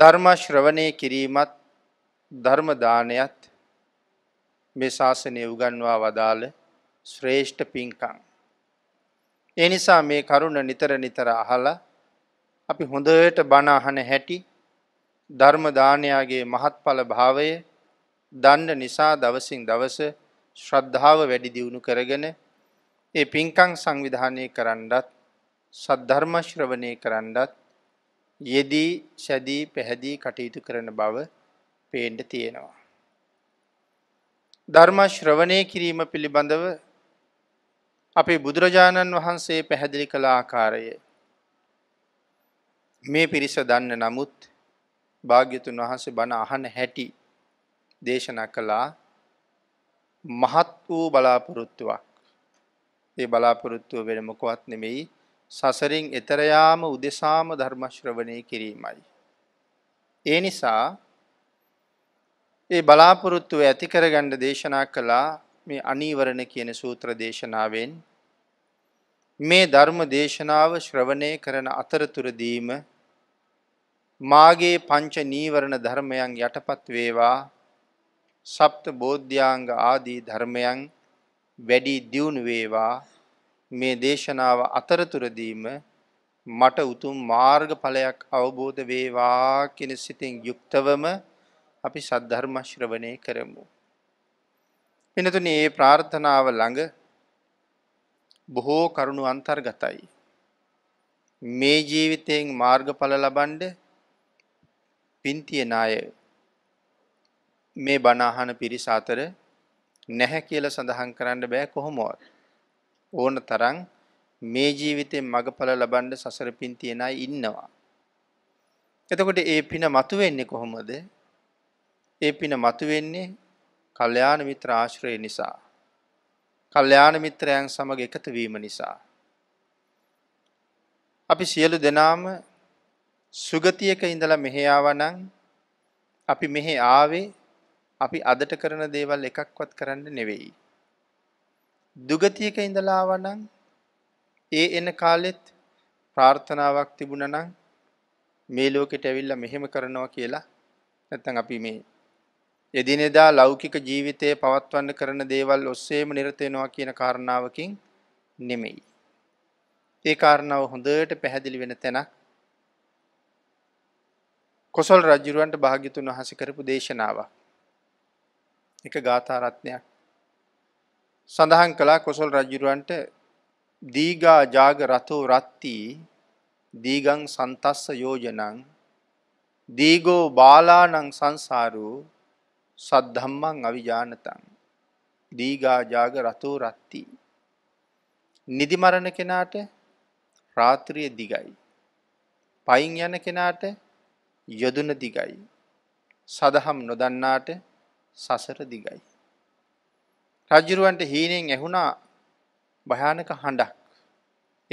ධර්මශ්‍රවනය කිරීමත් ධර්මදානයත් මෙශාසනය උගන්වා වදාළ ශ්‍රේෂ්ඨ පින්කං. එනිසා මේ කරුණ නිතර නිතර අහලා අපි හොඳට බනාහන හැටි ධර්මදානයාගේ මහත්ඵල භාවය දන්න නිසා දවසින් දවස ශ්‍රද්ධාව වැඩි දියුණු කරගෙන ඒ පින්කං සංවිධානය කරන්නත් සද්ධර්මශ්‍රවනය කරන්නත් යෙදී සැදී පැහැදී කටයුතු කරන බව පේන්ඩ තියෙනවා. ධර්ම ශ්‍රවණය කිරීම පිළිබඳව අපේ බුදුරජාණන් වහන්සේ පැහැදිලි කළ ආකාරය මේ පිරිස දන්න නමුත් භාග්‍යතුන් වහන්සේ බණ අහන හැටි දේශනා කළා මහත් වූ බලාපොරොත්තුවක් ඒ බලාපොරොත්තුව වෙන මොකවත් නෙමෙයි සසරින් එතරයාම උදෙසාම ධර්මශ්‍රවණය කිරීමයි. ඒ නිසා ඒ බලාපොරොත්තුව ඇතිකරගණ්ඩ දේශනා කළා මේ අනීවරණ කියන සූත්‍ර දේශනාවෙන් මේ ධර්ම දේශනාව ශ්‍රවණය කරන අතරතුරදීම මාගේ පංච නීවරණ ධර්මයන් යටපත් වේවා සප්ත බෝධ්‍යාංග ආදී ධර්මයන් වැඩි දියුණු වේවා මේ දේශනාව අතරතුරදීම මට උතුම් මාර්ගඵලයක් අවබෝධ වේවා කියන සිතින් යුක්තවම අපි සද්ධර්ම ශ්‍රවණය කරමු. වෙනතුනි මේ ප්‍රාර්ථනාව ළඟ බොහෝ කරුණු අන්තර්ගතයි. මේ ජීවිතයෙන් මාර්ගඵල ලබන්ඩ පින්තියන අය මේ බණ අහන පිරිස අතර නැහැ කියලා සඳහන් කරන්න බෑ කොහොමවත්. ඕන තරං මේ ජීවිතය මඟඵල ලබන්ඩ සසරපින් තියෙනයි ඉන්නවා. එතකොට ඒ පින මතුවෙන්නේ කොහොමද ඒ පින මතුවෙන්නේ කල්්‍යයාන මිත්‍ර ආශ්‍රය නිසා. කල්්‍යයාන මිත්‍රයන් සමඟ එකතුවීම නිසා. අපි සියලු දෙනාම සුගතියක ඉඳලා මෙහෙයාවනං අපි මෙහෙ ආවේ අපි අදට කරන දේවල් එකක්වත් කරන්න නෙවෙයි. දුගතියක ඉඳලාවනං ඒ එන කාලෙත් ප්‍රාර්ථනාවක් තිබුණනං මේ ලෝකෙට ඇවිල්ල මෙහෙම කරනවා කියලා නැත්තන් අපි මේ එදිනෙදා ලෞකික ජීවිතය පවත්වන්න කරන දේවල් ඔස්සේම නිරතයෙනවා කියන කාරණාවකින් නෙමෙයි. ඒ කාරණාව හොඳට පැහැදිලි වෙන තැනක් කොසල් රජුරුවන්ට භාග්‍යතුන් වහස කරපු දේශනාව එක ගාථාරත්නයක් සඳහන් කළා කොසල් රජුරන්ට දීගා ජාග රතෝ රත්ති දීගං සන්තස්ස යෝජනං දීගෝ බාලානං සංසාරූ සද්ධම්මං අවිජානතං දීගා ජාග රතෝ රත්ති නිදි මරණ කෙනාට රාත්‍රිය දිගයි පයින් යන කෙනාට යොදුන දිගයි සදහම් නොදන්නාට සසර දිගයි රජුරවන්ට හීනෙන් ඇහුණා භයානක හඬක්.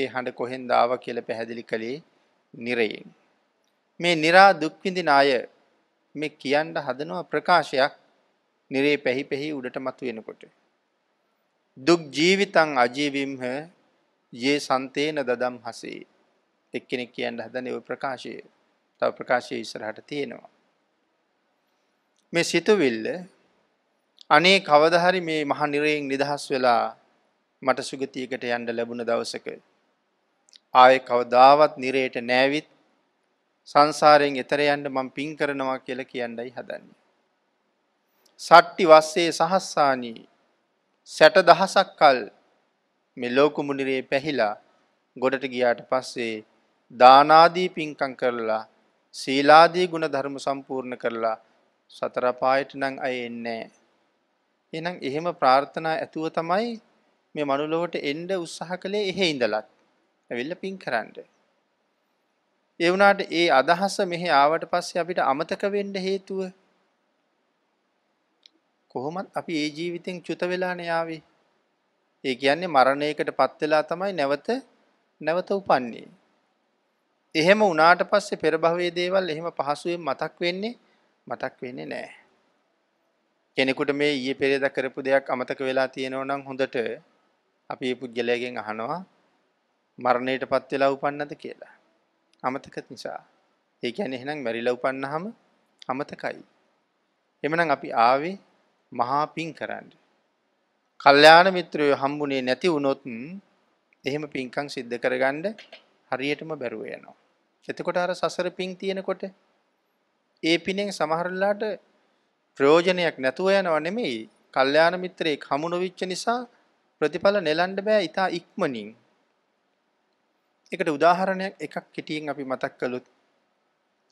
ඒ හඬ කොහෙන් දාව කියලා පැහැදිලි කළේ නිරයෙන්. මේ निरा දුක් විඳින අය මේ කියන්න හදනවා ප්‍රකාශයක් නිරේ පැහි පැහි උඩට මතු වෙනකොට. දුක් ජීවිතං අජීවිම්හ යේ සන්තේන දදම් හසේ. එක්කෙනෙක් කියන්න හදන ඒ ප්‍රකාශය. තව ප්‍රකාශය ඉස්සරහට තියෙනවා. මේ සිතුවිල්ල අනේ කවදහරි මේ මහ නිරයෙන් නිදහස් වෙලා මට සුගතියකට යන්න ලැබුණ දවසක. ආය කවදාවත් නිරයට නෑවිත් සංසාරයෙන් එතර යන්න මං පින් කරනවා කියල කියන්නයි හදන්නේ. සට්ටි වස්සේ සහස්සානී සැට දහසක් කල් මේ ලෝකුමුනිරේ පැහිලා ගොඩට ගියාට පස්සේ දානාදී පින්කං කරලා සීලාදී ගුණ ධර්ම සම්පූර්ණ කරලා සතරපායට නං අයෙන්නේ නෑ. එහෙනම් එහෙම ප්‍රාර්ථනා ඇතුව තමයි මේ මනුලොවට එන්න උත්සාහ කළේ එහෙ ඉඳලත් ඇවිල්ලා පින් කරන්න. ඒ වුණාට ඒ අදහස මෙහි ආවට පස්සේ අපිට අමතක වෙන්න හේතුව කොහොමත් අපි ඒ ජීවිතෙන් චුත වෙලානේ ආවේ. ඒ කියන්නේ මරණයකට පත් වෙලා තමයි නැවත නැවත උපන්නේ. එහෙම වුණාට පස්සේ පෙර භවයේ දේවල් එහෙම පහසුවෙන් මතක් වෙන්නේ මතක් වෙන්නේ නැහැ. කෙනෙකුට මේ ඊයේ පෙරේදා කරපු දෙයක් අමතක වෙලා තියෙනවා නම් හොඳට අපි මේ පුජ්‍යලයෙන් අහනවා මරණයටපත් වෙලා උපන්නද කියලා. අමතක නිසා. ඒ කියන්නේ එහෙනම් මැරිලා උපන්නාම අමතකයි. එමනම් අපි ආවේ මහා පිං කරන්න. කල්යාණ මිත්‍රයෝ හම්බුනේ නැති වුණොත් එහෙම පිංකම් සිද්ධ කරගන්න හරියටම බැරුව යනවා. එතකොට අර සසර පිං තියෙනකොට ඒ පිනෙන් සමහරලාට ප්‍රයෝජනයක් නැතුව යනවා නෙමෙයි. කල්යාණ මිත්‍රයෙක් හමු නොවිච්ච නිසා ප්‍රතිඵල නෙලන්න බෑ ඊට ඉක්මනින්. ඒකට උදාහරණයක් එකක් කෙටියෙන් අපි මතක් කළොත්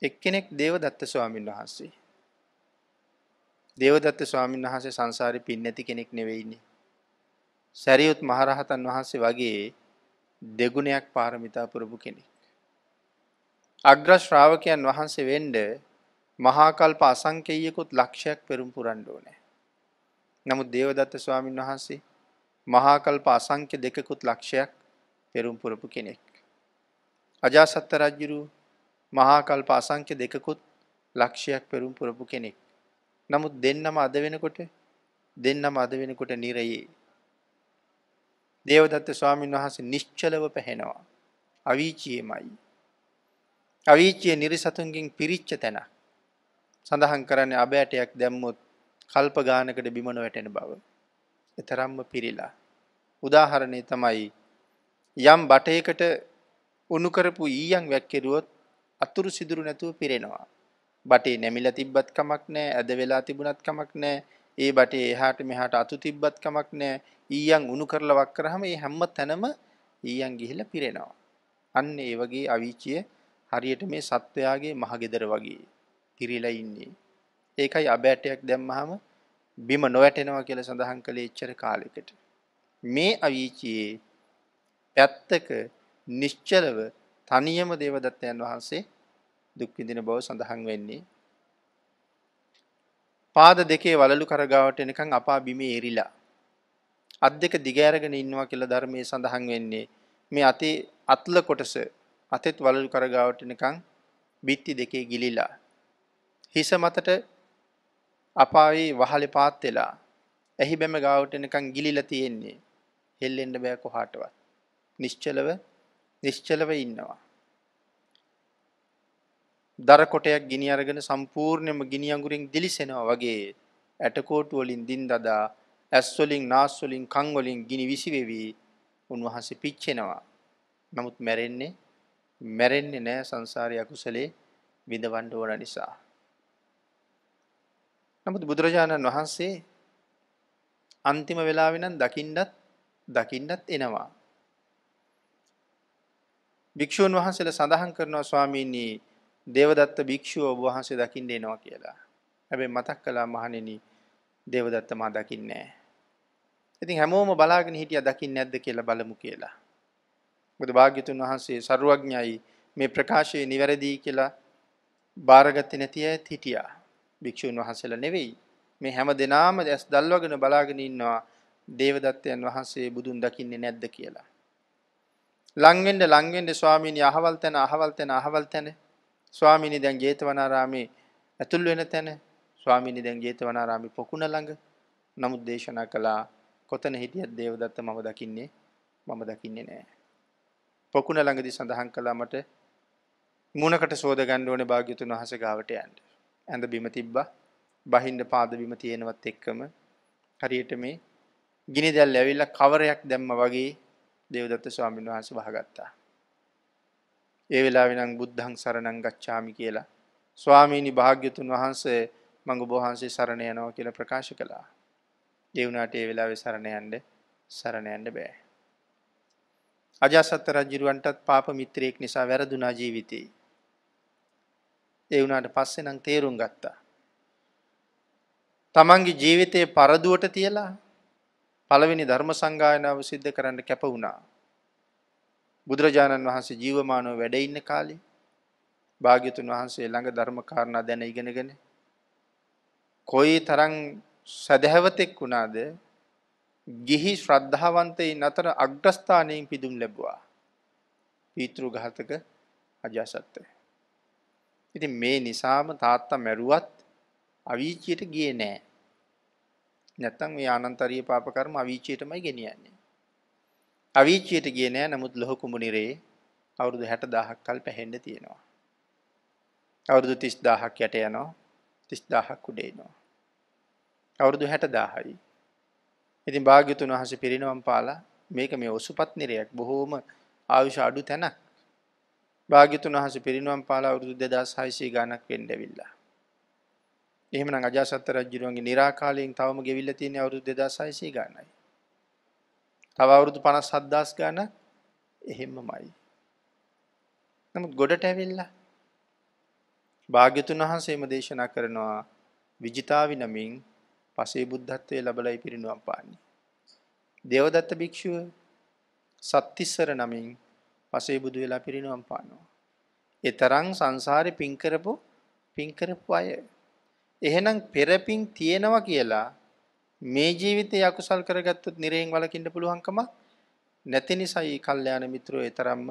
එක්කෙනෙක් දේවදත්ත ස්වාමීන් වහන්සේ. දේවදත්ත ස්වාමීන් වහන්සේ සංසාරේ පින් නැති කෙනෙක් නෙවෙයිනේ. සරියුත් මහරහතන් වහන්සේ වගේ දෙගුණයක් පාරමිතා පුරපු කෙනෙක්. අග්‍ර ශ්‍රාවකයන් වහන්සේ වෙන්න මහාකල්ප අසංකේයකුත් ලක්ෂයක් පෙරුම් පුරන්ඩ ඕනෑ. නමුත් දේවදත්ත ස්වාමීන් වහන්සේ මහාකල්ප අසංක්‍ය දෙකකුත් ලක්ෂයක් පෙරුම් පුරපු කෙනෙක්. අජාසත්ත රජ්ජුරු මහාකල්ප අසංක්‍ය දෙකකුත් ලක්ෂයක් පෙරුම් පුරපු කෙනෙක්. නමුත් දෙන්නම අද වෙනකොට දෙන්නම අද වෙනකොට නිරයේ. දේවදත්ත ස්වාමීන් වහන්සේ නිශ්චලව පැහෙනවා. අවීචියමයි. අවීචිය නිරිසතුන්ගෙන් පිරිච්ච තැනක්. සඳහන් කරන්නේ අබෑටයක් දැම්මුත් කල්ප ගානකට බිමන වැටෙන බව. එතරම්ම පිරිලා. උදාහරණය තමයි යම් බටයකට උණු කරපු ඊයන් වැක්කිරුවොත් අතුරු සිදුරු නැතුව පිරෙනවා. බටේ නැමිලා තිබ්බත් කමක් නැහැ, ඇද වෙලා තිබුණත් කමක් නැහැ. ඒ බටේ එහාට මෙහාට අතු තිබ්බත් කමක් නැහැ. ඊයන් උණු කරලා වක් කරාම මේ හැම තැනම ඊයන් ගිහිලා පිරෙනවා. අන්න ඒ වගේ අවීචිය හරියට මේ සත්වයාගේ මහගෙදර වගේ. පිරීලා ඉන්නේ. ඒකයි අබෑටයක් දැම්මහම බිම නොවැටෙනවා කියලා සඳහන් කළේ එච්චර කාලයකට. මේ අවීචියේ පැත්තක නිශ්චලව තනියම දේවදත්තයන් වහන්සේ දුක් විඳින බව සඳහන් වෙන්නේ. පාද දෙකේ වලලු කරගාවට එනකන් අපා බිමේ එරිලා අත් දෙක දිග අරගෙන ඉන්නවා කියලා ධර්මයේ සඳහන් වෙන්නේ. මේ අතේ අත්ල කොටස අතෙත් වලලු කරගාවට එනකන් බිත්ති දෙකේ ගිලිලා හිස මතට අපායේ වහලේ පාත් වෙලා ඇහි බැම ගාවට එනකන් ගිලිලා තියෙන්නේ. හෙල්ලෙන්න බෑ කොහාටවත්. නිශ්චලව නිශ්චලව ඉන්නවා. දර කොටයක් ගිනි අරගෙන සම්පූර්ණයෙන්ම ගිනි අඟුරින් දිලිසෙනවා වගේ ඇටකොටු වලින් දින් දදා ඇස් වලින් නාස් වලින් කන් වලින් ගිනි විසිවෙවි උන්වහන්සේ පිච්චෙනවා. නමුත් මැරෙන්නේ මැරෙන්නේ නෑ සංසාරයේ අකුසලේ විඳවන්න ඕන නිසා. නමුත් බුදුරජාණන් වහන්සේ අන්තිම වෙලාවෙනම් දකින්නත් දකින්නත් එනවා. භික්ෂූන් වහන්සේලා සඳහන් කරනවා ස්වාමීනි දේවදත්ත භික්ෂුව ඔබ වහන්සේ දකින්න එනවා කියලා. හැබැයි මතක් කළා මහණෙනි දේවදත්ත මා දකින්නේ නැහැ. ඉතින් හැමෝම බලාගෙන හිටියා දකින්නේ නැද්ද කියලා බලමු කියලා. මොකද භාග්‍යතුන් වහන්සේ ਸਰුවඥයි මේ ප්‍රකාශයේ නිවැරදි කියලා බාරගත්තේ නැති ඇත් හිටියා. භික්ෂූන් වහන්සේලා නෙවෙයි මේ හැම දිනාම ඇස් දල්වගෙන බලාගෙන ඉන්නවා දේවදත්තයන් වහන්සේ බුදුන් දකින්නේ නැද්ද කියලා. ලං වෙන්න ලං වෙන්න ස්වාමීනි අහවල් තැන අහවල් තැන අහවල් තැන ස්වාමීනි දැන් ජේතවනාරාමේ ඇතුල් වෙන තැන ස්වාමීනි දැන් ජේතවනාරාමේ පොකුණ ළඟ නමුත් දේශනා කළා කොතන හිටියත් දේවදත්ත මම දකින්නේ මම දකින්නේ නැහැ. පොකුණ ළඟදී සඳහන් කළා මට මුණකට සෝද ගන්න ඕනේ භාග්‍යතුන් වහන්සේ ගාවට යන්න. ඇඳ බිම තිබ්බා. බහින්න පාද බිම තියෙනවත් එක්කම හරියට මේ ගිනි දැල් ඇවිල්ලා කවරයක් දැම්ම වගේ දේවදත්ත ස්වාමීන් වහන්සේ වහගත්තා. ඒ වෙලාවේ නම් බුද්ධං සරණං ගච්ඡාමි කියලා ස්වාමීනි භාග්‍යතුන් වහන්සේ මඟ ඔබ වහන්සේ සරණ යනවා කියලා ප්‍රකාශ කළා. ඒ වුණාට ඒ වෙලාවේ සරණ යන්න සරණ යන්න බෑ. අජාසත් රජුරවන්ටත් පාප මිත්‍රයෙක් නිසා වැරදුනා ජීවිතේ. ඒ වුණාට පස්සේ නම් තේරුම් ගත්තා. තමන්ගේ ජීවිතයේ පරදුවට තියලා පළවෙනි ධර්ම සංගායනාව සිද්ධ කරන්න කැප වුණා. බුදුරජාණන් වහන්සේ ජීවමානව වැඩ ඉන්න කාලේ භාග්‍යතුන් වහන්සේ ළඟ ධර්ම කාරණා දැන ඉගෙනගෙන කොයි තරම් සදහැවතෙක් වුණාද ගිහි ශ්‍රද්ධාවන්තයින් අතර අග්‍රස්ථානයෙන් පිදුම් ලැබුවා. පීතෘ ඝාතක අජාසත්වය. ඉතින් මේ නිසාම තාත්තා මැරුවත් අවීචයට ගියේ නෑ. නැත්තම් මේ ආනන්තරීය පාප කර්ම අවීචයටමයි ගෙනියන්නේ. අවීචයට ගියේ නෑ නමුත් ලොහ කුඹුනිරේ අවුරුදු 60000ක් කල් පැහෙන්න තියෙනවා. අවුරුදු 30000ක් යට යනවා. 30000ක් උඩ එනවා. අවුරුදු 60000යි. ඉතින් භාග්‍යතුන් වහන්සේ පිරිනවම් පාලා මේක මේ ඔසුපත් නිරයක් බොහෝම ආයුෂ අඩු තැනක්. භාගිතුන් වහස පිරිනුවම් පාලා අවුරුදු 2600 ගණක් වෙන්න ඇවිල්ලා. එහෙමනම් අජාසත් රජුරුවන්ගේ निराකාලයෙන් තවම ගෙවිලා තියෙන අවුරුදු 2600 ගණයි. තව අවුරුදු 57000 ගණක් එහෙමමයි. නමුත් ගොඩට ඇවිල්ලා භාග්‍යතුන් වහන්සේම දේශනා කරනවා විජිතාවි නමින් පසේ බුද්ධත්වයේ ලැබලයි පිරිනුවම් පාන්නේ. දේවදත්ත භික්ෂුව සත්තිස්සර නමින් පසේ බුදු වෙලා පිරිනුවම් පානවා. එතරං සංසාරය පින්කරපු පින්කරපු අය. එහෙනම් පෙරපින් තියෙනවා කියලා මේ ජීවිතය අකුසල් කරගත්තොත් නිරයෙන් වලකින්න පුළුවන්කම නැති නිසයි කල්යාණ මිත්‍රෝ එතරම්ම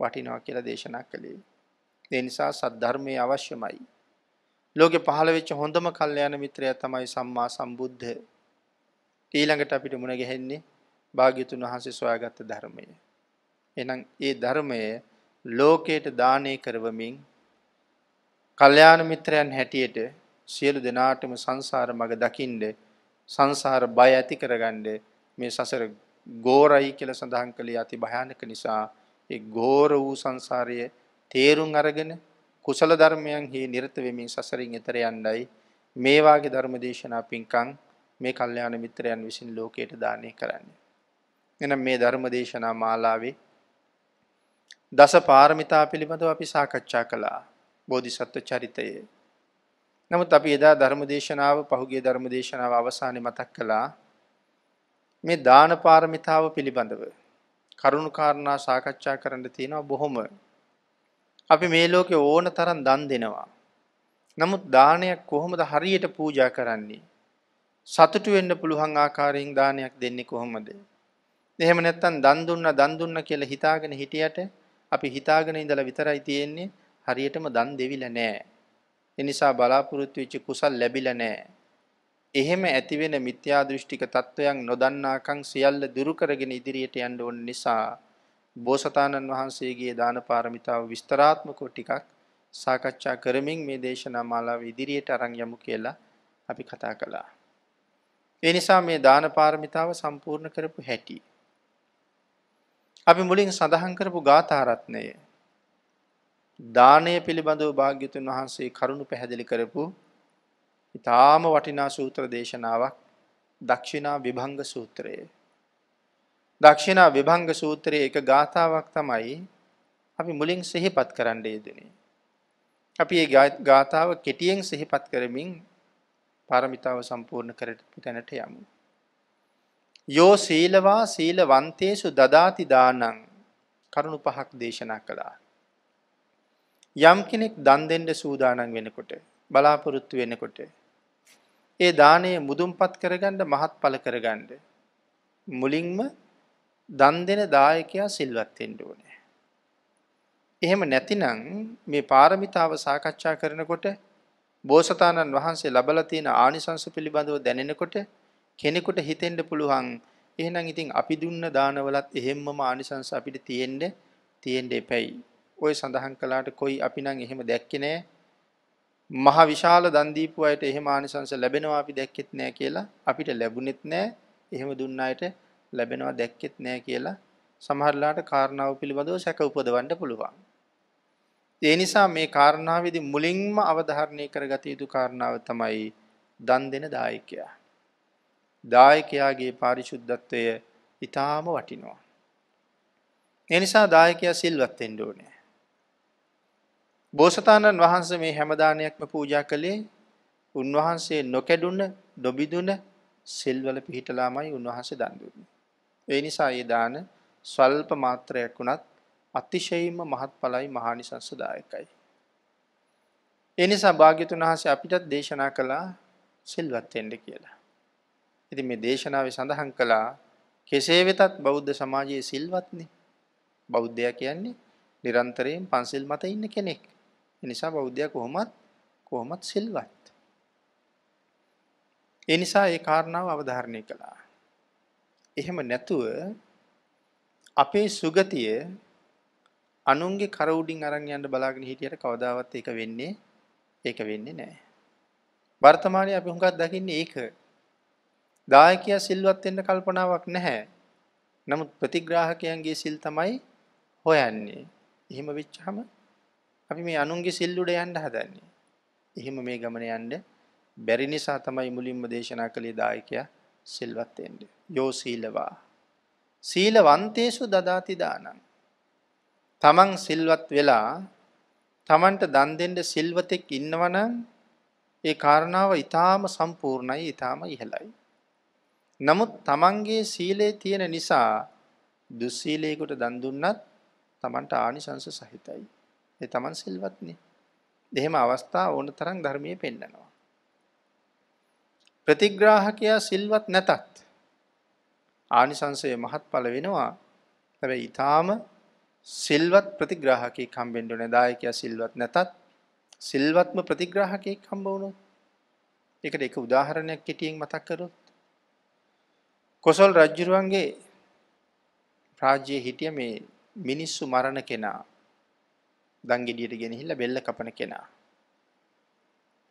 වටිනවා කියලා දේශනා කළේ. ඒ නිසා සද්ධර්මයේ අවශ්‍යමයි. ලෝකෙ පහළ වෙච්ච හොඳම කල්යාණ මිත්‍රයා තමයි සම්මා සම්බුද්ධ. ඊළඟට අපිට මුණ ගැහෙන්නේ භාග්‍යතුන් වහන්සේ සොයාගත් ධර්මය. එනම් ඒ ධර්මය ලෝකයට දානය කරවමින් කල්්‍යයාන මිත්‍රයන් හැටියට සියලු දෙනාටම සංසාර මග දකිින්ඩ සංසාර බය ඇති කරගණ්ඩ මේ සසර ගෝරයි කියල සඳහන් කළේ අති භයානක නිසා ඒ ගෝර වූ සංසාරය තේරුම් අරගෙන කුසල ධර්මයන් හි නිරත වෙමින් සසරින් එතර යන්නයි මේවාගේ ධර්ම දේශනා පින්කං මේ කල්්‍යයාන මිත්‍රයන් විසින් ලෝකයට දානය කරන්නේ. එනම් මේ ධර්ම දේශනා මාලාවේ දස පාරමිතා පිළිබඳව අපි සාකච්ඡා කළා බෝධිසත්ව චරිතයේ. නමුත් අපි එදා ධර්මදේශනාව පහුගේ ධර්මදේශනාව අවසානය මතක් කළා මේ දාන පාරමිතාව පිළිබඳව කරුණු කාරණා සාකච්ඡා කරන්න තියෙනවා බොහොම. අපි මේ ලෝකේ ඕන තරම් දන් දෙනවා. නමුත් දානයක් කොහොමද හරියට පූජා කරන්නේ? සතුටු වෙන්න පුළුවන් ආකාරයෙන් දානයක් දෙන්නේ කොහොමද? එහෙම නැත්නම් දන් දුන්නා දන් දුන්නා කියලා හිතාගෙන හිටියට අපි හිතාගෙන ඉඳලා විතරයි තියෙන්නේ හරියටම දන් දෙවිලා නැහැ. ඒ නිසා බලාපොරොත්තු වෙච්ච කුසල් ලැබිලා නැහැ. එහෙම ඇතිවෙන මිත්‍යා දෘෂ්ටික තත්වයන් නොදන්නාකම් සියල්ල දුරු කරගෙන ඉදිරියට යන්න ඕන නිසා බෝසතාණන් වහන්සේගේ දාන පාරමිතාව විස්තරාත්මකව ටිකක් සාකච්ඡා කරමින් මේ දේශනා මාලාව ඉදිරියට අරන් යමු කියලා අපි කතා කළා. ඒ නිසා මේ දාන පාරමිතාව සම්පූර්ණ කරපු හැටි අපි මුලින් සඳහන් කරපු ගාථාරත්නය දානය පිළිබඳව භාග්‍යතුන් වහන්සේ කරුණු පැහැදිලි කරපු ඉතාම වටිනා සූත්‍ර දේශනාවක් දක්ෂිනා විභංග සූත්‍රයේ. දක්ෂිනා විභංග සූත්‍රයේ එක ගාථාවක් තමයි අපි මුලින් සිහිපත් කරන්න යෙදෙනේ. අපි ඒ ගාථාව කෙටියෙන් සිහිපත් කරමින් පාරමිතාව සම්පූර්ණ කරට තැනට යමු. යෝ සීලවා සීලවන්තේසු දදාති දානං කරුණු පහක් දේශනා කළා. යම් කෙනෙක් දන් දෙන්න සූදානම් වෙනකොට බලාපොරොත්තු වෙනකොට ඒ දාණය මුදුන්පත් කරගන්න මහත්ඵල කරගන්න මුලින්ම දන් දෙන දායකයා සිල්වත් වෙන්න ඕනේ. එහෙම නැතිනම් මේ පාරමිතාව සාකච්ඡා කරනකොට බෝසතාණන් වහන්සේ ලබලා තියෙන ආනිසංස පිළිබඳව දැනෙනකොට කෙනෙකුට හිතෙන්ඩ පුළුවන් එහෙනම් ඉතින් අපි දුන්න දානවලත් එහෙම්මම ආනිසංස අපිට තියෙන්ඩ තියෙන්ඩ එපැයි. ඔය සඳහන් කලාට කොයි අපි නං එහෙම දැක්කනෑ මහ විශාල දන්දීපු අයට එහෙම ආනිසංස ලැබෙනවා අපි දැක්කෙත් නෑ කියලා අපිට ලැබුණෙත් නෑ එහෙම දුන්න අයට ලැබෙනවා දැක්කෙත් නෑ කියලා සමහරලාට කාරණාව පිළිබඳව සැක උපදවන්න පුළුවන්. ඒ නිසා මේ කාරණාවේදී මුලින්ම අවධාරණය කරගත යුතු කාරණාව තමයි දන් දෙන දායකයා. දායකයාගේ පාරිශුද්ධත්වය ඉතාම වටිනවා. එනිසා දායකයා සිල්වත් වෙන්න ඕනේ. බෝසතාණන් වහන්සේ මේ හැමදානයක්ම පූජා කළේ උන්වහන්සේ නොකැඩුන, නොබිදුන සිල්වල පිහිටලාමයි උන්වහන්සේ දන් දුන්නේ. ඒ නිසා ඒ දාන සල්ප මාත්‍රයක් වුණත් අතිශයින්ම මහත්ඵලයි මහානිසංසදායකයි. ඒ නිසා භාග්‍යතුන් වහන්සේ අපිටත් දේශනා කළා සිල්වත් වෙන්න කියලා. ඉති මේ දේශනාව සඳහන් කළා කෙසේ වෙතත් බෞද්ධ සමාජයේ සිල්වත්නේ බෞද්ධය කියන්නේ නිරන්තරයෙන් පන්සිල් මත ඉන්න කෙනෙක්. එනිසා බෞද්ධය කොහොමත් කොහොමත් සිල්වත්. ඒ නිසා ඒ කාරණාව අවධාරණය කළා. එහෙම නැතුව අපේ සුගතිය අනුන්ගේ කර උඩින් අරන් යන්න බලාගෙන හිටියට කවදාවත් ඒක වෙන්නේ ඒක වෙන්නේ නැහැ. වර්තමානයේ අපි හුඟක් දකින්නේ ඒක. දායකයා සිල්වත් වෙන්න කල්පනාවක් නැහැ. නමුත් ප්‍රතිග්‍රාහකයන්ගේ සිල් තමයි හොයන්නේ. එහෙම වෙච්චාම අපි මේ අනුන්ගේ සිල් උඩ යන්න හදන්නේ. එහෙම මේ ගමන යන්න බැරි නිසා තමයි මුලින්ම දේශනා කළේ දායකයා සිල්වත් වෙන්න. යෝ සීලවා. සීලවන්තේසු දදාති දානං. තමන් සිල්වත් වෙලා තමන්ට දන් දෙන්න සිල්වතෙක් ඉන්නවනම් ඒ කාරණාව ඊටාම සම්පූර්ණයි ඊටාම ඉහළයි. නමුත් තමන්ගේ සීලේ තියෙන නිසා දුස්සීලයකුට දන් දුන්නත් තමන්ට ආනිසංස සහිතයි. ඒ තමන් සිල්වත්නේ. දෙහෙම අවස්ථා ඕන තරම් ධර්මයේ පෙන්නනවා. ප්‍රතිග්‍රාහකයා සිල්වත් නැතත් ආනිසංසය මහත්ඵල වෙනවා. හැබැයි ඊටාම සිල්වත් ප්‍රතිග්‍රාහකෙක් හම්බෙන්න ඕනේ. දායකයා සිල්වත් නැතත් සිල්වත්ම ප්‍රතිග්‍රාහකෙක් හම්බ වුණොත් ඒකට එක උදාහරණයක් කෙටියෙන් මතක් කරොත් කොසල් රජ්ජුරුවන්ගේ රාජ්‍යයේ හිටිය මේ මිනිස්සු මරණ කෙනා දංගෙඩියට ගෙනහිල්ලා බෙල්ල කපන කෙනා.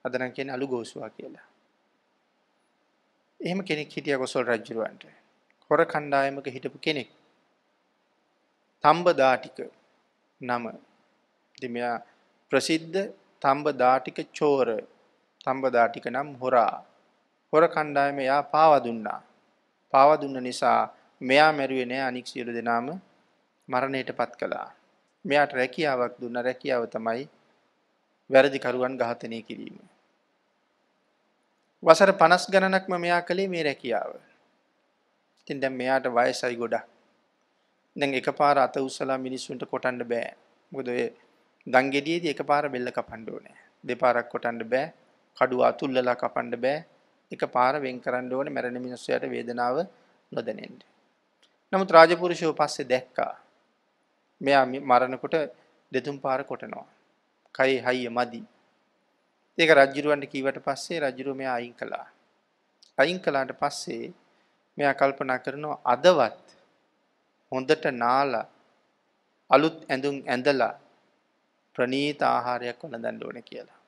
අද නම් කියන්නේ අලුගෝසුවා කියලා. එහෙම කෙනෙක් හිටියා කොසල් රජුරවන්ට. හොර කණ්ඩායමක හිටපු කෙනෙක්. තම්බදාටික නම. දෙමයා ප්‍රසිද්ධ තම්බදාටික චෝර. තම්බදාටික නම් හොරා. හොර කණ්ඩායම එයා පාවා දුන්නා. පාවා දුන්න නිසා මෙයා මැරුවේ නෑ අනික් සියලු දෙනාම මරණයටපත් කළා. මෙයාට රැකියාවක් දුන්න රැකියාව තමයි වැරදිකරුවන් ඝාතනය කිරීම. වසර 50 ගණනක්ම මෙයා කළේ මේ රැකියාව. ඉතින් දැන් මෙයාට වයසයි ගොඩක්. දැන් එකපාර අත උස්සලා මිනිස්සුන්ට කොටන්න බෑ. මොකද ඔය දන් ගෙඩියේදී එකපාර බෙල්ල කපන්න ඕනේ. දෙපාරක් කොටන්න බෑ. කඩුව අතුල්ලලා කපන්න බෑ. එක පාර වෙන් කරන්න ඕනේ මැරෙන මිනිස්සයාට වේදනාව නොදැනෙන්න. නමුත් රාජපුරුෂයෝ පස්සේ දැක්කා. මෙයා මරණකොට දෙතුන් පාර කොටනවා. කයි හයිය මදි. ඒක රජුරවන්ට කීවට පස්සේ රජුරුව මෙයා අයින් කළා. අයින් කළාට පස්සේ මෙයා කල්පනා කරනවා අදවත් හොඳට නාලා අලුත් ඇඳුම් ඇඳලා ප්‍රනීත ආහාරයක් වළඳන්න ඕනේ කියලා.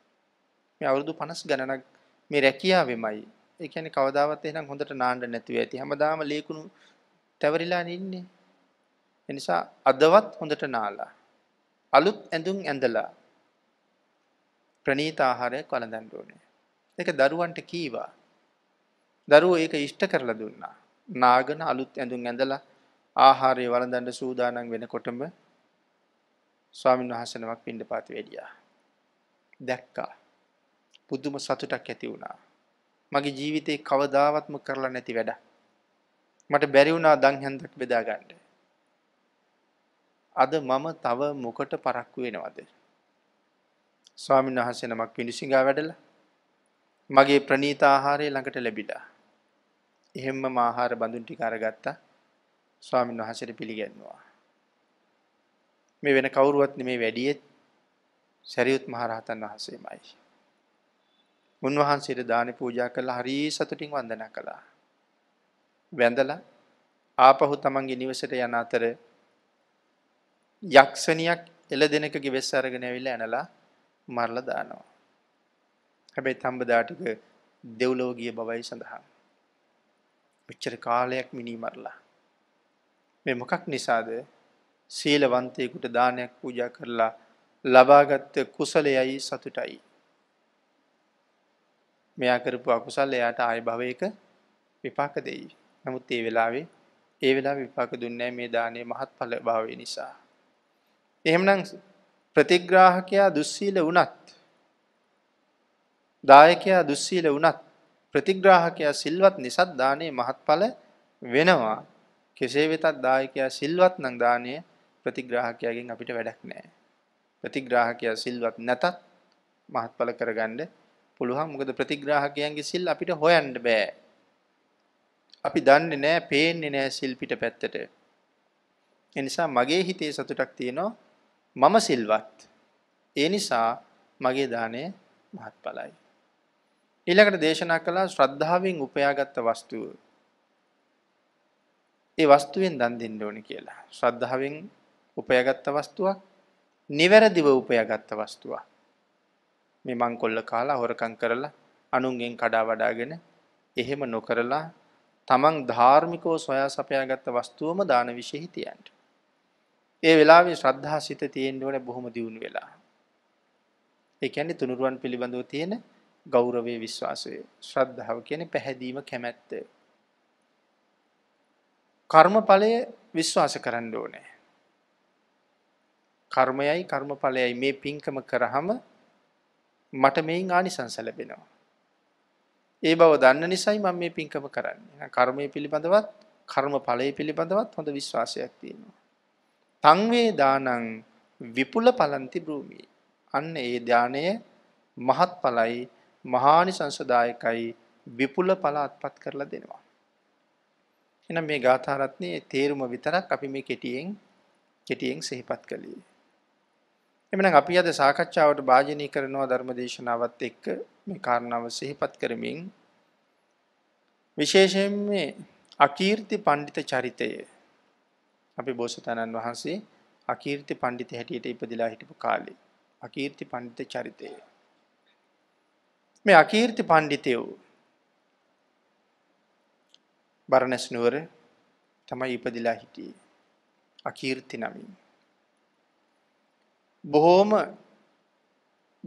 මේ අවුරුදු 50 ගණනක් මේ රැකියාවෙමයි. ඒ කියන්නේ කවදාවත් එහෙනම් හොඳට නාන්න නැතුව ඇති. හැමදාම ලේකුණු තැවරිලා ඉන්නේ. ඒ නිසා අදවත් හොඳට නාලා අලුත් ඇඳුම් ඇඳලා ප්‍රණීත ආහාරයක් වළඳන්න ඕනේ. ඒක දරුවන්ට කීවා. දරුවෝ ඒක ඉෂ්ට කරලා දුන්නා. නාගන අලුත් ඇඳුම් ඇඳලා ආහාරය වළඳන්න සූදානම් වෙනකොටම ස්වාමින් වහන්සේ නමක් පින්නපාත වෙඩියා. දැක්කා. පුදුම සතුටක් ඇති වුණා. මගේ ජීවිතේ කවදාවත්ම කරලා නැති වැඩ. මට බැරි වුණා දන් හැන්දක් බෙදා ගන්න. අද මම තව මොකට පරක්කු වෙනවද? ස්වාමීන් වහන්සේ නමක් පිඬුසිඟා වැඩලා මගේ ප්‍රණීත ආහාරය ළඟට ලැබිලා. එහෙම්ම මම ආහාර බඳුන් ටික අරගත්තා. ස්වාමීන් වහන්සේට පිළිගන්නවා. මේ වෙන කවුරුවත් නෙමේ වැඩියෙත් සරියුත් මහරහතන් වහන්සේමයි. උන්වහන්සේට දානි පූජා කරලා හරි සතුටින් වන්දනා කළා. වැඳලා ආපහු තමන්ගේ නිවසට යන අතර යක්ෂණියක් එළදෙනකගේ වෙස් අරගෙන ඇවිල්ලා ඇනලා මරලා දානවා. හැබැයි තඹදා ටික දෙව්ලෝකීය බවයි සඳහන්. මෙච්චර කාලයක් මිනී මරලා. මේ මොකක් නිසාද? සීලවන්තයෙකුට දානයක් පූජා කරලා ලබාගත් කුසලයයි සතුටයි. මෙයා කරපු අකුසල් එයාට ආය භවයක විපාක දෙයි. නමුත් ඒ වෙලාවේ ඒ වෙලා විපාක දුන්නේ මේ දානය මහත්ඵල භාවය නිසා. එහෙමනම් ප්‍රතිග්‍රාහකයා දුස්සීල වුණත් දායකයා දුස්සීල වුණත් ප්‍රතිග්‍රාහකයා සිල්වත් නිසා දානේ මහත්ඵල වෙනවා. කෙසේ වෙතත් දායකයා සිල්වත් නම් දානය ප්‍රතිග්‍රාහකයාගෙන් අපිට වැඩක් නැහැ. ප්‍රතිග්‍රාහකයා සිල්වත් නැතත් මහත්ඵල කරගන්න පුළුවන් මොකද ප්‍රතිග්‍රාහකයන්ගේ සිල් අපිට හොයන්න බෑ. අපි දන්නේ නෑ, පේන්නේ නෑ සිල් පිට පැත්තට. ඒ නිසා මගේ හිතේ සතුටක් තියෙනවා මම සිල්වත්. ඒ නිසා මගේ දාණය මහත්ඵලයි. ඊළඟට දේශනා කළා ශ්‍රද්ධාවෙන් උපයාගත් වස්තුව. ඒ වස්තුවෙන් දන් දෙන්න ඕනේ කියලා. ශ්‍රද්ධාවෙන් උපයාගත් වස්තුවක්, නිවැරදිව උපයාගත් වස්තුවක්. මේ මංකොල්ල කාලා හොරකං කරලා අනුන්ගෙන් කඩා වඩාගෙන එහෙම නොකරලා තමන් ධාර්මිකෝ සොයා සපයාගත්ත වස්තුවම දාන විශේහිතියන්ට. ඒ වෙලාවේ ශ්‍රද්ධා සිත තියෙන්ඩුවන බොහොම දියුණු වෙලා. එකැනි තුනුරුවන් පිළිබඳව තියෙන ගෞරවේ විශ්වාසය ශ්‍රද්ධාව කියන පැහැදීම කැමැත්ත. කර්මඵලය විශ්වාස කරන්න ඕනෑ. කර්මයයි කර්මඵලයයි මේ පින්කම කරහම මට මේන් ආනිසංස ලැබෙනවා. ඒ බව දන්න නිසයි මම මේ පින්කම කරන්නේ. කර්මය පිළිබඳවත් කර්ම ඵලය පිළිබඳවත් හොඳ විශ්වාසයක් තියෙනවා. තංවේ දානං විපුල පලන්ති භූමි. අන්න ඒ ධානය මහත් පලයි මහානිසංසදායකයි විපුල පලාත්පත් කරලා දෙනවා. එනම් මේ ගාථාරත්නයේ තේරුම විතරක් අපි මේ කෙටියෙන් කෙටියෙන් සිහිපත් කළේ. එමනම් අපි අද සාකච්ඡාවට භාජනය කරනවා ධර්මදේශනාවත් එක්ක මේ කාරණාව සිහිපත් කරමින් විශේෂයෙන් මේ අකීර්ති පඬිත චරිතය අපි බෝසතාණන් වහන්සේ අකීර්ති පඬිත හැටියට ඉපදිලා හිටපු කාලේ අකීර්ති පඬිත චරිතය මේ අකීර්ති පඬිතයෝ බරණැස් නුවර තමයි ඉපදිලා හිටියේ අකීර්ති නමින් බොහෝම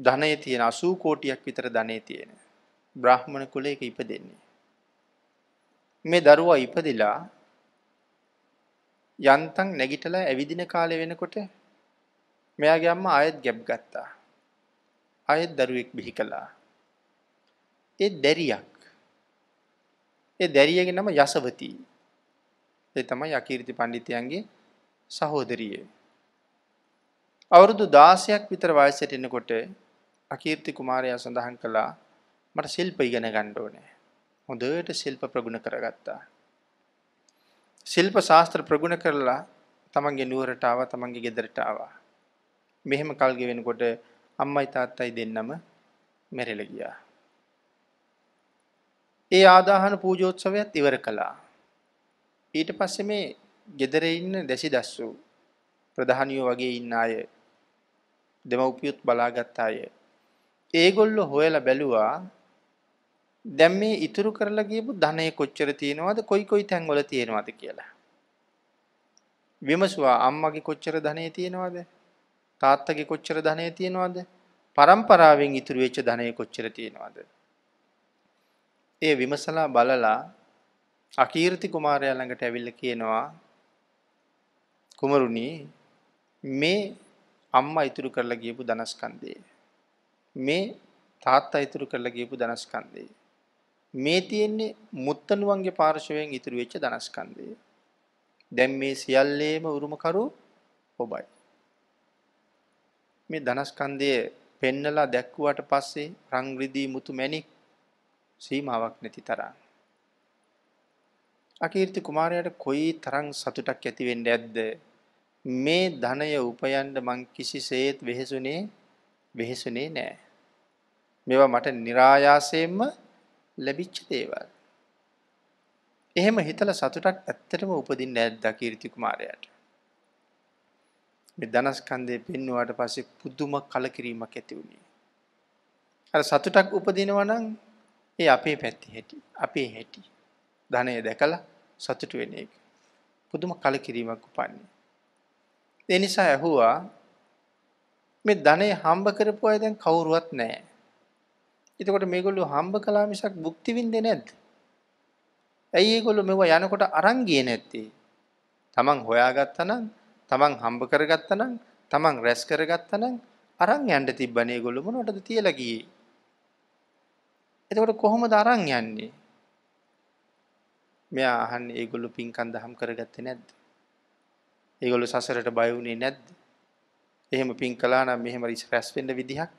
ධනය තියෙන 80 කෝටියක් විතර ධනය තියෙන බ්‍රාහ්මණ කුලයක ඉපදෙන්නේ. මේ දරුවා ඉපදිලා යන්තම් නැගිටලා ඇවිදින කාලේ වෙනකොට මෙයාගේ අම්මා ආයෙත් ගැබ් ගත්තා. ආයෙත් දරුවෙක් බිහි කළා. ඒ දැරියක්. ඒ දැරියගේ නම යසවතී. ඒ තමයි අකීර්ති පඬිතුයන්ගේ සහෝදරිය. අවුරුදු 16ක් විතර වයසට එනකොට අකීර්ති කුමාරයා සඳහන් කළා මට ශිල්ප ඉගෙන ගන්න ඕනේ. හොඳට ශිල්ප ප්‍රගුණ කරගත්තා. ශිල්ප ශාස්ත්‍ර ප්‍රගුණ කරලා තමන්ගේ නුවරට ආවා තමන්ගේ ගෙදරට ආවා. මෙහෙම කල් ගෙවෙනකොට අම්මයි තාත්තයි දෙන්නම මැරිලා ගියා. ඒ ආදාහන පූජෝත්සවයත් ඉවර කළා. ඊට පස්සේ මේ ගෙදර ඉන්න දැසි දස්සු ප්‍රධානියෝ වගේ ඉන්න අය දෙමව්පියොත් බලාගත් අය. ඒගොල්ලෝ හොයලා බැලුවා දැන් මේ ඉතුරු කරලා ගියපු ධනෙ කොච්චර තියෙනවද කොයි කොයි තැන්වල තියෙනවද කියලා. විමසුවා අම්මගේ කොච්චර ධනෙ තියෙනවද? තාත්තගේ කොච්චර ධනෙ තියෙනවද? පරම්පරාවෙන් ඉතුරු වෙච්ච ධනෙ කොච්චර තියෙනවද? ඒ විමසලා බලලා අකීර්ති කුමාරයා ළඟට ඇවිල්ලා කියනවා කුමරුනි මේ අම්මා ඉතුරු කරලා ගියපු ධනස්කන්ධය. මේ තාත්තා ඉතුරු කරලා ගියපු ධනස්කන්ධය. මේ තියෙන්නේ මුත්තණුවන්ගේ පාර්ශවයෙන් ඉතුරු වෙච්ච ධනස්කන්ධය. දැන් මේ සියල්ලේම උරුමකරු ඔබයි. මේ ධනස්කන්ධය පෙන්නලා දැක්කුවට පස්සේ රංග්‍රිදී මුතු මැණික් සීමාවක් නැති තරම්. අකීර්ති කුමාරයාට කොයි තරම් සතුටක් ඇති වෙන්නේ ඇද්ද? මේ ධනය උපයන්න මං කිසිසේත් වෙහෙසුනේ වෙහෙසුනේ නෑ. මේවා මට નિરાයාසයෙන්ම ලැබිච්ච දේවල්. එහෙම හිතලා සතුටක් ඇත්තටම උපදින්නේ නැද්ද කීර්ති කුමාරයාට? මේ ධනස්කන්ධය පෙන්වුවාට පස්සේ පුදුම කලකිරීමක් ඇති වුණේ. අර සතුටක් උපදිනවා නම් ඒ අපේ පැත්තේ හැටි, අපේ හැටි. ධනය දැකලා සතුටු වෙන එක. පුදුම කලකිරීමක් උපන්නේ. ඒ නිසා ඇහුවා මේ ධනෙ හම්බ කරපු අය දැන් කවුරුවත් නැහැ. එතකොට මේගොල්ලෝ හම්බ කළා මිසක් භුක්ති විඳින්නේ නැද්ද? ඇයි ඒගොල්ලෝ මෙව යනකොට අරන් ගියේ නැත්තේ? Taman හොයාගත්තා නම්, Taman හම්බ කරගත්තා නම්, Taman රැස් කරගත්තා නම් අරන් යන්න තිබ්බනේ ඒගොල්ලෝ මොනවටද තියලා ගියේ? එතකොට කොහොමද අරන් යන්නේ? මෙයා අහන්නේ ඒගොල්ලෝ පින්කම් දහම් කරගත්තේ නැද්ද? ඒගොල්ල සසරට බයවුනේ නැද්ද? එහෙම පින් කළා නම් මෙහෙම රැස් වෙන්න විදිහක්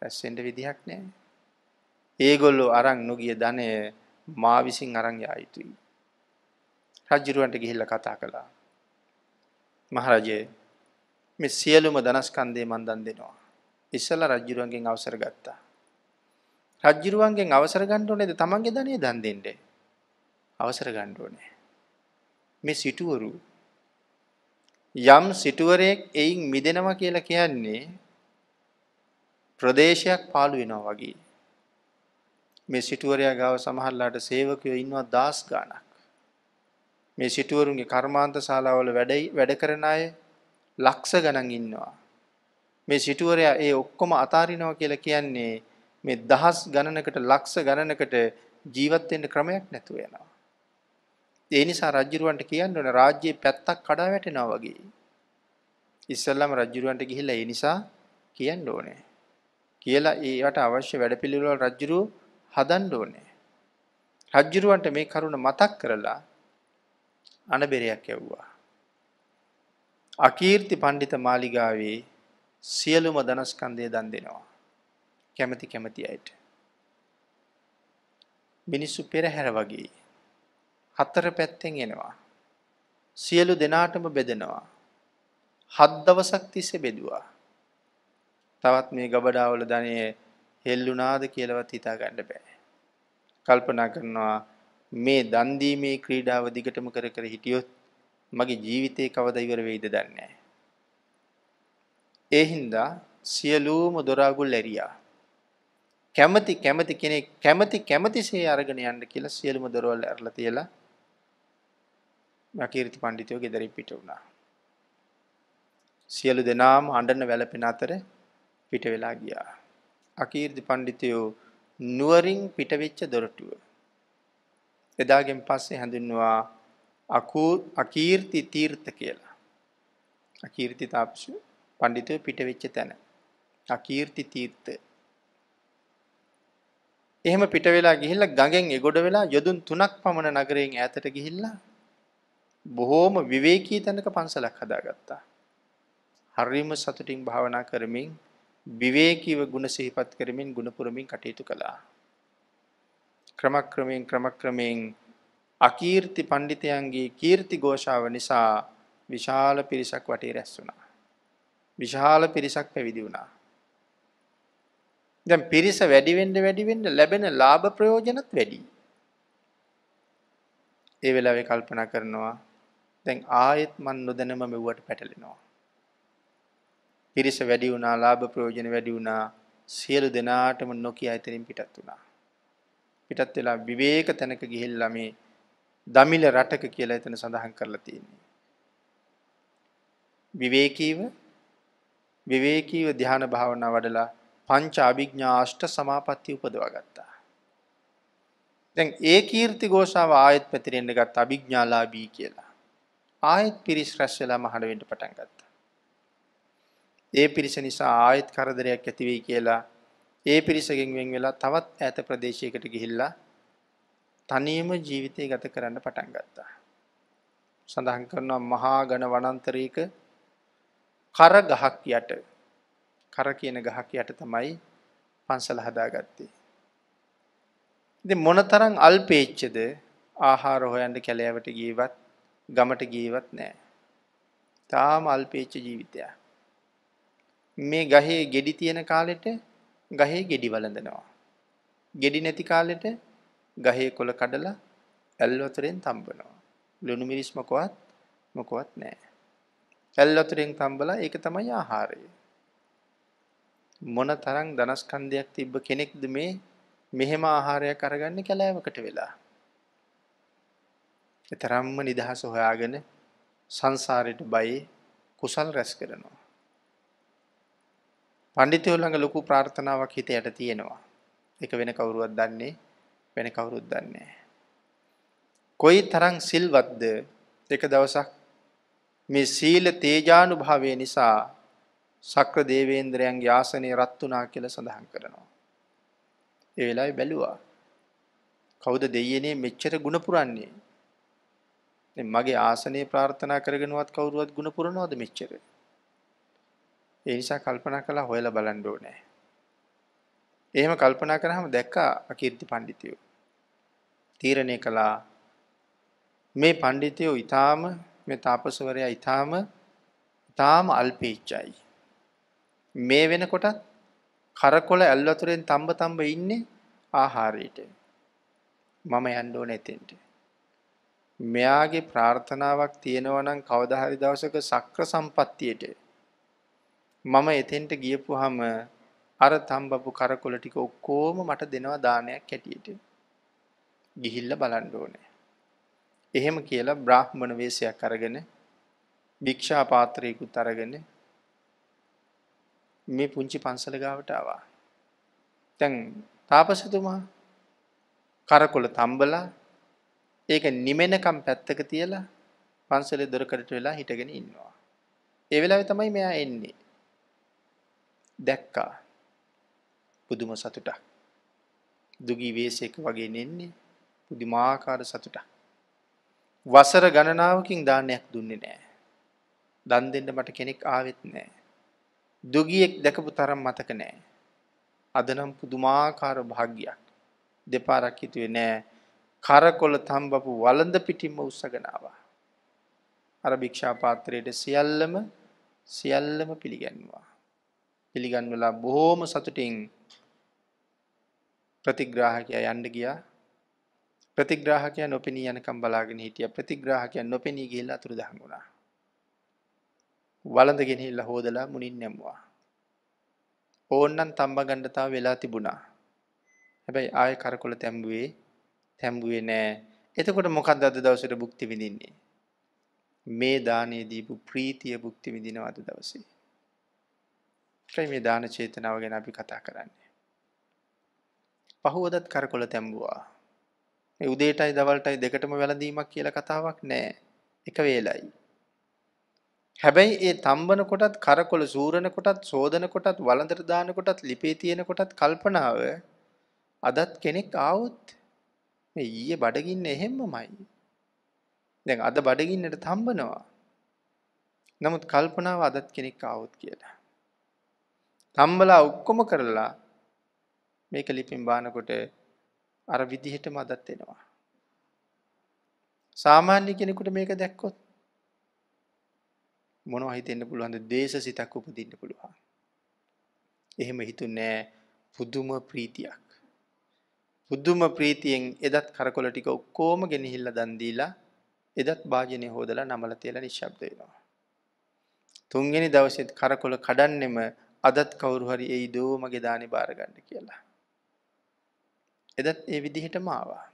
රැස් වෙන්න විදිහක් නැහැ. ඒගොල්ලෝ අරන් නොගිය ධනය මා විසින් අරන් යා යුතුයි. රජුරවන්ට ගිහිල්ලා කතා කළා. මහරජේ මේ සියලුම ධනස්කන්ධේ මන් දන් දෙනවා. ඉස්සලා රජුරවන්ගෙන් අවසර ගත්තා. රජුරවන්ගෙන් අවසර ගන්න ඕනේද තමන්ගේ ධනෙ දන් දෙන්නේ? අවසර ගන්න ඕනේ. මේ සිටුවරු යම් සිටුවරයෙක් එයින් මිදෙනවා කියලා කියන්නේ ප්‍රදේශයක් පාළු වෙනවා වගේ. මේ සිටුවරයා ගාව සමහරලාට සේවකයෝ ඉන්නවා දහස් ගාණක්. මේ සිටුවරුන්ගේ කර්මාන්ත ශාලාවල වැඩ වැඩ කරන අය ලක්ෂ ගණන් ඉන්නවා. මේ සිටුවරයා ඒ ඔක්කොම අතාරිනවා කියලා කියන්නේ මේ දහස් ගණනකට ලක්ෂ ගණනකට ජීවත් වෙන්න ක්‍රමයක් නැතුව යනවා. ඒ නිසා රජුරවන්ට කියන්න ඕන රාජ්‍යයේ පැත්තක් කඩා වැටෙනවා වගේ. ඉස්සල්ලාම රජුරවන්ට ගිහිල්ලා ඒ නිසා කියන්න ඕනේ. කියලා ඒවට අවශ්‍ය වැඩපිළිවෙල රජුරු හදන්න ඕනේ. රජුරවන්ට මේ කරුණ මතක් කරලා අනබෙරයක් යවුවා. අකීර්ති පඬිත මාලිගාවේ සියලුම ධනස්කන්ධය දන් දෙනවා. කැමැති කැමැති අයට. මිනිස්සු පෙරහැර වගේ හතර පැත්තෙන් එනවා. සියලු දෙනාටම බෙදෙනවා. හත් දවසක් තිස්සේ බෙදුවා. තවත් මේ ගබඩාවල ධනය හෙල්ලුනාද කියලවත් හිතා ගන්න බෑ. කල්පනා කරනවා මේ දන් දීමේ ක්‍රීඩාව දිගටම කර කර හිටියොත් මගේ ජීවිතේ කවදා ඉවර වෙයිද දන්නේ නෑ. ඒ හින්දා සියලුම දොරාගුල් ඇරියා. කැමති කැමති කෙනෙක් කැමති කැමතිසේ අරගෙන යන්න කියලා සියලුම දොරවල් ඇරලා තියලා මකීර්ති පඬිතුයෝ ගෙදරින් පිට වුණා. සියලු දෙනාම අඬන වැළපෙන අතර පිට වෙලා ගියා. අකීර්ති පඬිතුයෝ නුවරින් පිට වෙච්ච දොරටුව. එදාගෙන් පස්සේ හඳුන්වුවා අකූ අකීර්ති තීර්ථ කියලා. අකීර්ති තාපසු පඬිතුයෝ පිට වෙච්ච තැන. අකීර්ති තීර්ථ. එහෙම පිට වෙලා ගිහිල්ලා ගඟෙන් එගොඩ වෙලා යොදුන් 3ක් පමණ නගරයෙන් ඈතට ගිහිල්ලා බොහෝම විවේකී තැනක පන්සලක් හදාගත්තා. හරිම සතුටින් භාවනා කරමින් විවේකීව ගුණ සිහිපත් කරමින් ගුණපුරමින් කටයුතු කළා. ක්‍රමක්‍රමයෙන් ක්‍රමක්‍රමයෙන් අකීර්ති පණ්ඩිතයන්ගේ කීර්ති ഘോഷාව නිසා විශාල පිරිසක් වටේ රැස් වුණා. විශාල පිරිසක් පැවිදි වුණා. දැන් පිරිස වැඩි වෙන්න වැඩි වෙන්න ලැබෙන ලාභ ප්‍රයෝජනත් වැඩි. ඒ වෙලාවේ කල්පනා කරනවා දැන් ආයෙත් මන් නොදැනම මෙව්වට පැටලෙනවා. පිරිස වැඩි වුණා, ලාභ ප්‍රයෝජන වැඩි වුණා, සියලු දෙනාටම නොකිය ඇතරින් පිටත් වුණා. පිටත් වෙලා විවේක තැනක ගිහිල්ලා මේ දමිල රටක කියලා එතන සඳහන් කරලා තියෙනවා. විවේකීව විවේකීව ධ්‍යාන භාවනා වඩලා පංච අභිඥා අෂ්ට සමාපatti උපදවා ගත්තා. දැන් ඒ කීර්ති ഘോഷාව ආයෙත් පැතිරෙන්න ගත්ත අභිඥාලාභී කියලා. ආයෙත් පිරිස් රැස් වෙලා මහාන වෙන්න පටන් ගත්තා. ඒ පිරිස නිසා ආයෙත් කරදරයක් ඇති වෙයි කියලා ඒ පිරිසගෙන් වෙන් වෙලා තවත් ඈත ප්‍රදේශයකට ගිහිල්ලා තනියම ජීවිතය ගත කරන්න පටන් ගත්තා. සඳහන් කරනවා මහා ඝන වනාන්තරයක කර ගහක් යට කර කියන ගහක් යට තමයි පන්සල හදාගත්තේ. ඉතින් මොනතරම් අල්පේච්ඡද ආහාර හොයන්න කැලෑවට ගියවත් ගමට ගේවත් නෑ. තාම අල්පේච්ච ජීවිතය. මේ ගහේ ගෙඩි තියෙන කාලෙට ගහේ ගෙඩි වලඳනවා. ගෙඩි නැති කාලෙට ගහේ කොළ කඩලා ඇල් වතුරෙන් තම්බනවා. ලුණු මිරිස් මොකවත් මොකවත් නෑ. ඇල් වතුරෙන් තම්බලා ඒක තමයි ආහාරය. මොන තරම් ධනස්කන්ධයක් තිබ්බ කෙනෙක්ද මේ මෙහෙම ආහාරයක් අරගන්නේ කැලෑවකට වෙලා. එතරම්ම නිදහස හොයාගෙන සංසාරයට බයි කුසල් රැස් කරනවා. පඬිතුයෝ ළඟ ලොකු ප්‍රාර්ථනාවක් හිතයට තියෙනවා. ඒක වෙන කවුරුවත් දන්නේ වෙන කවුරුත් දන්නේ නැහැ. කොයි තරම් සිල්වත්ද එක දවසක් මේ සීල තේජානුභාවය නිසා සක්‍ර දේවේන්ද්‍රයන්ගේ ආසනය රත් වුණා කියලා සඳහන් කරනවා. ඒ වෙලාවේ බැලුවා. කවුද දෙයියනේ මෙච්චර ಗುಣ පුරන්නේ? දැන් මගේ ආසනය ප්‍රාර්ථනා කරගෙනවත් කවුරුවත් ಗುಣ පුරනවද මෙච්චර? ඒ නිසා කල්පනා කළා හොයලා බලන්න ඕනේ. එහෙම කල්පනා කරාම දැක්කා අකීර්ති පඬිතියෝ. තීරණය කළා මේ පඬිතියෝ ඊටාම මේ තාපසවරයා ඊටාම ඊටාම අල්පීච්චයි. මේ වෙනකොටත් කරකොල ඇල් වතුරෙන් තඹ තඹ ඉන්නේ ආහාරයට. මම යන්න ඕනේ එතෙන්ට. මෙයාගේ ප්‍රාර්ථනාවක් තියෙනවා නම් කවදා හරි දවසක සක්‍ර සම්පත්තියට මම එතෙන්ට ගියපුවාම අර තම්බපු කරකොල ටික ඔක්කොම මට දෙනවා දානයක් හැටියට. ගිහිල්ලා බලන්න ඕනේ. එහෙම කියලා බ්‍රාහ්මණ වේශයක් අරගෙන භික්ෂා පාත්‍රයකුත් අරගෙන මේ පුංචි පන්සල ගාවට ආවා. දැන් තාපසතුමා කරකොල තම්බලා ඒක නිමෙනකම් පැත්තක තියලා පන්සලේ දොරකඩට වෙලා හිටගෙන ඉන්නවා. ඒ වෙලාවේ තමයි මෙයා එන්නේ. දැක්කා. පුදුම සතුටක්. දුගී වේසයක වගේ නෙන්නේ පුදුමාකාර සතුටක්. වසර ගණනාවකින් දානයක් දුන්නේ නෑ. දන් දෙන්න මට කෙනෙක් ආවෙත් නෑ. දුගියෙක් දැකපු තරම් මතක නෑ. අද නම් පුදුමාකාර භාග්‍යයක්. දෙපාරක් හිතුවේ නෑ කරකොල තම්බපු වලඳ පිටිම්ම උත්සගෙනවා. අර භික්ෂාපාත්‍රයට සියල්ලම සියල්ලම පිළිගැන්වා. පිළිගන්වලා බොහෝම සතුටින් ප්‍රතිග්‍රාහකයා යන්න ගියා ප්‍රතිග්‍රාහකය නොපෙනී යනකම් බලාගෙන හිටිය ප්‍රතිග්‍රාහකය නොපෙනී ගිල්ල අතුරු දහන් වුණා. වලඳගෙන හිල්ල හෝදලා මුනින් නැම්වා. ඕන්නන් තම්බ ගණ්ඩතාව වෙලා තිබුණා. හැබැයි ආය කරකොල තැම්බුවේ තැම්බුවේ නෑ. එතකොට මොකක්ද අද දවසට භුක්ති විඳින්නේ? මේ දානේ දීපු ප්‍රීතිය භුක්ති විඳිනවා අද දවසේ. ඒකයි මේ දාන චේතනාව ගැන අපි කතා කරන්නේ. පහුවදත් කරකොල තැම්බුවා. මේ උදේටයි දවල්ටයි දෙකටම වැළඳීමක් කියලා කතාවක් නෑ. එක වේලයි. හැබැයි ඒ තම්බන කොටත් කරකොල සූරන කොටත් සෝදන කොටත් වළඳට දාන කොටත් ලිපේ තියෙන කොටත් කල්පනාව අදත් කෙනෙක් ආවොත් මේ ඊයේ බඩගින්න එහෙම්මමයි. දැන් අද බඩගින්නට තම්බනවා. නමුත් කල්පනාව අදත් කෙනෙක් ආවොත් කියලා. තම්බලා ඔක්කොම කරලා මේක ලිපින් බානකොට අර විදිහටම අදත් එනවා. සාමාන්‍ය කෙනෙකුට මේක දැක්කොත් මොනවා හිතෙන්න පුළුවන්ද? දේශ සිතක් උපදින්න පුළුවන්. එහෙම හිතුනේ පුදුම ප්‍රීතියක්. බුදුම ප්‍රීතියෙන් එදත් කරකොල ටික ඔක්කොම ගෙනහිල්ලා දන් දීලා එදත් වාජනේ හොදලා නමල තියලා නිශ්ශබ්ද වෙනවා. තුන්වෙනි දවසෙත් කරකොල කඩන්නෙම අදත් කවුරු හරි එයි දෝ මගේ දානේ බාර ගන්න කියලා. එදත් ඒ විදිහටම ආවා.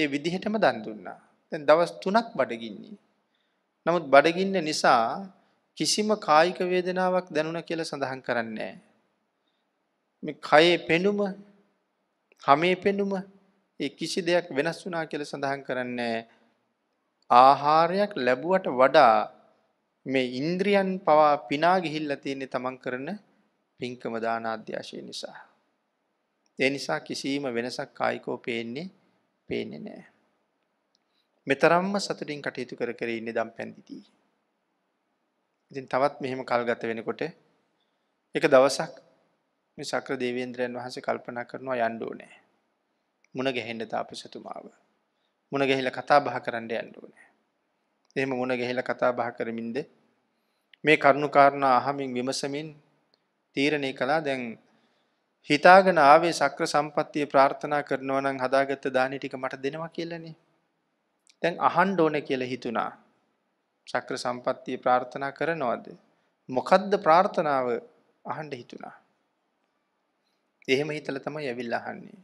ඒ විදිහටම දන් දුන්නා. දැන් දවස් 3ක් බඩගින්නේ. නමුත් බඩගින්න නිසා කිසිම කායික වේදනාවක් දැනුණා කියලා සඳහන් කරන්නේ නැහැ. මේ කයේ පෙනුම හමේ පෙනුම ඒ කිසි දෙයක් වෙනස් වුණා කියලා සඳහන් කරන්නේ ආහාරයක් ලැබුවට වඩා මේ ඉන්ද්‍රියන් පවා පිනා ගිහිල්ලා තියෙන්නේ තමන් කරන පින්කම දාන අධ්‍යාශය නිසා. ඒ නිසා කිසිම වෙනසක් කායිකෝ පේන්නේ පේන්නේ නැහැ. මෙතරම්ම සතුටින් කටයුතු කර කර ඉන්නේ දම්පැන්දිදී. ඉතින් තවත් මෙහෙම කල් ගත වෙනකොට එක දවසක් මේ සක්‍ර දේවේන්ද්‍රයන් වහසේ කල්පනා කරනවා යන්ඩෝනෑ. මුණ ගැහෙන්ඩ තාපසතුමාව. මුණ ගැහිල කතා බහ කරන්න යන්ඩෝනෑ. එහෙම මුණ ගැහිල කතා බහ කරමින්ද. මේ කරුණුකාරණ අහමින් විමසමින් තීරණය කලා දැන් හිතාගෙන ආවේ සක්‍ර සම්පත්තිය ප්‍රාර්ථනා කරනවා නම් හදාගත්ත දානි ටික මට දෙනවා කියලානේ. දැන් අහන්න ඕනේ කියලා හිතුණා. සක්‍ර සම්පත්තිය ප්‍රාර්ථනා කරනවද? මොකද්ද ප්‍රාර්ථනාව අහන්න හිතුණා. එහෙම හිතල තමයි ඇවිල් අහන්නේ.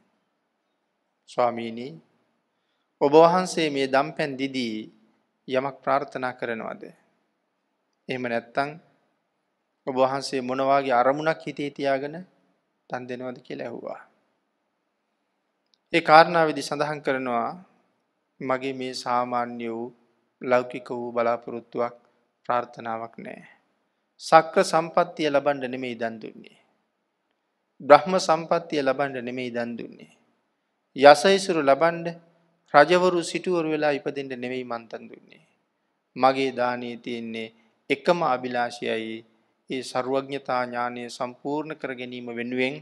ස්වාමීණී ඔබ වහන්සේ මේ දම් පැන් දිදී යමක් ප්‍රාර්ථනා කරනවාද. එහෙම නැත්තං ඔබ වහන්සේ මොනවාගේ අරමුණක් හිතේ තියාගෙන තන් දෙනවද කිය ඇහුවා. ඒ කාරණාවවිදි සඳහන් කරනවා මගේ මේ සාමාන්‍ය වූ ලෞකික වූ බලාපොරොත්තුවක් ප්‍රාර්ථනාවක් නෑ. සක්‍ර සම්පත්තිය ලබන්ඩ නෙමේ ඉදන්දුන්නේ. බ්‍රහ්ම සම්පත්තිය ලබන්ඩ නෙමෙයි දන් දුන්නේ. යසයිසුරු ලබන්ඩ රජවරු සිටුවරු වෙලා ඉපදෙන්ට නෙවෙයි මන්තන් දුන්නේ. මගේ දානී තියෙන්නේ එකම අභිලාශයයි ඒ සරුවඥතා ඥානය සම්පූර්ණ කර ගැනීම වෙනුවෙන්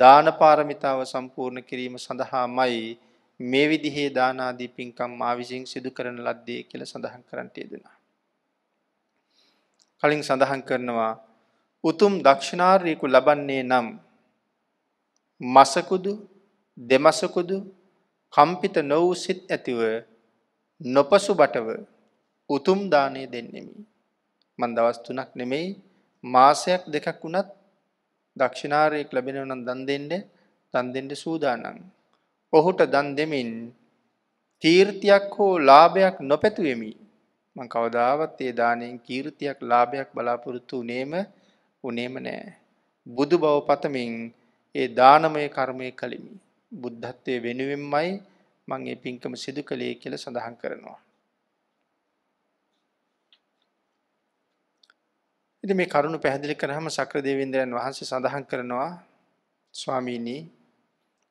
දානපාරමිතාව සම්පූර්ණ කිරීම සඳහා මයි මේ විදිහේ දානාදී පින්කම් ආවිසිං සිදු කරන ලද්දේ කියල සඳහන් කරන්ටය දෙනා. කලින් සඳහන් කරනවා උතුම් දක්ෂිනාර්යකු ලබන්නේ නම් මසකුදු දෙමසකුදු කම්පිත නොවූ සිත් ඇතිව නොපසු බටව උතුම් දානය දෙන්නෙමි. මන් දවස් තුනක් නෙමෙයි මාසයක් දෙකක් වුණත් දක්ෂිනාරයෙක් ලැබෙනවනම් දන් දෙන්න දන් දෙන්න සූදානම්. ඔහුට දන් දෙමින් කීර්තියක් හෝ ලාභයක් නොපැතුවෙමි. මං කවදාවත් ඒ දාණයෙන් කීර්තියක් ලාභයක් බලාපොරොත්තු උනේම උනේම නෑ. බුදු බව පතමින් ඒ දානමය කර්මය කළෙමි. බුද්ධත්වය වෙනුවෙන්මයි මං ඒ පින්කම සිදු කළේ කියල සඳහන් කරනවා. ඉති මේ කරුණු පැහැදිලි කරහම සක්‍ර දේවින්දරයන් වහන්සේ සඳහන් කරනවා ස්වාමීණී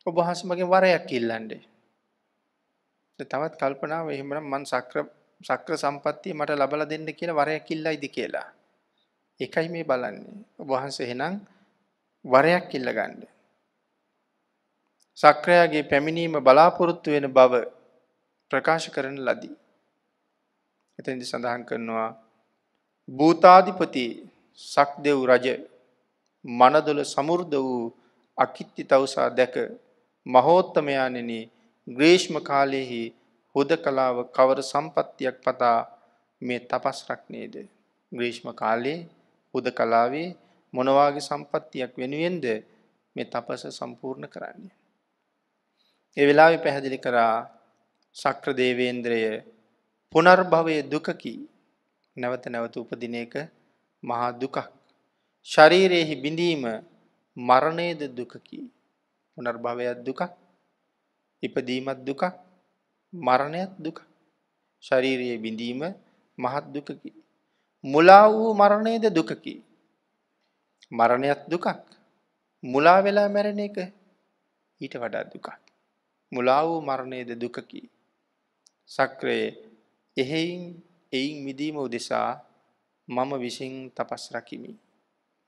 ඔබහන්ස මගේ වරයක් ඉල්ලන්ඩේ. තවත් කල්පනාව එහෙමනම් මන් සක්‍ර සක්‍ර සම්පත්තිය මට ලබල දෙන්න කියන වරයක් ඉල්ලයිද කියලා. එකයි මේ බලන්නේ ඔබහන්ස එහෙනම් වරයක් ඉල්ල ගණ්ඩ. සක්‍රයාගේ පැමිණීම බලාපොරොත්තු වෙන බව ප්‍රකාශ කරන ලදී. එතැදි සඳහන් කරනවා භූතාධිපති සක්දෙව් රජ මනදොල සමුෘර්ධ වූ අකිත්ති තවසා දැක මහෝත්තමයානෙන ග්‍රේෂ්ම කාලයෙහි හොද කලාව කවර සම්පත්තියක් පතා මේ තපස් රක්නේද. ග්‍රේෂ්ම කාලයේ හුද කලාවේ මොනවාගේ සම්පත්තියක් වෙනුවෙන්ද මේ තපස සම්පූර්ණ කරන්නේ. ඒ වෙලාවෙ පැහැදිලි කරා ශක්‍ර දේවේන්ද්‍රය පුනර්භවයේ දුකකි නැවත නැවත උපදින එක මහා දුකක් ශරීරයේහි බිඳීම මරණයේද දුකකි පුනර්භවයත් දුකක් ඉපදීමත් දුකක් මරණයත් දුක ශරීරයේ බිඳීම මහත් දුකකි මුලා වූ මරණයේද දුකකි මරණයත් දුකක් මුලා වෙලා මැරෙන එක ඊට වඩා දුකක් මුලා වූ මරණයේද දුකකි. සක්‍රයේ එහෙයින් එයින් මිදීම උදෙසා මම විසින් තපස් රකිමි.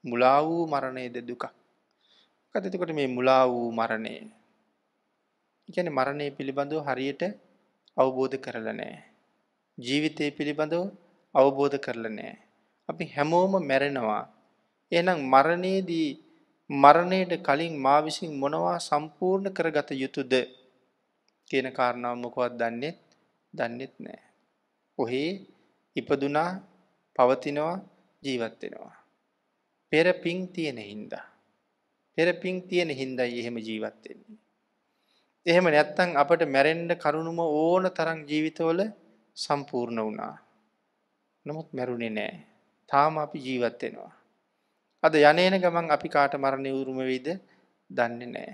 මුලා වූ මරණයේද දුක. මොකද එතකොට මේ මුලා වූ මරණය. කියන්නේ මරණය පිළිබඳව හරියට අවබෝධ කරලා නැහැ. ජීවිතය පිළිබඳව අවබෝධ කරලා නැහැ. අපි හැමෝම මැරෙනවා. එහෙනම් මරණයේදී මරණයට කලින් මා විසින් මොනවා සම්පූර්ණ කරගත යුතුද කියන කාරණාව මොකවත් දන්නේත් දන්නේත් නෑ. ඔහේ ඉපදුනා පවතිනවා ජීවත් වෙනවා. පෙර පිං තියෙන හින්දා. පෙර පිං තියෙන හින්දායි එහෙම ජීවත් වෙන්නේ. එහෙම නැත්තම් අපට මැරෙන්න කරුණුම ඕන තරම් ජීවිතවල සම්පූර්ණ වුණා. නමුත් මැරුණේ නෑ. තාම අපි ජීවත් වෙනවා. අද යන්නේන ගමන් අපි කාට මරණය උරුම වෙයිද දන්නේ නෑ.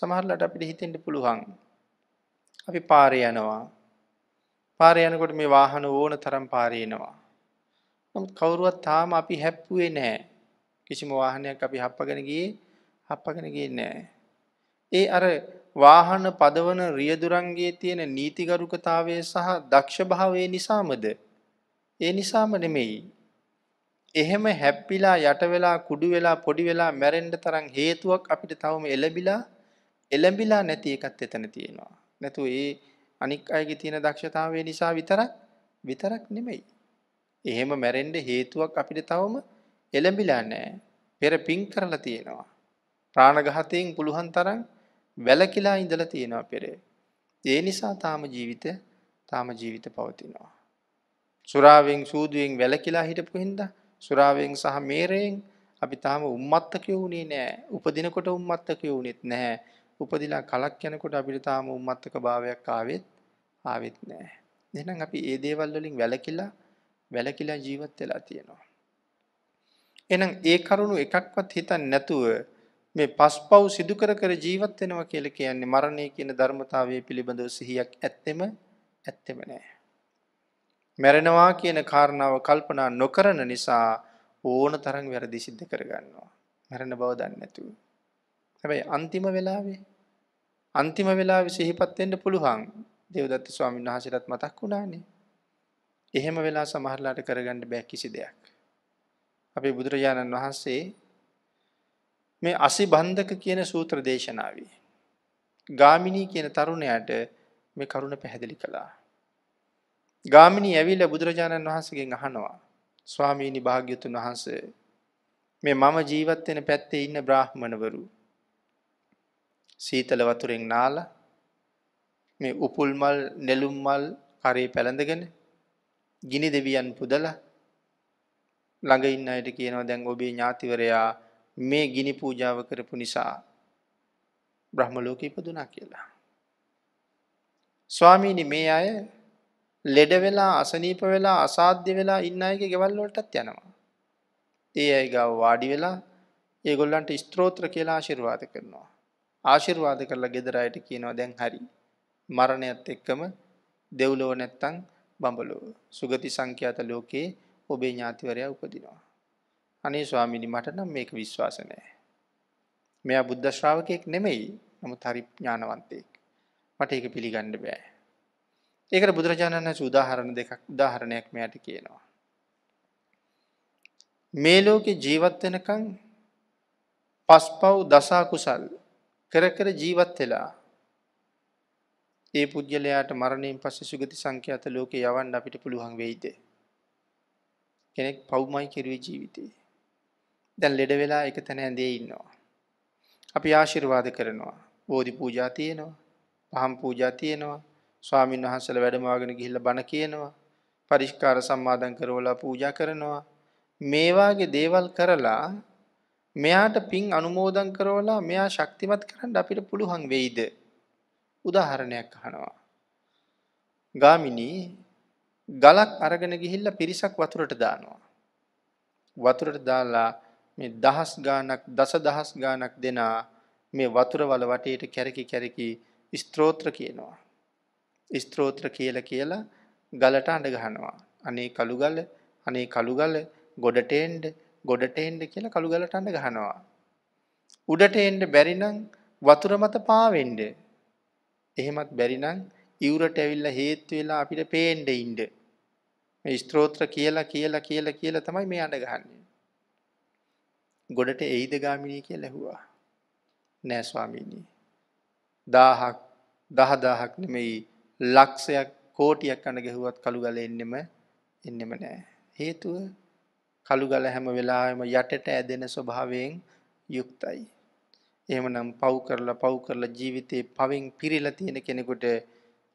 සමහරලාට අපිට හිතෙන්න පුළුවන්. අපි පාරේ යනවා. පාරේ යනකොට මේ වාහන ඕන තරම් පාරේ එනවා. නමුත් කවුරුවත් තාම අපි හැප්පුවේ නැහැ. කිසිම වාහනයක් අපි හප්පගෙන ගියේ හප්පගෙන ගියේ නැහැ. ඒ අර වාහන පදවන රියදුරන්ගේ තියෙන නීතිගරුකතාවය සහ දක්ෂභාවය නිසාමද ඒ නිසාම නෙමෙයි එහෙම හැප්පිලා යට වෙලා කුඩු වෙලා පොඩි වෙලා මැරෙන්න තරම් හේතුවක් අපිට තවම එළඹිලා එළඹිලා නැති එකත් එතන තියෙනවා නැතු ඒ අනික් අයගේ තියෙන දක්ෂතාවය නිසා විතරක් විතරක් නෙමෙයි. එහෙම මැරෙන්ඩ හේතුවක් අපිට තවම එළඹිලා නෑ පෙර පින් කරලා තියෙනවා. ප්‍රාණගහතයෙන් පුළුවන් තරන් වැලකිලා ඉඳල තියෙනවා පෙරේ. ඒ නිසා තාම ජීවිත තාම ජීවිත පවතිනවා. සුරාවෙන් සූදුවෙන් වැලකිලා හිටපු හින්ද සුරාවෙන් සහ මේරයෙන් අපි තාම උම්මත්තක වුණේ නෑ උපදිනකොට උම්මත්තක වුණෙත් නැහැ උපදිලා කලක් යනකොට අපිට තාම උම්මත්තක භාවයක් ආවෙත් ආවෙත් නෑ. එහෙනම් අපි ඒ දේවල් වලින් වැළකිලා වැළකිලා ජීවත් වෙලා තියෙනවා. එහෙනම් ඒ කරුණු එකක්වත් හිතන්නේ නැතුව මේ පස්පව් සිදු කර කර ජීවත් වෙනවා කියලා කියන්නේ මරණය කියන ධර්මතාවය පිළිබඳව සිහියක් ඇත්තෙම ඇත්තෙම නෑ. මැරෙනවා කියන කාරණාව කල්පනා නොකරන නිසා ඕන තරම් වැරදි සිද්ධ කරගන්නවා. මැරෙන බව දන්නේ නැතුව. හැබැයි අන්තිම වෙලාවේ අන්තිම වෙලාවෙ සිහිපත් වෙන්න පුළුවන්. දේවදත්ත ස්වාමීන් වහන්සේටත් මතක් වුණානේ. එහෙම වෙලා සමහරලාට කරගන්න බෑ කිසි දෙයක්. අපේ බුදුරජාණන් වහන්සේ මේ අසිබන්ධක කියන සූත්‍ර දේශනාවේ ගාමිණී කියන තරුණයාට මේ කරුණ පැහැදිලි කළා. ගාමිණී ඇවිල්ලා බුදුරජාණන් වහන්සේගෙන් අහනවා ස්වාමීනි භාග්‍යතුන් වහන්සේ මේ මම ජීවත් වෙන පැත්තේ ඉන්න බ්‍රාහමණවරු සීතල වතුරෙන් නාලා මේ උපුල් මල් නෙළුම් මල් කරේ පැළඳගෙන ගිනි දෙවියන් පුදලා ළඟ ඉන්න අයට කියනවා දැන් ඔබේ ඥාතිවරයා මේ ගිනි පූජාව කරපු නිසා බ්‍රහ්ම ලෝකෙ ඉපදුනා කියලා. ස්වාමීනි මේ අය ලෙඩ වෙලා අසනීප වෙලා අසාධ්‍ය වෙලා ඉන්න අයගේ ගෙවල් වලටත් යනවා. ඒ අය ගාව වාඩි වෙලා ඒගොල්ලන්ට ස්තෝත්‍ර කියලා ආශිර්වාද කරනවා. ආශිර්වාද කරලා ගෙදර අයට කියනවා දැන් හරි. මරණයත් එක්කම දෙව්ලොව නැත්තම් බඹලොව. සුගති සංඛ්‍යාත ලෝකේ ඔබේ ඥාතිවරයා උපදිනවා. අනේ ස්වාමීනි මට නම් මේක විශ්වාස නැහැ. මෙයා බුද්ධ ශ්‍රාවකෙක් නෙමෙයි. නමුත් හරි ඥානවන්තයෙක්. මට ඒක පිළිගන්න බෑ. ඒකට බුදුරජාණන් වහන්සේ උදාහරණ දෙකක් උදාහරණයක් මෙයාට කියනවා. මේ ලෝකේ ජීවත් වෙනකන් පස්පව් දසා කුසල් කර කර ජීවත් වෙලා ඒ පුද්ගලයාට මරණයෙන් පස්සේ සුගති සංඛ්‍යාත ලෝකේ යවන්න අපිට පුළුවන් වෙයිද කෙනෙක් පවුමයි කෙරුවේ ජීවිතේ දැන් ලෙඩ වෙලා එක තැන ඇඳේ ඉන්නවා අපි ආශිර්වාද කරනවා බෝධි පූජා තියෙනවා පහම් පූජා තියෙනවා ස්වාමීන් වහන්සේලා වැඩමවාගෙන ගිහිල්ලා බණ කියනවා පරිස්කාර සම්මාදන් කරවලා පූජා කරනවා මේ දේවල් කරලා මෙයාට පින් අනුමෝදන් කරවලා මෙයා ශක්තිමත් කරන්න අපිට පුළුවන් වෙයිද? උදාහරණයක් අහනවා. ගාමිණී ගලක් අරගෙන ගිහිල්ලා පිරිසක් වතුරට දානවා. වතුරට දාලා මේ දහස් ගාණක් දසදහස් ගාණක් දෙනා මේ වතුර වල වටේට කැරකි කැරකි ස්ත්‍රෝත්‍ර කියනවා. ස්ත්‍රෝත්‍ර කියලා කියලා ගලට අඬ ගහනවා. අනේ කළුගල අනේ කළුගල ගොඩට එන්න ගොඩට එන්න කියලා කළු ගලටන්න ගහනවා. උඩට එන්න බැරි නම් වතුර මත පාවෙන්න. එහෙමත් බැරි නම් ඉවුරට ඇවිල්ලා හේතු වෙලා අපිට පේන්න ඉන්න. මේ ස්ත්‍රෝත්‍ර කියලා කියලා කියලා කියලා තමයි මේ අඬ ගහන්නේ. ගොඩට එයිද ගාමිණී කියලා ඇහුවා. නෑ ස්වාමීනි. 1000ක් 10000ක් නෙමෙයි ලක්ෂයක් කෝටියක් අඬ ගැහුවත් කළු ගල එන්නෙම එන්නෙම නෑ. හේතුව කළු ගල හැම වෙලාවෙම යටට ඇදෙන ස්වභාවයෙන් යුක්තයි. එහෙමනම් පව් කරලා පව් කරලා ජීවිතේ පවෙන් පිරීලා තියෙන කෙනෙකුට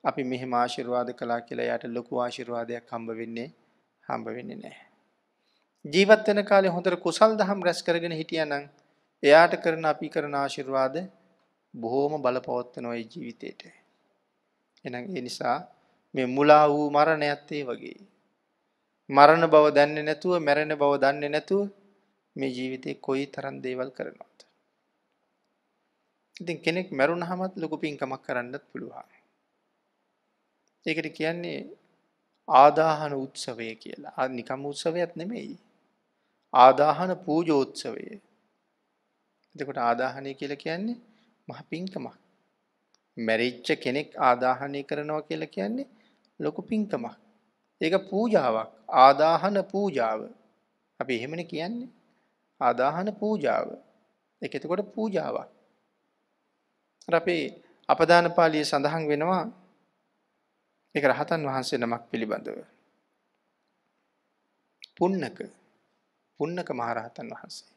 අපි මෙහෙම ආශිර්වාද කළා කියලා යාට ලොකු ආශිර්වාදයක් හම්බ වෙන්නේ හම්බ වෙන්නේ නැහැ. ජීවත් වෙන කාලේ හොඳට කුසල් දහම් රැස් කරගෙන හිටියානම් එයාට කරන අපි කරන ආශිර්වාද බොහෝම බලපවත්වන ওই ජීවිතේට. එහෙනම් ඒ නිසා මේ මුලා වූ මරණයත් ඒ වගේ මරණ බව දන්නේ නැතුව මැරෙන බව දන්නේ නැතුව මේ ජීවිතේ කොයි තරම් දේවල් කරනවද ඉතින් කෙනෙක් මැරුණහමත් ලොකු පින්කමක් කරන්නත් පුළුවන් ඒකට කියන්නේ ආදාහන උත්සවය කියලා ආ නිකම් උත්සවයක් නෙමෙයි ආදාහන පූජෝත්සවය එතකොට ආදාහනය කියලා කියන්නේ මහ පින්කමක් මැරිච්ච කෙනෙක් ආදාහනය කරනවා කියලා කියන්නේ ලොකු පින්කමක් ඒක පූජාවක් ආදාහන පූජාව. අපි එහෙමන කියන්නේ ආදාහන පූජාව. එක එතකොට පූජාවක්. අපේ අපදාන පාලිය සඳහන් වෙනවා එක රහතන් වහන්සේ නමක් පිළිබඳව. පුන්නක පුන්නක මහරහතන් වහන්සේ.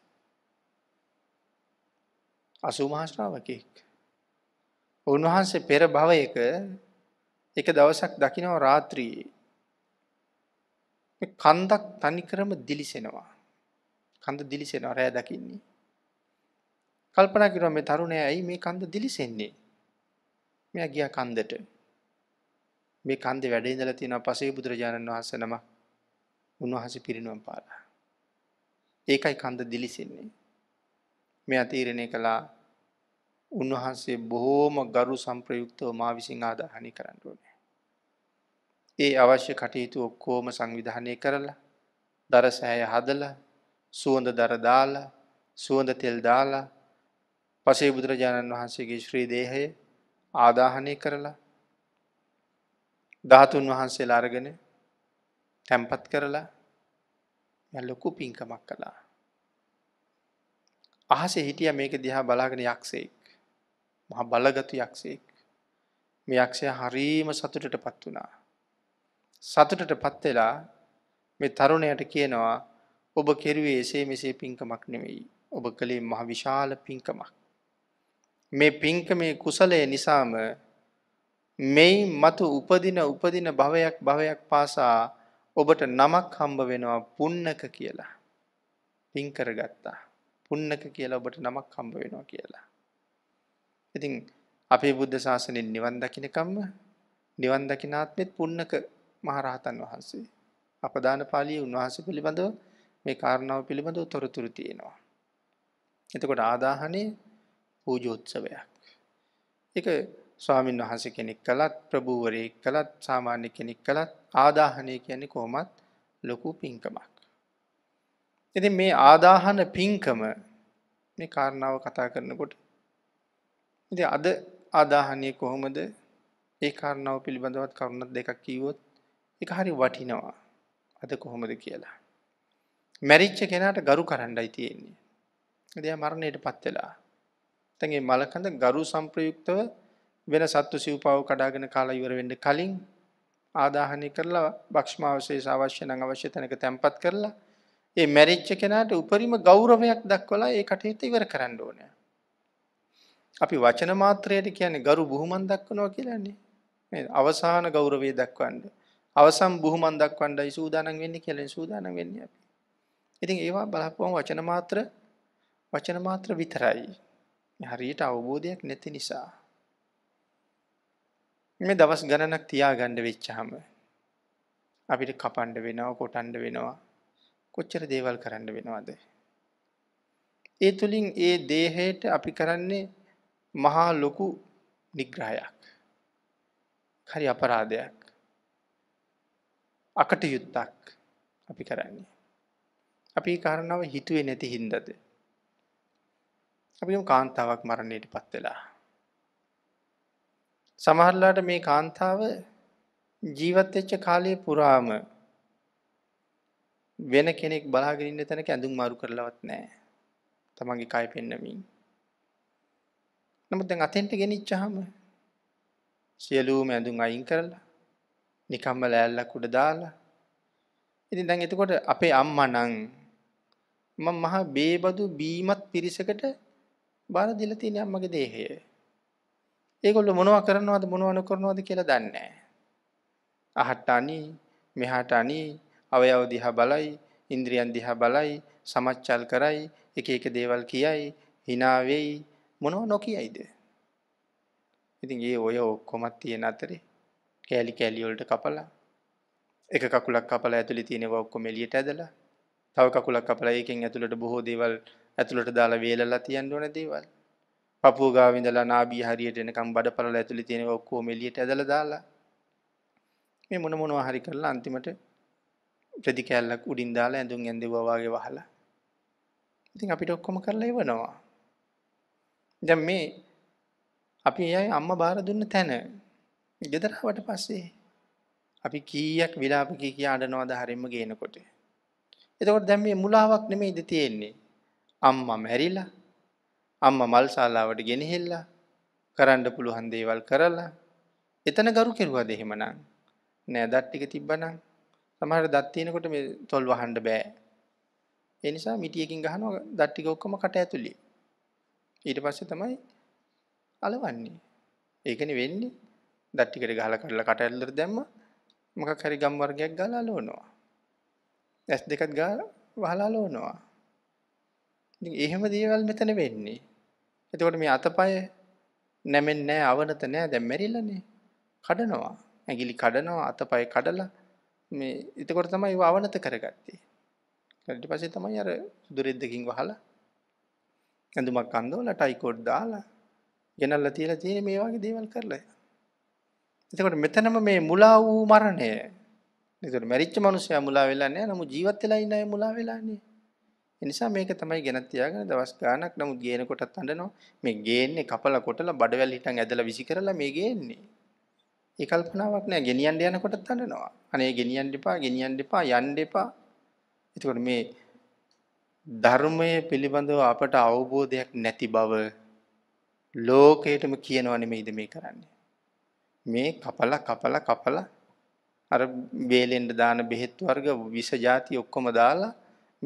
අසුමහාශ්‍රාවකයෙක්. උන්වහන්සේ පෙර භවයක එක දවසක් දකිනව රාත්‍රියයේ කන්දක් තනිකරම දිලිසෙනවා. කඳ දිලිසෙනවා රෑ දකින්නේ. කල්පනා කරනවා මේ තරුණයා ඇයි මේ කන්ද දිලිසෙන්නේ? මෙයා ගියා කන්දට. මේ කන්දේ වැඩේ ඉඳලා තියෙන පසේ බුදුරජාණන් වහන්සේ නම උන්වහන්සේ පිරිනුවම් පාලා. ඒකයි කන්ද දිලිසෙන්නේ. මෙයා තීරණය කළා උන්වහන්සේ බොහෝම ගරු සම්ප්‍රයුක්තව මා විසින් ආදාහනය කරන්න ඕනේ. ඒ අවශ්‍ය කටයුතු ඔක්කෝම සංවිධානය කරලා දර සෑය හදල සුවඳ දරදාල සුවඳ තෙල් දාලා පසේ බුදුරජාණන් වහන්සේගේ ශ්‍රී දේහය ආදාහනය කරලා ධාතුන් වහන්සේ ලාර්ගෙන තැම්පත් කරලා ලොකු පින්කමක් කළා. අහස හිටිය මේක දිහා බලාගෙන යක්ෂයෙක් මහ බලගතු යක්ෂයෙක් මේ යක්ෂය හරීම සතුටට පත් වනාා සතුටට පත් වෙලා මේ තරුණයට කියනවා ඔබ කෙරුවේ එසේ මෙසේ පින්කමක් නෙවෙයි. ඔබ කළේ මහ විශාල පින්කමක්. මේ පින්කමේ කුසලය නිසාම මෙයි මතු උපදින උපදින භවයක් භවයක් පාසා ඔබට නමක් හම්බ වෙනවා පුන්නක කියලා. පින්කර ගත්තා. පුන්නක කියලා ඔබට නමක් හම්බ වෙනවා කියලා. ඉතින් අපේ බුද්ධ ශාසනයෙන් නිවන් දකිනකම්ම නිවන් දකිනාත්මෙත් පුන්නක මහරහතන් වහන්සේ. අපදාන පාලිය උන්වහන්සේ පිළිබඳව මේ කාරණාව පිළිබඳව තොරතුරු තියෙනවා. එතකොට ආදාහනේ පූජෝත්සවයක්. එක ස්වාමීන් වහන්සේ කෙනෙක් කළත් ප්‍රභූවරය කළත් සාමාන්‍ය කෙනෙක් කළත් ආදාහනය කියන්නේ කොහොමත් ලොකු පින්කමක්. එති මේ ආදාහන පින්කම මේ කාරණාව කතා කරනකොට. ඉති අද ආදාහනය කොහොමද ඒ කාරණාව පිළිබඳවත් කරුණත් දෙකක් කීවොත් එක හරි වටිනවා අද කොහොමද කියලා. මැරිච්ච කෙනාට ගරු කරන්නයි තියෙන්නේ. දෙයා මරණයට පත් වෙලා. තැගේ මලකඳ ගරු සම්ප්‍රයුක්තව වෙන සත්තු සිව්පාව කඩාගෙන කාලා ඉවර වෙන්න කලින් ආදාහනය කරලා භක්ෂ්මාවශේෂ අවශ්‍ය නම් අවශ්‍ය තැනක තැම්පත් කරලා ඒ මැරිච්ච කෙනාට උපරිම ගෞරවයක් දක්වලා ඒ කටයුත්ත ඉවර කරන්න ඕනේ. අපි වචන මාත්‍රයට කියන්නේ ගරු බුහුමන් දක්වනවා කියලානේ. මේ අවසාන ගෞරවය දක්වන්නේ. අවසම් බුහුමන් දක්වන්නයි සූදානම් වෙන්නේ කියලා සූදානම් වෙන්නේ අපි. ඉතින් ඒවා බලපුවම වචන මාත්‍ර වචන මාත්‍ර විතරයි. හරියට අවබෝධයක් නැති නිසා. මේ දවස් ගණනක් තියාගන්න වෙච්චාම අපිට කපන්න වෙනවා, කොටන්න වෙනවා. කොච්චර දේවල් කරන්න වෙනවද? ඒ තුලින් ඒ දේහයට අපි කරන්නේ මහා ලොකු නිග්‍රහයක්. හරි අපරාධයක්. අකටයුත්තක් අපි කරන්නේ. අපි කාරණාව හිතුවේ නැති හින්දද. අපි කාන්තාවක් මරණයට පත් වෙලා. සමහරලාට මේ කාන්තාව ජීවත්වෙච්ච කාලය පුරාම වෙන කෙනෙක් බලාගරන්න තැනක ඇඳුම් මාරු කරලවත් නෑ තමන්ගේ කය පෙන්නමින්. නමුත් දැන් අතෙන්ට ගෙනනිච්චහම සියලූම ඇඳුම් අයින් කරලා නිකම්ම ලෑල්ලක් උඩ දාලා. ඉතින් දැන් එතකොට අපේ අම්මා නම් මම මහා බේබදු බීමත් පිරිසකට බාර දීලා තියෙන අම්මගේ දේහය. ඒගොල්ලෝ මොනවා කරනවද මොනවා නොකරනවද කියලා දන්නේ නැහැ. අහට අනි මෙහාට අනි අවයව දිහා බලයි ඉන්ද්‍රියන් දිහා බලයි සමච්චල් කරයි එක එක දේවල් කියයි hina වෙයි මොනව නොකියයිද? ඉතින් ඒ ඔය ඔක්කොමත් තියෙන අතරේ කෑලි කෑලිවලට කපලා එක කකුලක් කපලා ඇතුළේ තියෙනවා ඔක්කොම එළියට ඇදලා තව කකුලක් කපලා ඒකෙන් ඇතුළට බොහෝ දේවල් ඇතුළට දාලා වේලලා තියන්න ඕන දේවල් පපුව ගාව ඉඳලා නාභිය හරියට එනකම් බඩපරල ඇතුළේ තියෙනවා ඔක්කොම එළියට ඇදලා දාලා මේ මොන මොනවා හරි කරලා අන්තිමට ප්‍රති කෑල්ලක් උඩින් දාලා ඇඳුම් ඇඳෙවුවා වගේ වහලා ඉතින් අපිට ඔක්කොම කරලා ඉවනවා දැන් මේ අපි එයයි අම්මා බාර දුන්න තැන ගෙදරාවට පස්සේ අපි කීයක් විලාපකි කිය අඩනවාද හරිම ගේනකොට. එතකොට දැම් මේ මුලාවක් නෙම ඉද තියෙන්නේ. අම්ම මැරිලා අම්ම මල් ශාලාවට ගෙනහෙල්ලා කරන්න පුළුවන් දේවල් කරලා එතන ගරු කෙරුවා දෙහෙමනම් නෑ දට්ටික තිබ්බනම් සමහර දත්තියනකොට මේ තොල් වහන්ඩ බෑ. එනිසා මිටියකින් ගහනුව දට්ටික ඔක්කොම කට ඇතුලි. ඊට පස්සේ තමයි අලවන්නේ. ඒකන වෙන්නේ දට්ටිකට ගහල කරලා කට ඇල්ලර දැම්ම මොකක් හරි ගම් වර්ගයක් ගලා ලෝනවා ඇස් දෙකත් ගාල වහලා ලෝනවා එහෙම දේවල් මෙතන වෙන්නේ එතකොට මේ අතපය නැමෙන්නේ නැහැ අවනත නැහැ දැන් මැරිලානේ කඩනවා ඇඟිලි කඩනවා අතපය කඩලා මේ එතකොට තමයි ඒව අවනත කරගත්තේ ඊට පස්සේ තමයි අර දුරෙද්දකින් වහලා ඇඳුමක් අඳවලා ටයිකෝඩ් දාලා ගෙනල්ලා තියලා තියෙන මේ වගේ දේවල් කරලා එතකොට මෙතනම මේ මුලා වූ මරණය. එතකොට මැරිච්ච මිනිස්සයා මුලා වෙලා නැහැ. නමුත් ජීවත් වෙලා ඉන්න අය මුලා වෙලා නැහැ. ඒ නිසා මේක තමයි ගෙන තියාගෙන දවස් ගාණක් නමුත් ගේන කොටත් අඬනවා. මේ ගේන්නේ කපලා කොටලා බඩවැල් හිටන් ඇදලා විසි කරලා මේ ගේන්නේ. ඒ කල්පනාවක් නෑ ගෙනියන්න යන කොටත් අඬනවා. අනේ ගෙනියන්න එපා, ගෙනියන්න එපා, යන්න එපා. එතකොට මේ ධර්මයේ පිළිබඳව අපට අවබෝධයක් නැති බව ලෝකයටම කියනව නෙමෙයිද මේ කරන්නේ. මේ කපලා කපලා කපලා අර වේලෙන්ඩ දාන බෙහෙත් වර්ග විස ජාති ඔක්කොම දාලා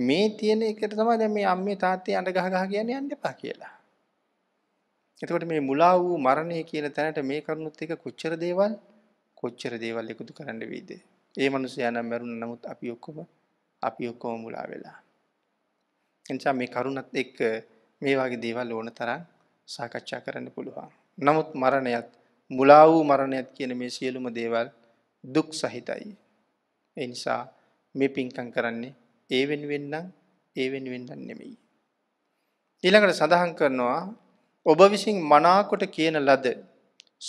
මේ තියෙන එකට තමයි දැන් මේ අම්මේ තාත්තේ අඬ ගහ ගහ කියන්නේ යන්න එපා කියලා. එතකොට මේ මුලා වූ මරණය කියන තැනට මේ කරුණුත් එක කොච්චර දේවල් කොච්චර දේවල් එකතු කරන්න වේද? ඒ මිනිස්යා නම් මරුණ නමුත් අපි ඔක්කොම අපි ඔක්කොම මුලා වෙලා. එනිසා මේ කරුණත් එක්ක මේ වගේ දේවල් ඕන තරම් සාකච්ඡා කරන්න පුළුවන්. නමුත් මරණයත් මුලා වූ මරණයත් කියන මේ සියලුම දේවල් දුක් සහිතයි. එනිසා මේ පින්කම් කරන්නේ ඒ වෙනුවෙන්නම් ඒ වෙනුවෙන්නම් නෙමෙයි. ඊළඟට සඳහන් කරනවා ඔබ විසින් මනාකොට කියන ලද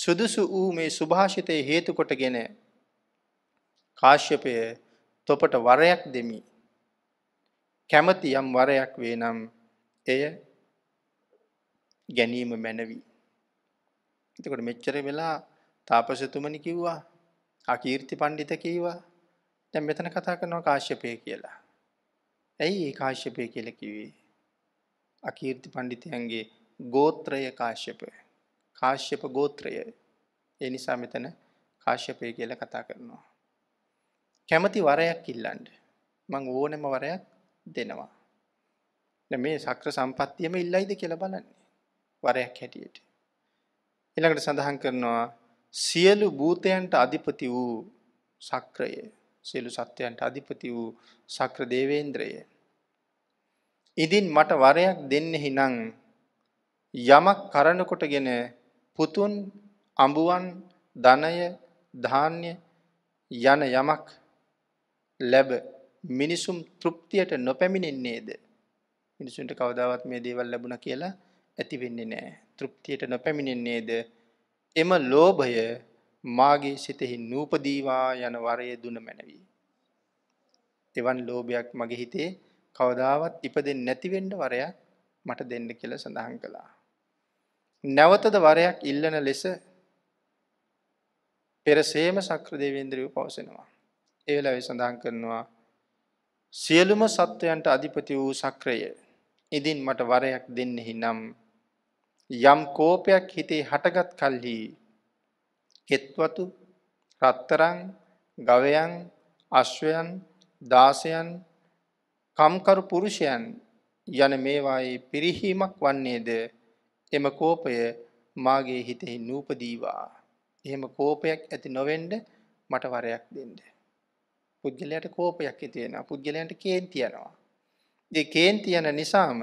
සුදුසු වූ මේ සුභාෂිතය හේතු කොටගෙන කාශ්‍යපය තොපට වරයක් දෙමි. කැමති යම් වරයක් වේ නම් එය ගැනීම මැනවී. එතකොට මෙච්චර වෙලා තාපසතුමනි කිව්වා අකීර්ති පඬිත කීවා දැන් මෙතන කතා කරනවා කාශ්‍යපය කියලා ඇයි ඒ කාශ්‍යපය කියලා කිව්වේ අකීර්ති පඬිතයන්ගේ ගෝත්‍රය කාශ්‍යපය කාශ්‍යප ගෝත්‍රය ඒ නිසා මෙතන කාශ්‍යපය කියලා කතා කරනවා කැමති වරයක් ඉල්ලන්න මං ඕනෙම වරයක් දෙනවා දැන් මේ සක්‍ර සම්පත්තියම ඉල්ලයිද කියලා බලන්නේ වරයක් හැටියට ඊළඟට සඳහන් කරනවා සියලු භූතයන්ට අධිපති වූ සක්‍රය සියලු සත්‍යයන්ට අධිපති වූ සක්‍ර දේවේන්ද්‍රය ඉදින් මට වරයක් දෙන්නෙහි නං යමක් කරනකොටගෙන පුතුන් අඹුවන් ධනය ධාන්‍ය යන යමක් ලැබ මිනිසුම් තෘප්තියට නොපැමිණෙන්නේද මිනිසුන්ට කවදාවත් මේ දේවල් ලැබුණ කියලා ඇති වෙන්නේ නැහැ තෘප්තියට නොපැමිණෙන්නේද එම ලෝභය මාගේ සිතෙහි නූපදීවා යන වරය දුන මැනවී. එවන් ලෝභයක් මගේ හිතේ කවදාවත් ඉපදෙන් නැතිවෙන්ඩ වරයක් මට දෙන්න කියල සඳහන් කළා. නැවතද වරයක් ඉල්ලන ලෙස පෙරසේම සක්‍ර දෙවේන්ද්‍රිය පවසෙනවා. ඒවෙලා සඳහන් කරනවා සියලුම සත්වයන්ට අධිපති වූ සක්‍රය ඉදින් මට වරයක් දෙන්නෙහි නම් යම් කෝපයක් හිතේ හටගත් කල්හි කෙත්වතු රත්තරං ගවයන් අශ්වයන් දාසයන් කම්කරු පුරුෂයන් යන මේවායේ පිරිහීමක් වන්නේද එම කෝපය මාගේ හිතෙහි නූපදීවා එහෙම කෝපයක් ඇති නොවෙන්ඩ මට වරයක් දෙන්න පුද්ගලයට කෝපයක් ඇතියෙන පුද්ගලයන්ට කේන්තියනවා දෙ කේන්තියන නිසාම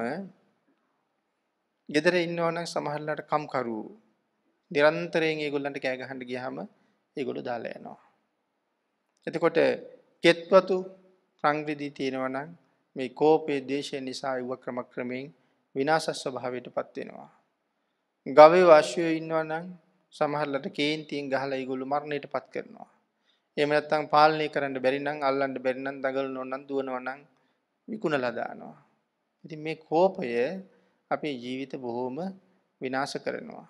ගෙදර ඉන්නවනම් සමහරලාට කම්කරු නිරන්තරයෙන් ඒගොල්ලන්ට කෑ ගහන්න ගියාම ඒගොල්ලෝ දාලා යනවා. එතකොට කෙත්වතු රංග්‍රිදී තියෙනවා නම් මේ කෝපයේ ද්වේෂය නිසා ඒව ක්‍රමක්‍රමයෙන් විනාශ ස්වභාවයටපත් වෙනවා. ගවය වාශ්‍යය ඉන්නවා නම් සමහරලාට කේන්තියෙන් ගහලා ඒගොල්ලෝ මරණයටපත් කරනවා. එහෙම නැත්නම් පාලනය කරන්න බැරි නම් අල්ලන්න බැරි නම් දඟලනවා නම් දුවනවා නම් විකුණලා දානවා. ඉතින් මේ කෝපය අපේ ජීවිත බොහෝම විනාශ කරනවා.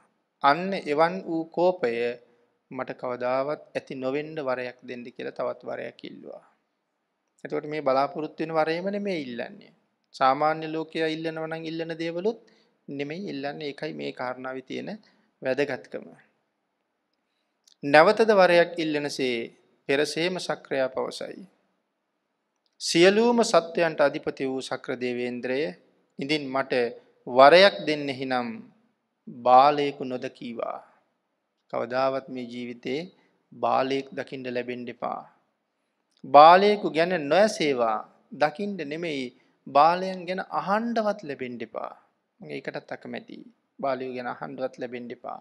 අන්න එවන් වූ කෝපය මට කවදාවත් ඇති නොවෙන්ඩ වරයක් දෙන්න කියලා තවත් වරයක් ඉල්ලවා. එතකොට මේ බලාපොරොත්තුවෙන වරයමන මේ ඉල්ලන්නේ. සාමාන්‍ය ලෝකයා ඉල්ලනවනං ඉල්ලන දේවලුත් නෙමෙයි ඉල්ලන්න එකයි මේ කාරණාව තියෙන වැදගත්කම. නැවතද වරයක් ඉල්ලනසේ පෙරසේම සක්‍රයා පවසයි. සියලූම සත්වයන්ට අධිපති වූ සක්‍රදේවේන්ද්‍රය ඉඳින් මට වරයක් දෙන්න හිනම් බාලයෙකු නොදකීවා. කවදාවත් මේ ජීවිතේ බාලයෙක් දකිින්ට ලැබෙන්ඩ එපා. බාලයෙකු ගැන නොයසේවා දකිින්ට නෙමෙයි බාලයන් ගැන අහන්ඩවත් ලැබෙන්ඩිපා ඒකටත් අකමැති බාලයෝ ගැන අහන්ඩුවත් ලැබෙන්ඩිපා.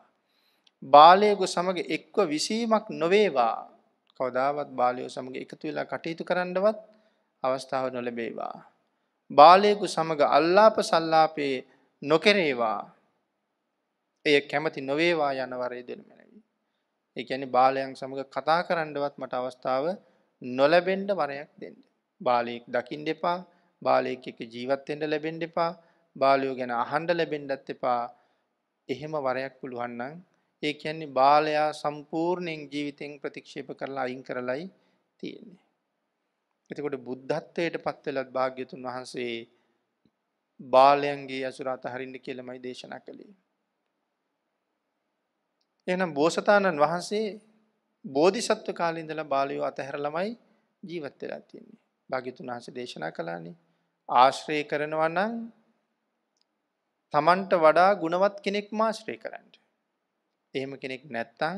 බාලයකු සමඟ එක්ව විසීමක් නොවේවා කවදාවත් බාලයෝ සමඟ එකතු වෙලා කටයුතු කරන්නවත් අවස්ථාව නොලැබේවා. බාලයකු සමඟ අල්ලාප සල්ලාපයේ නොකරේවා. එය කැමති නොවේවා යන වරේ දෙන මැනවි. ඒ කියන්නේ බාලයන් සමග කතා කරන්නවත් මට අවස්ථාව නොලැබෙන්න වරයක් දෙන්න. බාලයෙක් දකින්න එපා, බාලයෙක් එක ජීවත් වෙන්න ලැබෙන්න එපා, බාලයෝ ගැන අහන්න ලැබෙන්නත් එපා. එහෙම වරයක් පුළුවන් නම් ඒ කියන්නේ බාලයා සම්පූර්ණයෙන් ජීවිතෙන් ප්‍රතික්ෂේප කරලා අයින් කරලයි තියෙන්නේ. එතකොට බුද්ධත්වයට පත්වෙලත් භාග්‍යතුන් වහන්සේ බාලයන්ගේ ඇසුර අතහරින්න කියලමයි දේශනා කළේ. එනම් බෝසතාණන් වහන්සේ බෝධිසත්ව කාලින්දල බාලයෝ අතහැර ළමයි ජීවත් වෙලා තියෙන්නේ. භාග්‍යතුන් වහන්සේ දේශනා කළානේ ආශ්‍රය කරනවා නම් තමන්ට වඩා ගුණවත් කෙනෙක් මාශ්‍රය කරන්න. එහෙම කෙනෙක් නැත්තම්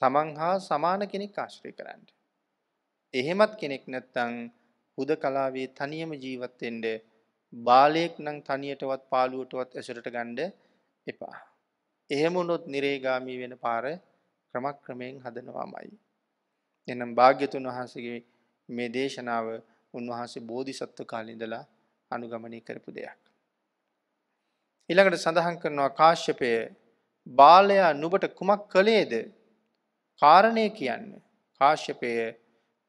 තමන් හා සමාන කෙනෙක් ආශ්‍රය කරන්න. එහෙමත් කෙනෙක් නැත්තම් හුදකලාවේ තනියම ජීවත් වෙන්නේ බාලයෙක් නම් තනියටවත් පාළුවටවත් ඇසුරට ගණ්ඩ එපා. එහෙම උනොත් නිරේගාමී වෙන පාර ක්‍රමක්‍රමයෙන් හදනවාමයි. එනම් භාග්‍යතුන් වහන්සගේ මේ දේශනාව උන්වහන්සේ බෝධි සත්ව කාලින්දලා අනුගමනය කරපු දෙයක්. ඉළඟට සඳහන් කරනවා කාශ්‍යපය බාලයා නුබට කුමක් කළේද කාරණය කියන්න කාශ්‍යපය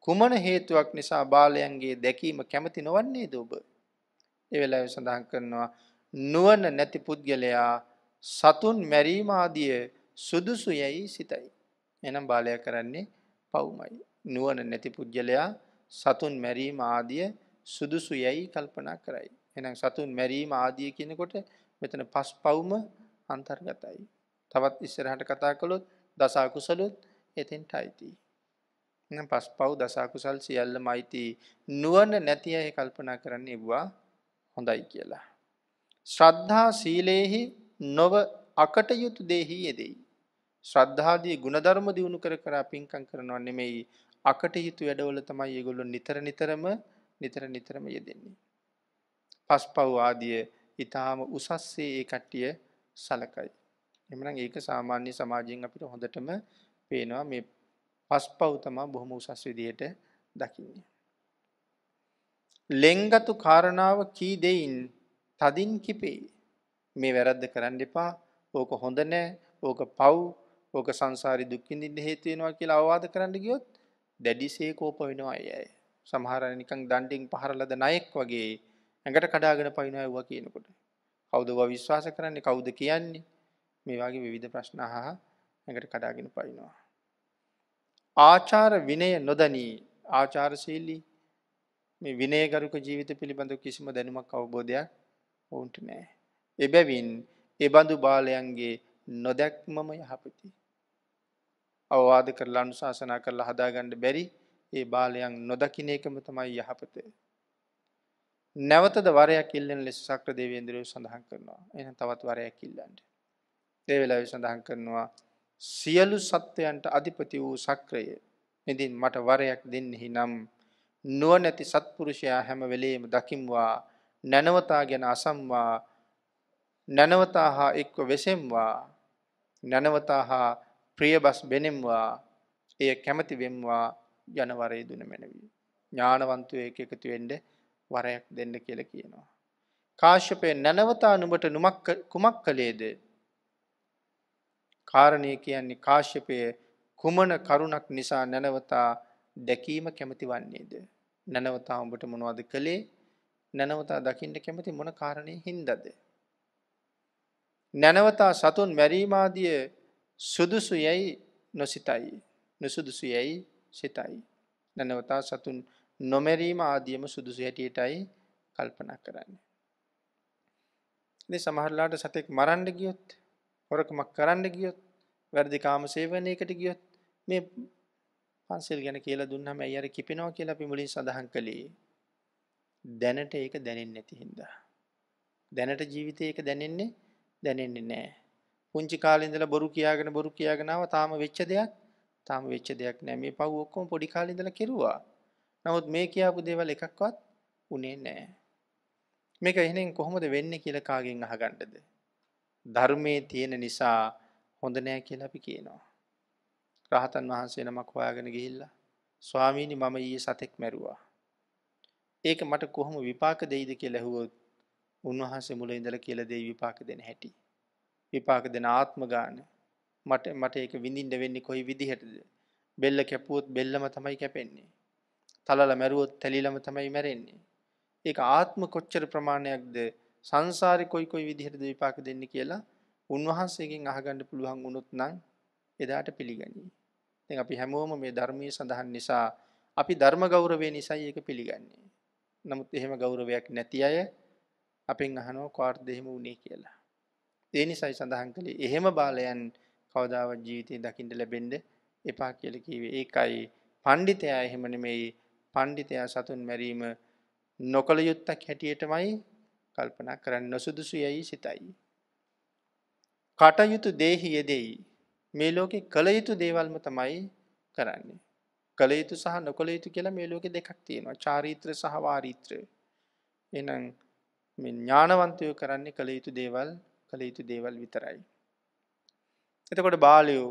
කුමන හේතුවක් නිසා බාලයන්ගේ දැකීම කැමති නොවන්නේ දඔබ එවෙලා සඳහන් කරනවා නුවන නැති පුද්ගලයා සතුන් මැරීමාදිය සුදුසු යැයි සිතයි. එනම් බාලය කරන්නේ පවුමයි. නුවන නැති පුද්ගලයා සතුන් මැරීම ආදිය සුදුසු යැයි කල්පනා කරයි. එනම් සතුන් මැරීම ආදිය කියනකොට මෙතන පස් පවුම අන්තර්ගතයි. තවත් ඉස්සරහට කතා කළොත් දසාකුසලුත් එතින්ට අයිතිී. පස් පව් දසාකුසල් සියල්ල මයිති නුවන නැතිය කල්පනා කරන්න එබවා හොඳයි කියලා. ශ්‍රද්ධා සීලේහි නොව අකටයුතු දෙහි යෙදෙයි. ශ්‍රද්ධාදී ගුණධර්ම දියුණු කර කර පින්කම් කරනවා නෙමෙයි අකටයුතු වැඩවල තමයි ඒගොල්ලෝ නිතර නිතරම නිතර නිතරම යෙදෙන්නේ. පස්පව් ආදිය ඊටාම උසස්සේ ඒ කට්ටිය සලකයි. එමනම් ඒක සාමාන්‍ය සමාජයෙන් අපිට හොඳටම පේනවා මේ පස්පව් තමයි බොහොම උසස් විදියට දකින්නේ. ලෙංගතු කාරණාව කී දෙයින් තදින් කිපේ මේ වැරද්ද කරන්න එපා ඕක හොඳ නෑ ඕක පව් ඕක සංසාරි දුක්කින්දින්න හේතුවෙනවා කියලා අවවාද කරන්න ගියොත් දැඩිසේ කෝප වෙනවා අයයි සමහර නිකං දණ්ඩින් පහරලද නයෙක් වගේ ඇඟට කඩාගෙන පයිනවා වුව කියනකොට කවුද විශ්වාස කරන්නේ කවුද කියන්නේ මේ වගේ විවිධ ප්‍රශ්න හා ඇඟට කඩාගෙන පයිනවා ආචාර විනය නොදනී ආචාරශීලී මේ විනයගරුක ජීවිත පිළිබඳ කිසිම දැනුමක් අවබෝධයක් ඔවුන්ට නෑ. එබැවින් එබඳු බාලයන්ගේ නොදැක්මම යහපති. අවවාද කරලා අනුශාසනා කරලා හදාගණ්ඩ බැරි ඒ බාලයන් නොදකින එකම තමයි යහපත. නැවතද වරයක් ඉල්ලෙන් ලෙස සක්‍ර දේවේන්දරය සඳහන් කරනවා එන තවත් වරයක් ඉල්ලන්ට. ඒවෙලාව සඳහන් කරනවා සියලු සත්වයන්ට අධිපති වූ සක්‍රය මෙදින් මට වරයක් දෙන්නෙහි නම් නුවණැති සත්පුරුෂයා හැම වෙලේම දකිම්වා නැනවතා ගැන අසම්වා නැනවතා හා එක්ව වෙසෙම්වා නැනවතා හා ප්‍රියබස් බෙනෙම්වා එය කැමති වෙම්වා යනවරේ දුන මැනවී. ඥානවන්තුවයක එකතු වෙන්ඩ වරයක් දෙන්න කියල කියනවා. කාශ්‍යපය නැනවතා නුඹට නුමක් කුමක් කළේද. කාරණය කියන්නේ කාශ්‍යපය කුමන කරුණක් නිසා නැනවතා දැකීම කැමති වන්නේද. නැනවතා උඹට මොනවද කළේ නැනවතා දකිින්ට කැමති මොන කාරණය හින්දද. නැනවතා සතුන් මැරීමාදිය සුදුසු යැයි නොසිතයි නුසුදුසු යැයි සිතයි. නැනවතා සතුන් නොමැරීම ආදියම සුදුසු හැටියටයි කල්පනා කරන්න. සමහරලාට සතෙක් මරණ්ඩ ගියොත් හොරකමක් කරන්න ගියොත් වැරදිකාම සේවනයකට ගියොත් මේ පන්සල් ගැන කියලා දුන්නම ඇයි අර කිපෙනවා කියලා අපි මුලින් සඳහන් කළේ දැනට ඒක දැනෙන්නේ නැති හින්දා දැනට ජීවිතේ ඒක දැනෙන්නේ දැනෙන්නේ නැහැ පුංචි කාලේ ඉඳලා බොරු කියාගෙන බොරු කියාගෙන ආව තාම වෙච්ච දෙයක් තාම වෙච්ච දෙයක් නැහැ මේ පව් ඔක්කොම පොඩි කාලේ ඉඳලා කෙරුවා නමුත් මේ කියාපු දේවල් එකක්වත් උනේ නැහැ මේක එහෙනම් කොහොමද වෙන්නේ කියලා කාගෙන් අහගන්නද ධර්මයේ තියෙන නිසා හොඳ නෑ කියලා අපි කියනවා රහතන් වහන්සේ නමක් හොයාගෙන ගිහිල්ලා ස්වාමීනි මම ඊයේ සතෙක් මැරුවා. ඒක මට කොහොම විපාක දෙයිද කියලා ඇහුවොත් උන්වහන්සේ මුල ඉඳලා කියලා දෙයි විපාක දෙන හැටි. විපාක දෙන ආත්ම ගාන මට මට ඒක විඳින්න වෙන්නේ කොයි විදිහටද? බෙල්ල කැපුවොත් බෙල්ලම තමයි කැපෙන්නේ. තලල මැරුවොත් තැලිලම තමයි මැරෙන්නේ. ඒක ආත්ම කොච්චර ප්‍රමාණයක්ද සංසාරේ කොයි කොයි විදිහටද විපාක දෙන්නේ කියලා උන්වහන්සේගෙන් අහගන්න පුළුවන් වුණොත් නම් එදාට පිළිගනියි. ඉතින් අපි හැමෝම මේ ධර්මයේ සඳහන් නිසා අපි ධර්ම ගෞරවය නිසායි ඒක පිළිගන්නේ. නමුත් එහෙම ගෞරවයක් නැති අය අපෙන් අහනවා කාටද එහෙම වුණේ කියලා. ඒ නිසායි සඳහන් කළේ එහෙම බාලයන් කවදාවත් ජීවිතේ දකින්න ලැබෙන්න එපා කියලා කිව්වේ. ඒකයි පඬිතයා එහෙම නෙමෙයි පඬිතයා සතුන් මැරීම නොකල යුත්තක් හැටියටමයි කල්පනා කරන්න නොසුදුසු යැයි සිතයි. කටයුතු දේහි යෙදෙයි මේ ලෝකෙ කළ යුතු දේවල්ම තමයි කරන්නේ. කළ යුතු සහ නොකළ යුතු කියලා මේ ලෝකෙ දෙකක් තියෙනවා චාරීත්‍ර සහ වාරීත්‍රය. එනම් මේ ඥානවන්තයෝ කරන්නේ කළ යුතු දේවල් කළ යුතු දේවල් විතරයි. එතකොට බාලයෝ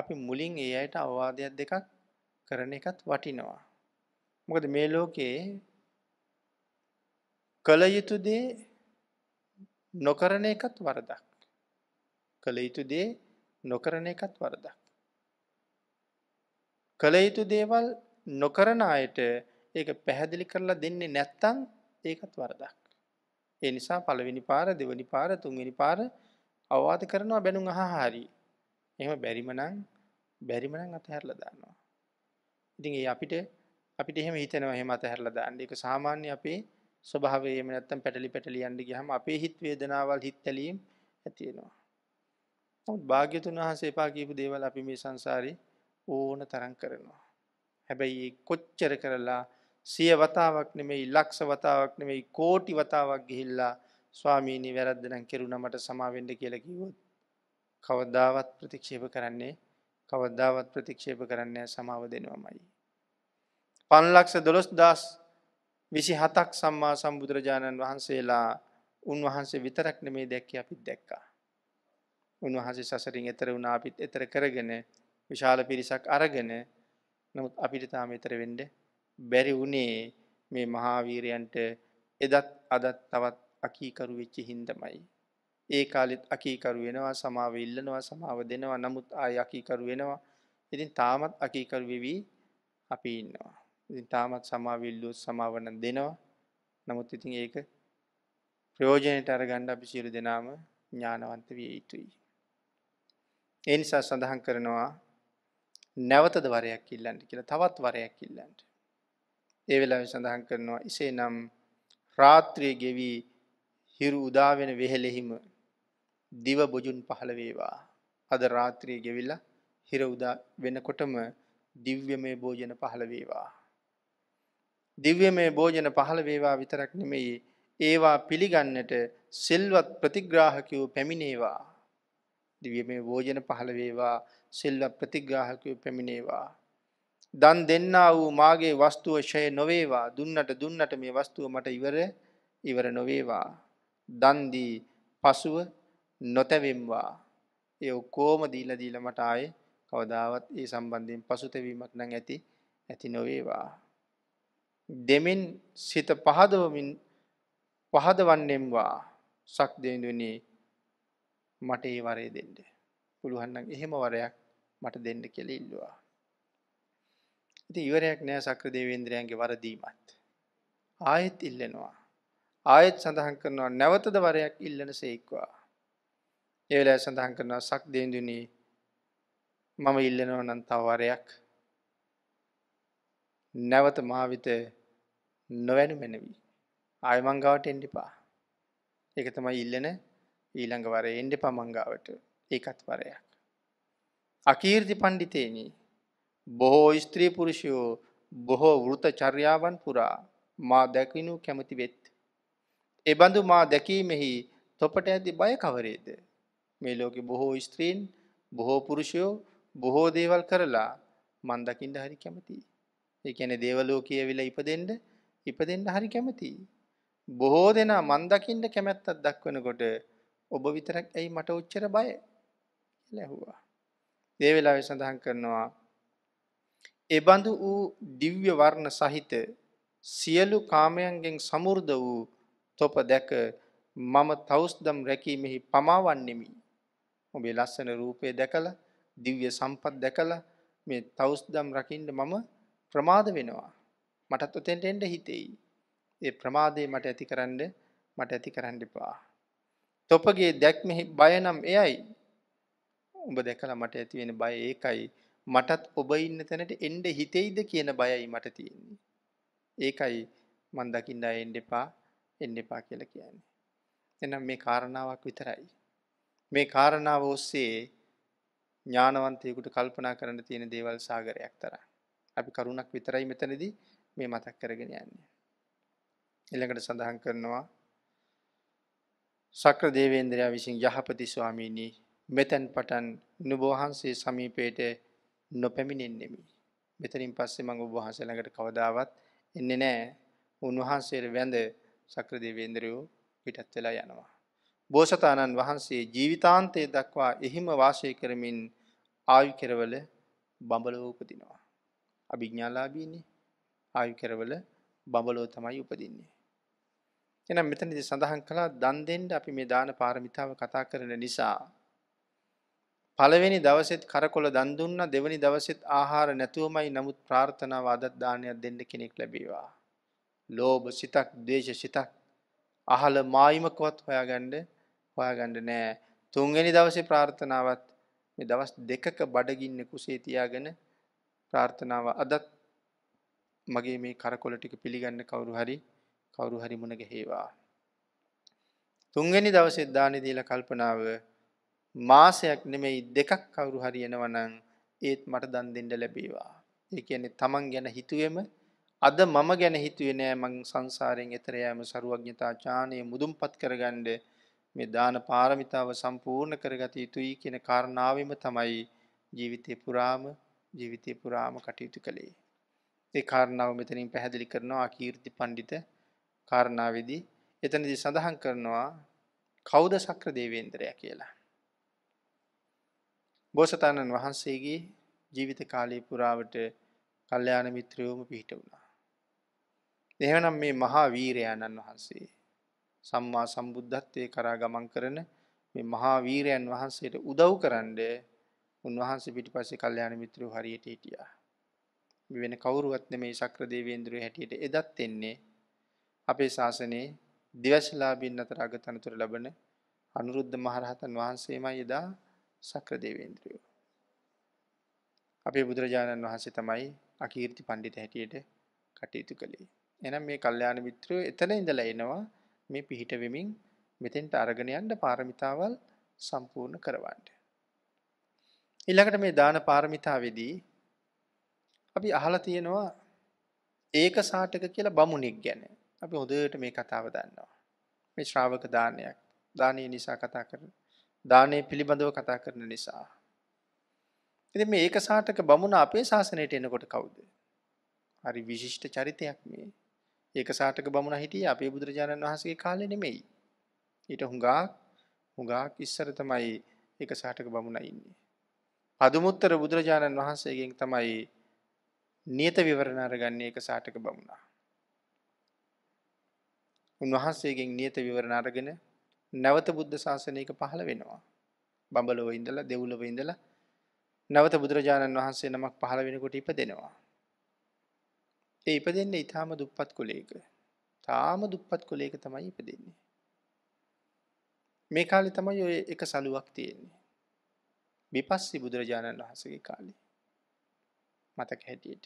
අපි මුලින් ඒ අයට අවවාදයක් දෙකක් කරන එකත් වටිනවා. මොකද මේ ලෝකයේ කළ යුතු දේ නොකරන එකත් වරදක්. කළ යුතු දේ නොකරන එකත් වරදක්. කළ යුතු දේවල් නොකරන අයට ඒක පැහැදිලි කරලා දෙන්නේ නැත්තං ඒකත් වරදක්. ඒ නිසා පළවෙනි පාර දෙවනි පාර තුන්වෙනි පාර අවවාද කරනවා බැනුම් අහහාරි. එහෙම බැරිමනං බැරිමනං අතහැරලා දානවා. ඉතින් ඒ අපිට අපිට එහෙම හිතනවා එහෙම අතහැරලා දාන්න. ඒක සාමාන්‍ය අපේ ස්වභාවයේ එහෙම නැත්තම් පැටලි පැටලි යන්න ගියාම අපේ හිත වේදනාවල් හිතැලීම් ඇති වෙනවා. භාග්‍යතුන් වහන්සේ එපා කියපු දේවල් අපි මේ සංසාරේ ඕන තරම් කරනවා. හැබැයි කොච්චර කරලා සිය වතාවක් නෙමෙයි ලක්ෂ වතාවක් නෙමෙයි කෝටි වතාවක් ගිහිල්ලා ස්වාමීනි වැරද්ද නම් කෙරුණා මට සමාවෙන්න කියලා කිව්වොත් කවදාවත් ප්‍රතික්ෂේප කරන්නේ කවදාවත් ප්‍රතික්ෂේප කරන්නේ සමාව දෙනවමයි. 512027ක් සම්මා සම්බුදුරජාණන් වහන්සේලා උන්වහන්සේ විතරක් නෙමේ දැක්කේ අපිත් දැක්කා. උන්වහන්සේ සසරින් එතර වුණ අපිත් එතර කරගෙන විශාල පිරිසක් අරගෙන නමුත් අපිට තාම එතර වෙන්ඩ බැරි වුණේ මේ මහාවීරයන්ට එදත් අදත් තවත් අකීකරු වෙච්චි හින්දමයි. ඒ කාලෙත් අකීකරු වෙනවා සමාව ඉල්ලනවා සමාව දෙනවා නමුත් ආය අකීකරු වෙනවා ඉතින් තාමත් අකීකරු වෙවී අපි ඉන්නවා. ඉතින් තාමත් සමාවිල්ලුවත් සමාවන දෙනවා නමුත් ඉතින් ඒක ප්‍රයෝජනයට අරගණ්ඩ අපි සිරු දෙනාම ඥානවන්ත විය යුතුයි. ඒ නිසා සඳහන් කරනවා නැවතද වරයක් ඉල්ලන්ට කියලා තවත් වරයක් ඉල්ලන්ට. ඒ වෙලාවෙ සඳහන් කරනවා එසේ නම් රාත්‍රිය ගෙවී හිරු උදාවෙන වෙහෙලෙහිම දිව බොජුන් පහළ වේවා. අද රාත්‍රිය ගෙවිලා හිර උදා වෙනකොටම දිව්‍යමය භෝජන පහළ වේවා. දිව්‍යමය භෝජන පහළ වේවා විතරක් නෙමෙයි ඒවා පිළිගන්නට සිල්වත් ප්‍රතිග්‍රාහකයෝ පැමිණේවා දිවියමේ භෝජන පහළ වේවා සිල්ල ප්‍රතිග්‍රාහකයෝ පැමිණේවා. දන් දෙන්නා වූ මාගේ වස්තුව ෂය නොවේවා දුන්නට දුන්නට මේ වස්තුව මට ඉවර ඉවර නොවේවා. දන්දී පසුව නොතැවෙම්වා. එය කෝම දීල දීල මට ආයේ කවදාවත් ඒ සම්බන්ධයෙන් පසුතැවීමක් නං ඇති ඇති නොවේවා. දෙමින් සිත පහදවමින් පහදවන්නෙම්වා සක් දෙදුනේ මට ඒ වරේ දෙන්න. පුළුවන්නම් එහෙම වරයක් මට දෙන්න කියලා ඉල්ලුවා. ඉතින් ඉවරයක් නෑ සක්‍ර දේවේන්ද්‍රයන්ගේ වරදීමත්. ආයෙත් ඉල්ලනවා. ආයෙත් සඳහන් කරනවා නැවතද වරයක් ඉල්ලන සේක්වා. ඒ වෙලාවේ සඳහන් කරනවා සක් දේන්දුනි මම ඉල්ලනවා නම් තව වරයක් නැවත මා වෙත නොවැණු මැනවි. ආයෙ මං ගාවට එන්න එපා. ඒක තමයි ඉල්ලන ඊළඟ වරේ එන්ඩ පමංගාවට ඒකත් වරයක්. අකීර්ති පණ්ඩිතේනී බොහෝ ස්ත්‍රී පුරුෂයෝ බොහෝ වෘත චර්යාවන් පුරා මා දැකිනු කැමති වෙත්. එබඳු මා දැකීමෙහි තොපට ඇති බය කවරේද. මේ ලෝකෙ බොහෝ ස්ත්‍රීන් බොහෝ පුරුෂයෝ බොහෝ දේවල් කරලා මන්දකින්ට හරි කැමති. එකන දේවලෝ කියවෙලා ඉපදෙන්ට ඉපදෙන්ට හරි කැමති. බොහෝ දෙනා මන්දකින්ට කැමැත්තත් දක්වනකොට ඔබ විතරක් ඇයි මට උච්චර බය ලැහුවා. ඒ වෙලාවේ සඳහන් කරනවා එබඳු වූ දිව්‍ය වර්ණ සහිත සියලු කාමයන්ගෙන් සමුර්ධ වූ තොප දැක මම තවුස්දම් රැකීමෙහි පමාවන්නෙමි. ඔබේ ලස්සන රූපය දැකලා දිව්‍ය සම්පත් දැකලා මේ තවුස්දම් රකින්න මම ප්‍රමාද වෙනවා. මටත් උතෙන්ට එන්න හිතෙයි. ඒ ප්‍රමාදේ මට ඇති කරන්න මට ඇති කරන්න එපා. තොපගේ දැක්මෙහි බය නම් එයයි. ඔබ දැකලා මට ඇති වෙන බය ඒකයි. මටත් ඔබ ඉන්න තැනට එන්න හිතෙයිද කියන බයයි මට තියෙන්නේ. ඒකයි මන් දකින්න එන්න එපා එන්න එපා කියලා කියන්නේ. එහෙනම් මේ කාරණාවක් විතරයි. මේ කාරණාව ඔස්සේ ඥානවන්තයෙකුට කල්පනා කරන්න තියෙන දේවල් සාගරයක් තරම්. අපි කරුණක් විතරයි මෙතනදී මේ මතක් කරගෙන යන්නේ. ඊළඟට සඳහන් කරනවා සක්‍ර දේවේන්ද්‍රයා විසින් යහපති ස්වාමීණී මෙතැන් පටන් නුබෝහන්සේ සමීපයට නොපැමිණෙන්නෙමි. මෙතරින් පස්සේ මං උබහන්සේළඟට කවදාවත් එන්න නෑ උන්වහන්සේට වැඳ සක්‍ර දේවේන්ද්‍රයෝ පිටත් වෙලා යනවා. බෝසතාණන් වහන්සේ ජීවිතාන්තය දක්වා එහිම වාසය කරමින් ආයු කෙරවල බඹලව උපදිනවා. අභිඥ්ඥාලාබීනි ආයු කෙරවල බඹලෝ තමයි උපදින්නේ. එනම් මෙතනදි සඳහන් කළා දන් දෙන්න අපි මේ දාන පාරමිතාව කතා කරන නිසා පළවෙනි දවසෙත් කරකොල දන් දුන්නා දෙවනි දවසෙත් ආහාර නැතුවමයි නමුත් ප්‍රාර්ථනාව අදත් දානයක් දෙන්න කෙනෙක් ලැබේවා. ලෝභ සිතක්, ද්වේෂ සිතක් අහල මායිමකවත් හොයාගන්න හොයාගන්න නෑ. තුන්වෙනි දවසේ ප්‍රාර්ථනාවත් මේ දවස් දෙකක බඩගින්න කුසේ තියාගෙන ප්‍රාර්ථනාව අදත් මගේ මේ කරකොල ටික පිළිගන්න කවුරු හරි කවරු හරි මුණ ගැහේවා. තුන්ගනි දවසෙත් දානෙ දීලා කල්පනාව මාසයක් නෙමෙයි දෙකක් කවුරු හරි එනවනම් ඒත් මට දන් දෙන්න ලැබේවා. ඒ කියන්නේ තමන් ගැන හිතුවෙම අද මම ගැන හිතුවේ නෑ මං සංසාරයෙන් එතර යාම සරුවඥතා ඥානය මුදුන්පත් කරගන්න මේ දාන පාරමිතාව සම්පූර්ණ කරගත යුතුයි කියන කාරණාවෙම තමයි ජීවිතේ පුරාම ජීවිතේ පුරාම කටයුතු කළේ. ඒ කාරණාව මෙතනින් පැහැදිලි කරනවා කීර්ති පඬිතුමා කාරණාවේදී එතනදී සඳහන් කරනවා කවුද සක්‍ර දේවේන්ද්‍රයා කියලා. බෝසතාණන් වහන්සේගේ ජීවිත කාලය පුරාවට කල්යාණ මිත්‍රයෝම පිහිට වුණා. එහෙමනම් මේ මහා වීරයාණන් වහන්සේ සම්මා සම්බුද්ධත්වයේ කරා ගමන් කරන මේ මහා වීරයන් වහන්සේට උදව් කරන්න උන්වහන්සේ පිටිපස්සේ කල්යාණ මිත්‍රයෝ හරියට හිටියා. වෙන කවුරුවත් නෙමේ ශක්‍ර දේවේන්ද්‍රය හැටියට එදත් එන්නේ අපේ ශාසනයේ දිවශලාබින් අතර අගතනතුර ලබන අනුරුද්ධ මහරහතන් වහන්සේමයි එදා සක්‍රදේවේන්ද්‍රියෝ. අපේ බුදුරජාණන් වහන්සේ තමයි අකීර්ති පණ්ඩිත හැටියට කටයුතු කළේ. එනම් මේ කල්යාණ මිත්‍රයෝ එතන ඉඳලා එනවා මේ පිහිට වෙමින් මෙතෙන්ට අරගෙන යන්න පාරමිතාවල් සම්පූර්ණ කරවන්න. ඊළඟට මේ දාන පාරමිතාවේදී අපි අහලා තියෙනවා ඒක සාටක කියලා බමුණෙක් ගැන. අපි හොදට මේ කතාව දන්නවා. මේ ශ්‍රාවක දානයක් දානය නිසා කතා කරන දානය පිළිබඳව කතා කරන නිසා. එති මේ ඒක සාටක බමුණ අපේ ශාසනයට එනකොට කවුද. හරි විශිෂ්ට චරිතයක් මේ ඒක සාටක බමුණ හිටිය අපේ බුදුරජාණන් වහසගේ කාලෙ නෙමෙයි. ඊට හුඟා හුඟාක් ඉස්සර තමයි ඒක සාටක බමුණ ඉන්නේ. පදුමුත්තර බුදුරජාණන් වහන්සේගෙන් තමයි නියත විවරණ අරගන්නේ ඒක සාටක බමුණා. උන්වහන්සේගෙන් නියත විවරණ අරගෙන නැවත බුද්ධ ශාසනයක පහළ වෙනවා. බඹලොව ඉඳලා දෙව්ලොව ඉඳලා නැවත බුදුරජාණන් වහන්සේ නමක් පහළ වෙනකොට ඉපදෙනවා. ඒ ඉපදෙන්නේ ඊටාම දුප්පත් කුලයක. තාම දුප්පත් කුලයක තමයි ඉපදෙන්නේ. මේ කාලේ තමයි ඔය එක සලුවක් තියෙන්නේ. විපස්සී බුදුරජාණන් වහන්සේගේ කාලේ. මතක හැටියට.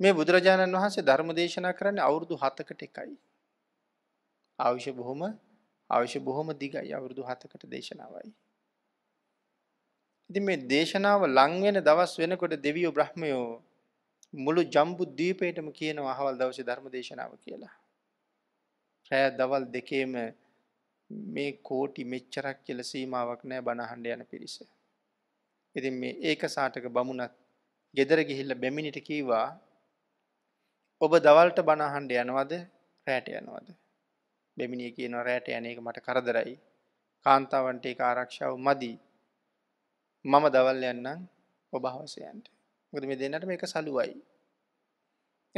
මේ බුදුරජාණන් වහන්සේ ධර්ම දේශනා කරන්නේ අවුරුදු 7කට එකයි. ආවිෂ බොහොම ආවිෂ බොහොම දිගයි අවුරුදු 7කට දේශනාවයි. ඉතින් මේ දේශනාව ලං වෙන දවස් වෙනකොට දෙවියෝ බ්‍රහ්මයෝ මුළු ජම්බුද්වීපේටම කියනවා අහවල් දවසේ ධර්ම දේශනාව කියලා. රැය දවල් දෙකේම මේ කෝටි මෙච්චරක් කියලා සීමාවක් නැහැ බණ අහන්න යන පිරිස. ඉතින් මේ ඒක සාටක බමුණත් ගෙදර ගිහිල්ලා බැමිණිට කීවා ඔබ දවල්ට බණ අහන්න යනවද රැට යනවද දෙමිනිිය කියන රෑට යනක මට කරදරයි කාන්තාවන්ට ඒ ආරක්ෂාව මදී මම දවල් යන්නම් ඔබහවසයන්ට ගොද මේ දෙන්නට මේක සලුවයි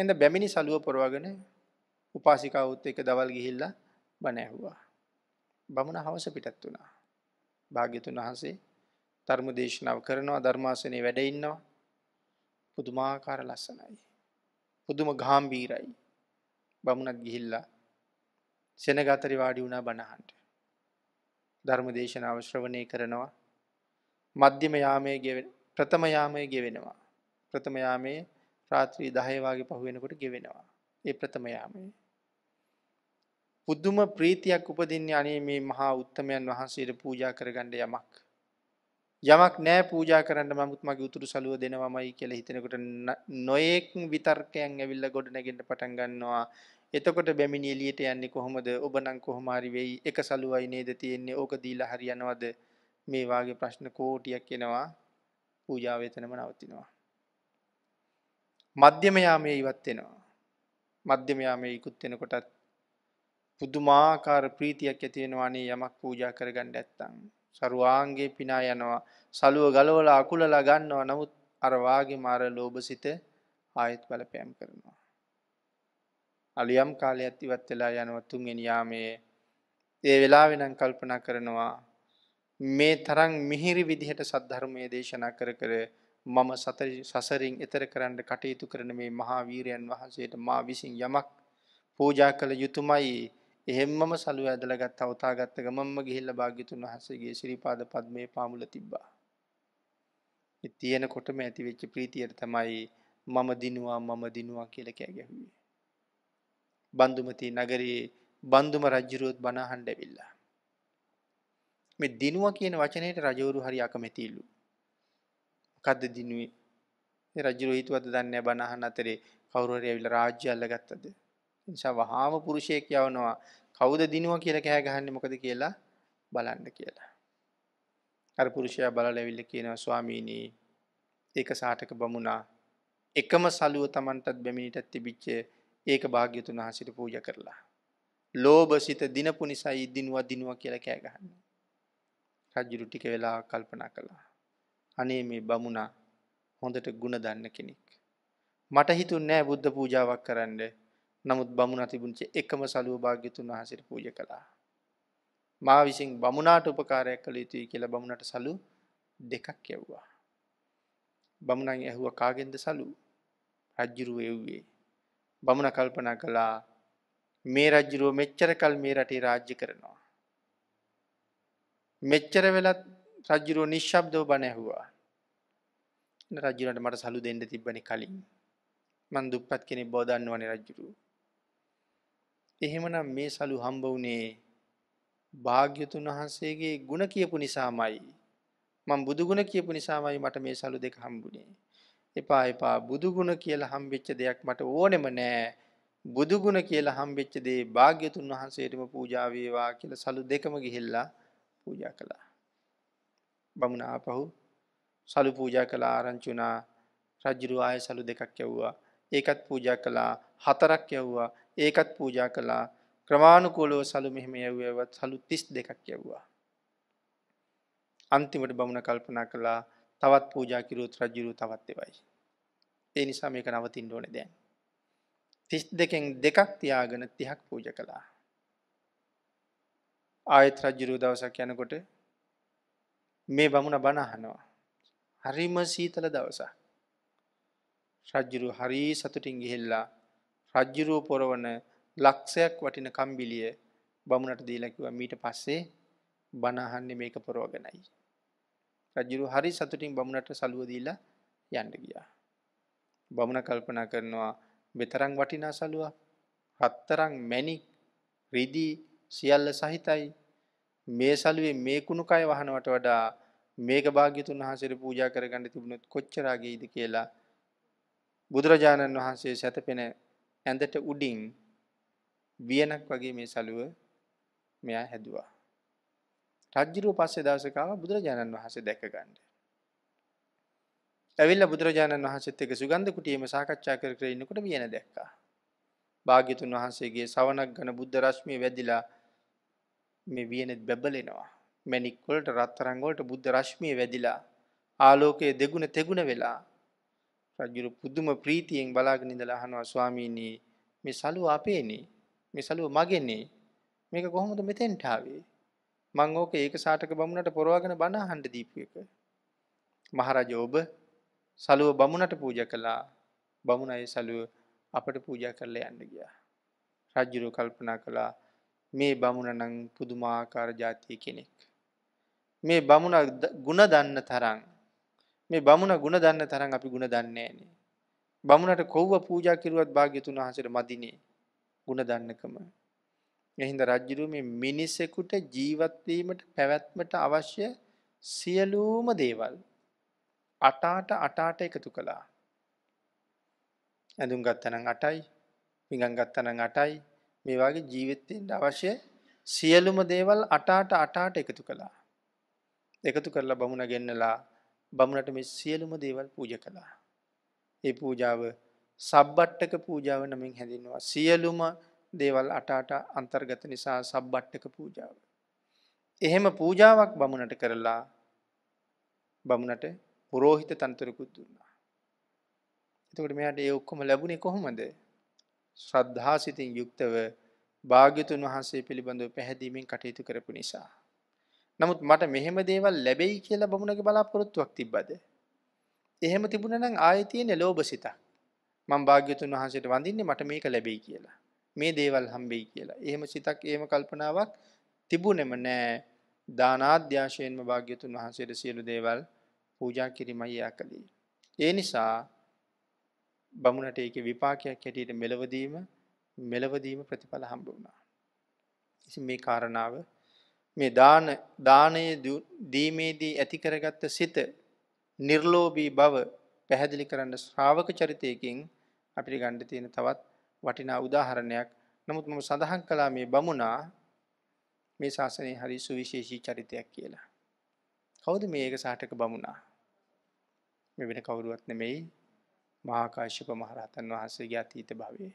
එඳ බැමිණි සලුව පොරවාගෙන උපාසිකවුත් එක දවල් ගිහිල්ල බනැහුවා බමුණ හවස පිටත් වුණා භාග්‍යතුන් වහන්සේ ධර්ම දේශනාව කරනවා ධර්මාසනය වැඩඉන්නවා පුදුමාකාර ලස්සනයි. පුදුම ගාම්බීරයි බමුණත් ගිහිල්ලා සෙනගතරි වාඩි වුණා බණහන්ට. ධර්ම දේශනාව ශ්‍රවණය කරනවා. මධ්‍යම යාමයේ ගෙවෙන ප්‍රථම යාමයේ ගෙවෙනවා. ප්‍රථම යාමයේ රාත්‍රී 10 වගේ පහු වෙනකොට ගෙවෙනවා. ඒ ප්‍රථම යාමයේ. පුදුම ප්‍රීතියක් උපදින්නේ අනේ මේ මහා උත්තමයන් වහන්සේට පූජා කරගන්න යමක්. යමක් නෑ පූජා කරන්න මමුත් මගේ උතුරු සලුව දෙනවමයි කියලා හිතෙනකොට නොයෙක් විතර්කයන් ඇවිල්ලා ගොඩ නැගෙන්න පටන් ගන්නවා. එතකොට බැමිණි එළියට යන්නේ කොහොමද? ඔබ නම් කොහොම හරි වෙයි. එක සලුවයි නේද තියෙන්නේ. ඕක දීලා හරියනවද? මේ වාගේ ප්‍රශ්න කෝටියක් එනවා. පූජාව එතනම නවතිනවා. මධ්‍යම යාමයේ ඉවත් වෙනවා. මධ්‍යම යාමයේ ඉක්ුත් වෙනකොටත් පුදුමාකාර ප්‍රීතියක් ඇති වෙනවා නේ යමක් පූජා කරගන්න නැත්තම්. සරුවාංගේ පිනා යනවා. සලුව ගලවලා අකුලලා ගන්නවා. නමුත් අර වාගේ මාර ලෝභසිත ආයෙත් බලපෑම් කරනවා. අලියම් කාලයක් ඉවත් වෙලා යනවා තුන්වෙනි යාමයේ ඒ වෙලාවේ නම් කල්පනා කරනවා මේ තරම් මිහිරි විදිහට සද්ධර්මයේ දේශනා කර කර මම සසරින් එතර කරන්න කටයුතු කරන මේ මහා වීරයන් වහන්සේට මා විසින් යමක් පූජා කළ යුතුයමයි එහෙම්මම සලුව ඇදලා ගත්ත අවතාගත්ත ගමම්ම ගිහිල්ලා භාග්‍යතුන් වහන්සේගේ ශ්රීපාද පද්මේ පාමුල තිබ්බා. ඒ තියෙනකොටම ඇති වෙච්ච ප්‍රීතියට තමයි මම දිනුවා මම දිනුවා කියලා කෑ ගැහුවේ. බන්දුමති නගරයේ බන්දුම රජ්ජුරුවත් බණහන්ඩ ඇවිල්ලා. මෙ දිනුව කියන වචනයට රජවරු හරි අකමැතිල්ලු. කද්ද දිනුවේ රජුර හිතුවද දන්න බණහන් අතරේ කවුරරය විල රාජ්‍ය අල්ලගත්තද. නිසා වහාම පුරුෂයෙක් යවනවා කවුද දිනුව කියල කෑ ගහන්න මොකද කියලා බලන්න කියලා. අර පුරුෂයා බලලැවිල්ල කියනව ස්වාමීනී ඒක සාටක බමුණා එකම සලුව තමන්ටත් බැමිණිටත් තිබිච්චේ ඒක භාග්‍යතුන් වහසිට පූජ කරලා. ලෝබ සිත දිනපු නිසා ඉදිනුව දිනුව කියල කෑගහන්න. රජ්ජුරු ටික වෙලා කල්පනා කළා. අනේ මේ බමුණා හොඳට ගුණ දන්න කෙනෙක්. මට හිතුන් නෑ බුද්ධ පූජාවක් කරන්න නමුත් බමුණ තිබුණචේ එකම සලුව භාග්‍යතුන් වහසිට පූජ කළා. මා විසින් බමුණට උපකාරයක් කළ යුතුයි කියලා බමුණට සලු දෙකක් යව්වා. බමුණන් ඇහුව කාගෙන්ද සලු රජ්ජුරුව එව්වේ බමුණ කල්පනා කළා මේ රජ්ජුරුව මෙච්චර කල් මේ රටේ රාජ්‍ය කරනවා. මෙච්චර වෙලත් රජ්ජුරුව නිශ්ශබ්දව බණැහුවා. රජ්ජුරට මට සලු දෙන්න තිබ්බනි කලින් මන් දුප්පත් කෙනෙ බෝධන්නවනේ රජ්ජුරු. එහෙමනම් මේ සලු හම්බ වුණේ භාග්‍යතුන් වහන්සේගේ ගුණ කියපු නිසාමයි. මං බුදුගුණ කියපු නිසාමයි මට මේ සලු දෙක හම්බුණේ. එපා එපා බුදුගුණ කියලා හම්බෙච්ච දෙයක් මට ඕනෙම නෑ බුදුගුණ කියලා හම්බෙච්ච දේ භාග්‍යතුන් වහන්සේටම පූජා වේවා කියලා සලු දෙකම ගිහිල්ලා පූජා කළා. බමුණ ආපහු සලු පූජා කළා ආරංචි වුණා. රජුරු ආය සලු දෙකක් යවුවා. ඒකත් පූජා කළා. හතරක් යවුවා. ඒකත් පූජා කළා. ක්‍රමානුකූලව සලු මෙහෙම යවුවවත් සලු 32ක් යවුවා. අන්තිමට බමුණ කල්පනා කළා තවත් පූජාකිරූත් රජුරු තවත් එවයි. ඒ නිසා මේක නවතින් ඕන දැන්. තිස් දෙකෙන් දෙකක් තියාගෙන තිහක් පූජ කළා. ආයත් රජ්ජුරු දවසක් යනකොට මේ බමුණ බණහනවා. හරිම සීතල දවස. රජ්ජුරු හරී සතුටින් ගිහිල්ලා රජ්ජුරූ පොරවන ලක්ෂයක් වටින කම්බිලිය බමුණට දීලකිව මීට පස්සේ බණහන්නේ මේක පොරෝගෙනයි. රජුරු හරි සතුටින් බමුණට සලුව දීලා යන්න ගියා. බමුණ කල්පනා කරනවා මෙතරම් වටිනා සලුවක් හතරම් මැණික් රිදී සියල්ල සහිතයි මේ සලුවේ මේ කුණු කය වහනවට වඩා මේක භාග්‍යතුන් වහන්සේට පූජා කරගන්න තිබුණොත් කොච්චර ආගෙයිද කියලා බුදුරජාණන් වහන්සේ සැතපෙන ඇඳට උඩින් වියනක් වගේ මේ සලුව මෙයා හැදුවා රජ්ජුරුව පස්සේ දවසක ආවා බුදුරජාණන් වහන්සේ දැක ගන්න. ඇවිල්ලා බුදුරජාණන් වහන්සේත් එක්ක සුගන්ධ කුටියේම සාකච්ඡා කර කර ඉන්නකොට වියන දැක්කා. භාග්‍යතුන් වහන්සේගේ සවනක් ඝන බුද්ධ රශ්මිය වැදිලා මේ වියනෙත් බැබලෙනවා. මැණික් වලට රත්තරන් වලට බුද්ධ රශ්මිය වැදිලා ආලෝකයේ දෙගුණ තෙගුණ වෙලා රජුරු පුදුම ප්‍රීතියෙන් බලාගෙන ඉඳලා අහනවා ස්වාමීනි මේ සලුව අපේනේ මේ සලුව මගේනේ මේක කොහොමද මෙතෙන්ට ආවේ මං ඕක ඒක සාටක බමුණට පොරවාගෙන බණ අහන්න දීපු එක. මහරජා ඔබ සලුව බමුණට පූජා කළා. බමුණ ඒ සලුව අපට පූජා කරලා යන්න ගියා. රජුරෝ කල්පනා කළා මේ බමුණ නම් පුදුමාකාර જાතිය කෙනෙක්. මේ බමුණ ಗುಣ දන්න තරම් මේ බමුණ ಗುಣ දන්න තරම් අපි ಗುಣ දන්නේ නෑනේ. බමුණට කොව්ව පූජා කිරුවත් භාග්‍යතුන් වහන්සේට මදිනේ ಗುಣ දන්නකම එහින්ද රජ්ජුරුව මේ මිනිසෙකුට ජීවත්වීමට පැවැත්මට අවශ්‍ය සියලූම දේවල් අටාට අටාට එකතු කළා. ඇඳුම් ගත්තනං අටයි මිගන් ගත්තනං අටයි මේ වගේ ජීවිතෙන්ට අවශ්‍ය සියලුම දේවල් අටාට අටාට එකතු කළා. එකතු කරලා බමුණ ගෙන්නලා බමුණට මේ සියලුම දේවල් පූජ කළා. ඒ පූජාව සබ්බට්ටක පූජාව නමින් හැඳින්වා සියලුම දේවල් අටාට අන්තර්ගත නිසා සබ්බට්ටක පූජාව. එහෙම පූජාවක් බමුණට කරලා බමුණට පුරෝහිත තන්තරකුත් දුන්නා. එතකට මෙයාට ඒ ඔක්කොම ලැබුණේ කොහොමද ශ්‍රද්ධාසිතින් යුක්තව භාග්‍යතුන් වහන්සේ පිළිබඳව පැහැදීමෙන් කටයුතු කරපු නිසා. නමුත් මට මෙහෙම දේවල් ලැබෙයි කියලා බමුණගේ බලාපොරොත්තුවක් තිබ්බද. එහෙම තිබුණනම් ආයතියන ලෝබසිතක් මං භාග්‍යතුන් වහන්සේට වඳින්නේ මට මේක ලැබෙයි කියලා. මේ දේවල් හම්බෙයි කියලා. එහෙම සිතක් එහෙම කල්පනාවක් තිබුණෙම නෑ. දානාධ්‍යාශයෙන්ම භාග්‍යතුන් වහන්සේට සියලු දේවල් පූජා කිරීමයි යා කළේ. ඒ නිසා බමුණට ඒකේ විපාකයක් හැටියට මෙලවදීම මෙලවදීම ප්‍රතිඵල හම්බ වුණා. ඉතින් මේ කාරණාව මේ දාන දානයේ දීමේදී ඇති කරගත්ත සිත නිර්ලෝභී බව පැහැදිලි කරන්න ශ්‍රාවක චරිතයකින් අපිට ගන්න තියෙන තවත් වටිනා උදාහරණයක් නමුත් මම සඳහන් කලා මේ බමුණා මේ ශාසනය හරි සුවිශේෂී චරිතයක් කියලා. කවුද මේක සාටක බමුණා මෙ වෙන කවුරුවත් නෙමෙයි මහාකාශ්‍යප මහරහතන් වහන්සේගේ අතීත භවය.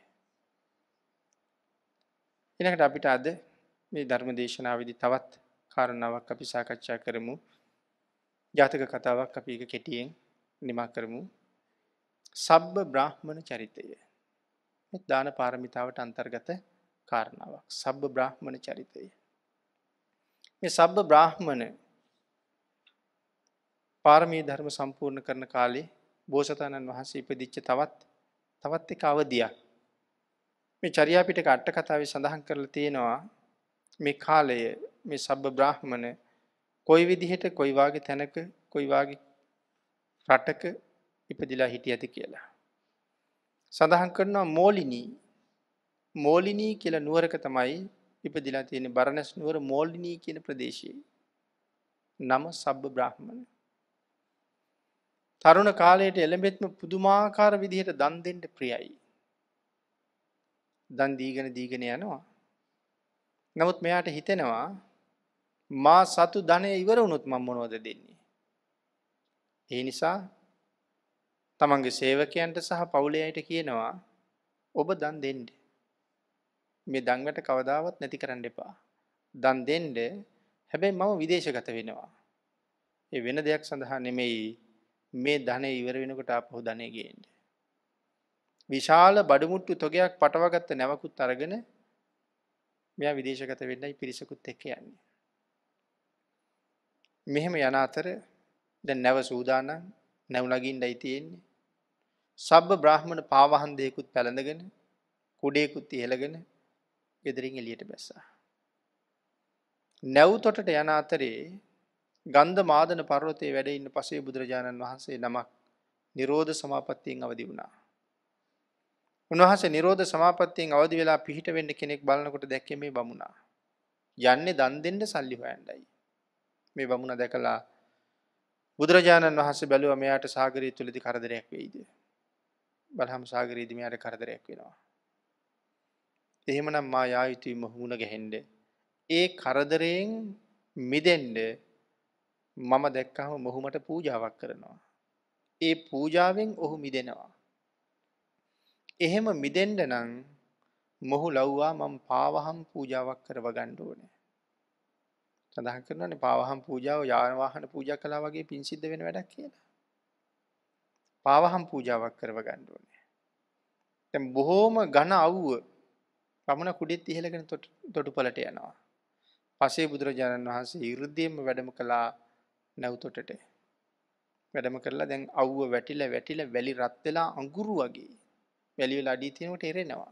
එනකට අපිට අද මේ ධර්ම දේශනාවදි තවත් කාරණාවක් අපි සාකච්ඡා කරමු ජාතක කතාවක් අපි එක කෙටියෙන් නිමා කරමු සබ්බ බ්‍රාහ්මණ චරිතය දාන පාරමිතාවට අන්තර්ගත කාරණාවක් සබ්බ බ්‍රහ්මණ චරිතය. මේ සබ්බ බ්‍රාහ්මණ පාරමී ධර්ම සම්පූර්ණ කරන කාලේ බෝසතාණන් වහන්සේ ඉපදිච්ච තවත් තවත් එක අවධියක්. මේ චරියාපිට අට්ට කතාව සඳහන් කරල තියෙනවා මේ කාලය මේ සබ්බ බ්‍රාහ්මණ කොයි විදිහට කොයිවාගේ තැනක කොයිවාගේ රටක ඉපදිලා හිටිය ඇති කියලා. සඳහන් කරනවා මෝලිනී මෝලිනී කියල නුවරක තමයි ඉපදිලා තියෙන බරණැස් නුවර මෝලිනී කියන ප්‍රදේශයේ. නම සබ්බ බ්‍රහ්මණ. තරුණ කාලයට එළඹෙත්ම පුදුමාකාර විදිහට දන්දෙන්ට ප්‍රියයි. දන් දීගෙන දීගෙන යනවා. නමුත් මෙයාට හිතෙනවා මා සතු ධනය ඉවර වුණුත් මම් මොනෝද දෙන්නේ. ඒ නිසා තමන්ගේ සේවකයන්ට සහ පවුලයට කියනවා ඔබ දන් දෙන්ඩ. මේ දංවට කවදාවත් නැති කරන්න එපා. දන් දෙන්ඩ හැබැයි මම විදේශගත වෙනවා. ඒ වෙන දෙයක් සඳහා නෙමෙයි මේ ධන ඉවර වෙනකොට අපහු ධනයගෙන්ට. විශාල බඩමුට්ටු තොගයක් පටවගත්ත නැවකුත් අරගෙන මෙයා විදේශගත වෙන්නයි පිරිසකුත් එක්ක යන්නේ. මෙහෙම යන අතර දැන් නැව සූදානම් නැවුලගින් ඩයිතියෙන්නේ සබ්බ බ්‍රාහ්මණ පාවහන්දයකුත් පැළඳගෙන කුඩේකුත් ඉහළගෙන ගෙදරින් එලියට බැස්සා. නැව්තොටට යන අතරේ ගන්ධ මාදන පර්වතයේ වැඩ ඉන්න පසේ බුදුරජාණන් වහන්සේ නමක් නිරෝධ සමාපත්තියෙන් අවදි වුණා. උන්වහන්සේ නිරෝධ සමාපත්තියෙන් අවදි වෙලා පිහිට වෙන්න කෙනෙක් බලනකොට දැක්කේ මේ බමුණා. යන්නේ දන් දෙන්න සල්ලි හොයන්නයි. මේ බමුණා දැකලා බුදුරජාණන් වහන්සේ බැලුවා මෙයාට සාගරය තුලදී කරදරයක් වෙයිද කියලා. බලහම් සාගරීද මෙයාට කරදරයක් වෙනවා. එහෙමනම් මා යා යුතුයි මුහුණ ගැහෙන්න. ඒ කරදරයෙන් මිදෙන්න මම දැක්කහම මොහුමට පූජාවක් කරනවා. ඒ පූජාවෙන් ඔහු මිදෙනවා. එහෙම මිදෙන්ඩ නං මොහු ලව්වා මම පාවහම් පූජාවක් කරව ගණ්ඩුවන. සඳහන් කරනන පාවහම් පූජාව යානවාහන පූජා කලා වගේ පින් සිද්ධ වෙන වැඩක් කියලා. පාවහම් පූජාවක් කරව ගන්න ඕනේ. දැන් බොහොම ඝන අවුව පමණ කුඩෙත් ඉහළගෙන තොටුපළට යනවා. පසේ බුදුරජාණන් වහන්සේ 이르දීම වැඩම කළා නැවතොටට. වැඩම කරලා දැන් අවුව වැටිලා වැටිලා වැලි රත් වෙලා අඟුරු වගේ. වැලි වල අඩිය තියෙනකොට එරෙනවා.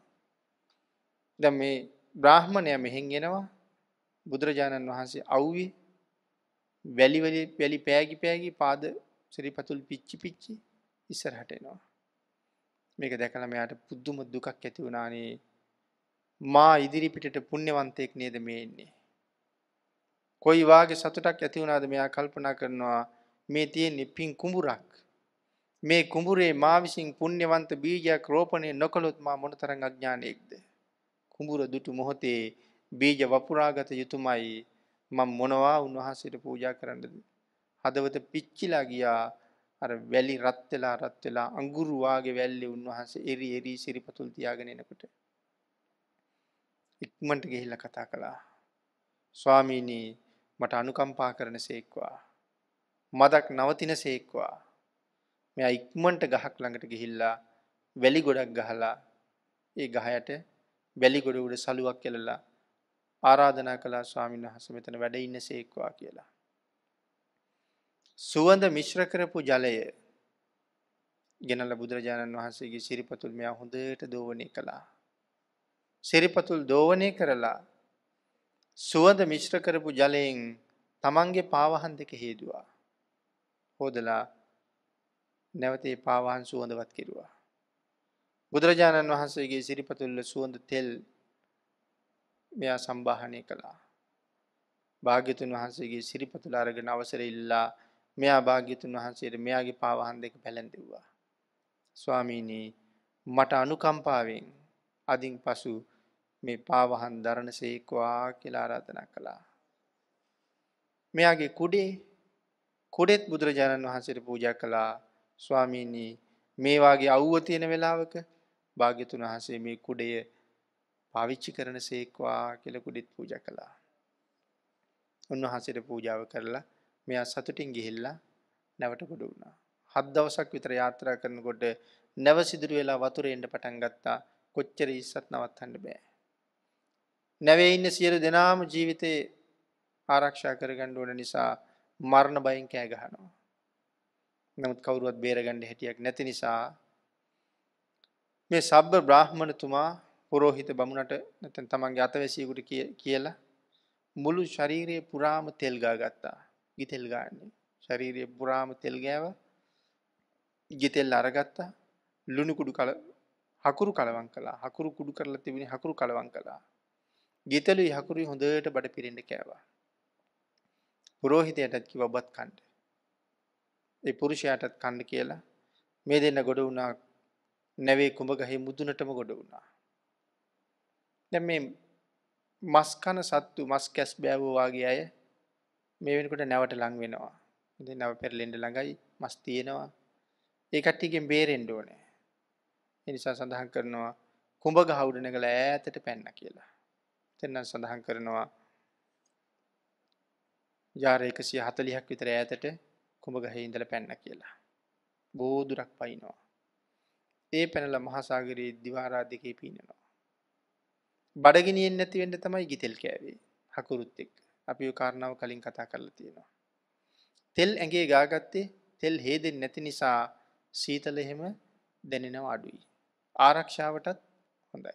දැන් මේ බ්‍රාහමණය මෙහෙන් එනවා. බුදුරජාණන් වහන්සේ අවුවේ වැලි වැලි වැලි පෑගි පෑගි පාද සිරිපතුල් පිච්චි පිච්චි ඉස්සරහට එනවා. මේක දැකල මෙයාට පුද්දුම දුකක් ඇති වුණානේ මා ඉදිරිපිටට පුුණ්‍යවන්තයෙක් නේද මේ එන්නේ. කොයි වාගේ සතුටක් ඇති වුණාද මෙයා කල්පනා කරනවා මේ තියෙන්නේ පින් කුඹුරක් මේ කුඹුරේ මා විසින් පුුණ්‍යවන්ත බීජයක් රෝපණය නොකළොත් මා මොනතරං අඥානයෙක්ද. කුඹුර දුටු මොහොතේ බීජ වපුරාගත යුතුමයි මං මොනවා උන්වහන්සේට පූජා කරන්නද. හදවත පිච්චිලා ගියා අර වැලි රත් වෙලා රත් වෙලා අඟුරු වාගේ වැල්ලේ උන්වහන්සේ එරි එරි සිරිපතුල් තියාගෙන එනකොට ඉක්මනට ගිහිල්ලා කතා කළා ස්වාමීනි මට අනුකම්පා කරනසේක්වා මදක් නවතිනසේක්වා මෙයා ඉක්මනට ගහක් ළඟට ගිහිල්ලා වැලි ගොඩක් ගහලා ඒ ගහයට වැලි ගොඩ උඩ සලුවක් කෙලලා ආරාධනා කළා ස්වාමීන් වහන්සේ මෙතන වැඩ ඉන්නසේක්වා කියලා සුවඳ මිශ්‍ර කරපු ජලය ගෙනල බුදුරජාණන් වහන්සේගේ සිරිපතුල් මෙයා හොඳට දෝවනය කළා. සිරිපතුල් දෝවනය කරලා සුවඳ මිශ්‍ර කරපු ජලයෙන් තමන්ගේ පාවහන් දෙක හේදවා. හෝදලා නැවතේ පාවාහන් සුවඳවත් කිරවා. බුදුරජාණන් වහන්සේගේ සිරිපතුල්ල සුවඳ තෙල් මෙයා සම්භාහනය කළා. භාග්‍යතුන් වහන්සේගේ සිරිපතුල අරගෙන අවසර ඉල්ලා මෙයා භාග්‍යතුන් වහන්සේට මෙයාගේ පාවහන් දෙක පැළැඳෙව්වා. ස්වාමීනී මට අනුකම්පාවෙන් අදින් පසු මේ පාවහන් දරණ සේක්වා කියලා ආරාධනා කළා. මෙයාගේ කුඩේ කොඩෙත් බුදුරජාණන් වහන්සේට පූජා කළා ස්වාමීනී මේවාගේ අව්ව තියෙන වෙලාවක භාග්‍යතුන් වහන්සේ මේ කුඩය පාවිච්චි කරන සේක්වා කියල කුඩෙත් පූජ කළා. උන්වහන්සේට පූජාව කරලා මෙයා සතුටින් ගිහිල්ලා නැවට ගොඩ වුණා. හත් දවසක් විතර යාත්‍රා කරනකොට නැව සිදුරු වෙලා වතුරේ එන්න පටන් ගත්තා. කොච්චර ඉස්සත් නවත්තන්න බෑ. නැවේ ඉන්න සියලු දෙනාම ජීවිතේ ආරක්ෂා කරගන්න ඕන නිසා මරණ බයෙන් කෑ ගහනවා. නමුත් කවුරුවත් බේරගන්න හැටියක් නැති නිසා මේ සබ්බ බ්‍රාහ්මණතුමා පූජිත බමුණට නැත්නම් තමන්ගේ අතවැසියෙකුට කියලා මුළු ශරීරයේ පුරාම තෙල් ගා ගත්තා. ගිතෙල් ගාන්න ශරීරය පුරාම තෙල් ගෑව ගෙතෙල් අරගත්තා ලුණුකුඩු කල හකුරු කලවන් කලා හකුරු කුඩු කරලා තිබෙන හකුරු කලවන් කලා ගෙතලු හකුරු හොඳට බඩ පිරෙන්ට කෑවා පුරෝහිතයටත් කිව බත් කණ්ඩ ඒ පුරුෂයාටත් කණ්ඩ කියලා මේ දෙන්න ගොඩ වුණා නැවේ කුඹ ගහේ මුදුනටම ගොඩ වුණා දැ මේ මස්කන සත්තු මස් කැස් බෑවවාගේ අය මේ වෙනකොට නැවට ලං වෙනවා ඉති නව පෙරලෙන්ඩ ළඟයි මස් තියෙනවා ඒකට්ටිකෙන් බේරෙන්ඩ ඕනෑ එනිසා සඳහන් කරනවා කුඹ ගහවුඩන කළ ඈතට පැන්න කියලා තෙන්නම් සඳහන් කරනවා ජාරයකසිය හතලිහක් විතර ඇතට කුඹ ගහ ඉඳල පැන්න කියලා බෝදුරක් පයිනවා ඒ පැනල මහාසාගරයේ දිවාරාධකය පීනනවා බඩගෙනියෙන් නැතිවෙන්ට තමයි ගිතෙල් කෑවේ හකුරුත් එක්ක අපි කාරණාව කලින් කතා කරලා තියෙනවා. තෙල් ඇගේ ගාගත්තේ තෙල් හේදෙන් නැති නිසා සීතල එහෙම දැනෙනව අඩුයි. ආරක්ෂාවටත් හොඳයි.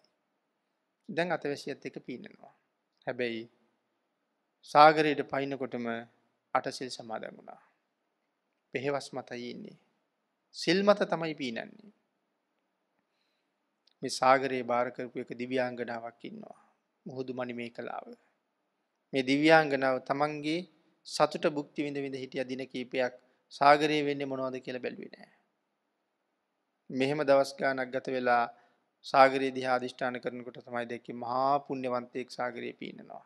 දැන් අතවැසියත් එක පීනනවා. හැබැයි සාගරයට පයින්නකොටම අටසිල් සමාදන් වුණා. පෙහෙවස් මතයි ඉන්නේ. සිල් මත තමයි පීනන්නේ. මේ සාගරයේ බාර කරපු එක දිව්‍යාංගනාවක් ඉන්නවා. මුහුදු මණිමේ කලාව. මේ දිව්‍යාංගනාව තමන්ගේ සතුට භුක්ති විඳ විඳ හිටිය දින කීපයක් සාගරයේ වෙන්නේ මොනවද කියලා බැලුවේ නෑ. මෙහෙම දවස් ගානක් ගත වෙලා සාගරයේ දිහා අදිෂ්ඨාන කරනකොට තමයි දැක්කේ මහා පුණ්‍යවන්තයෙක් සාගරයේ පීනනවා.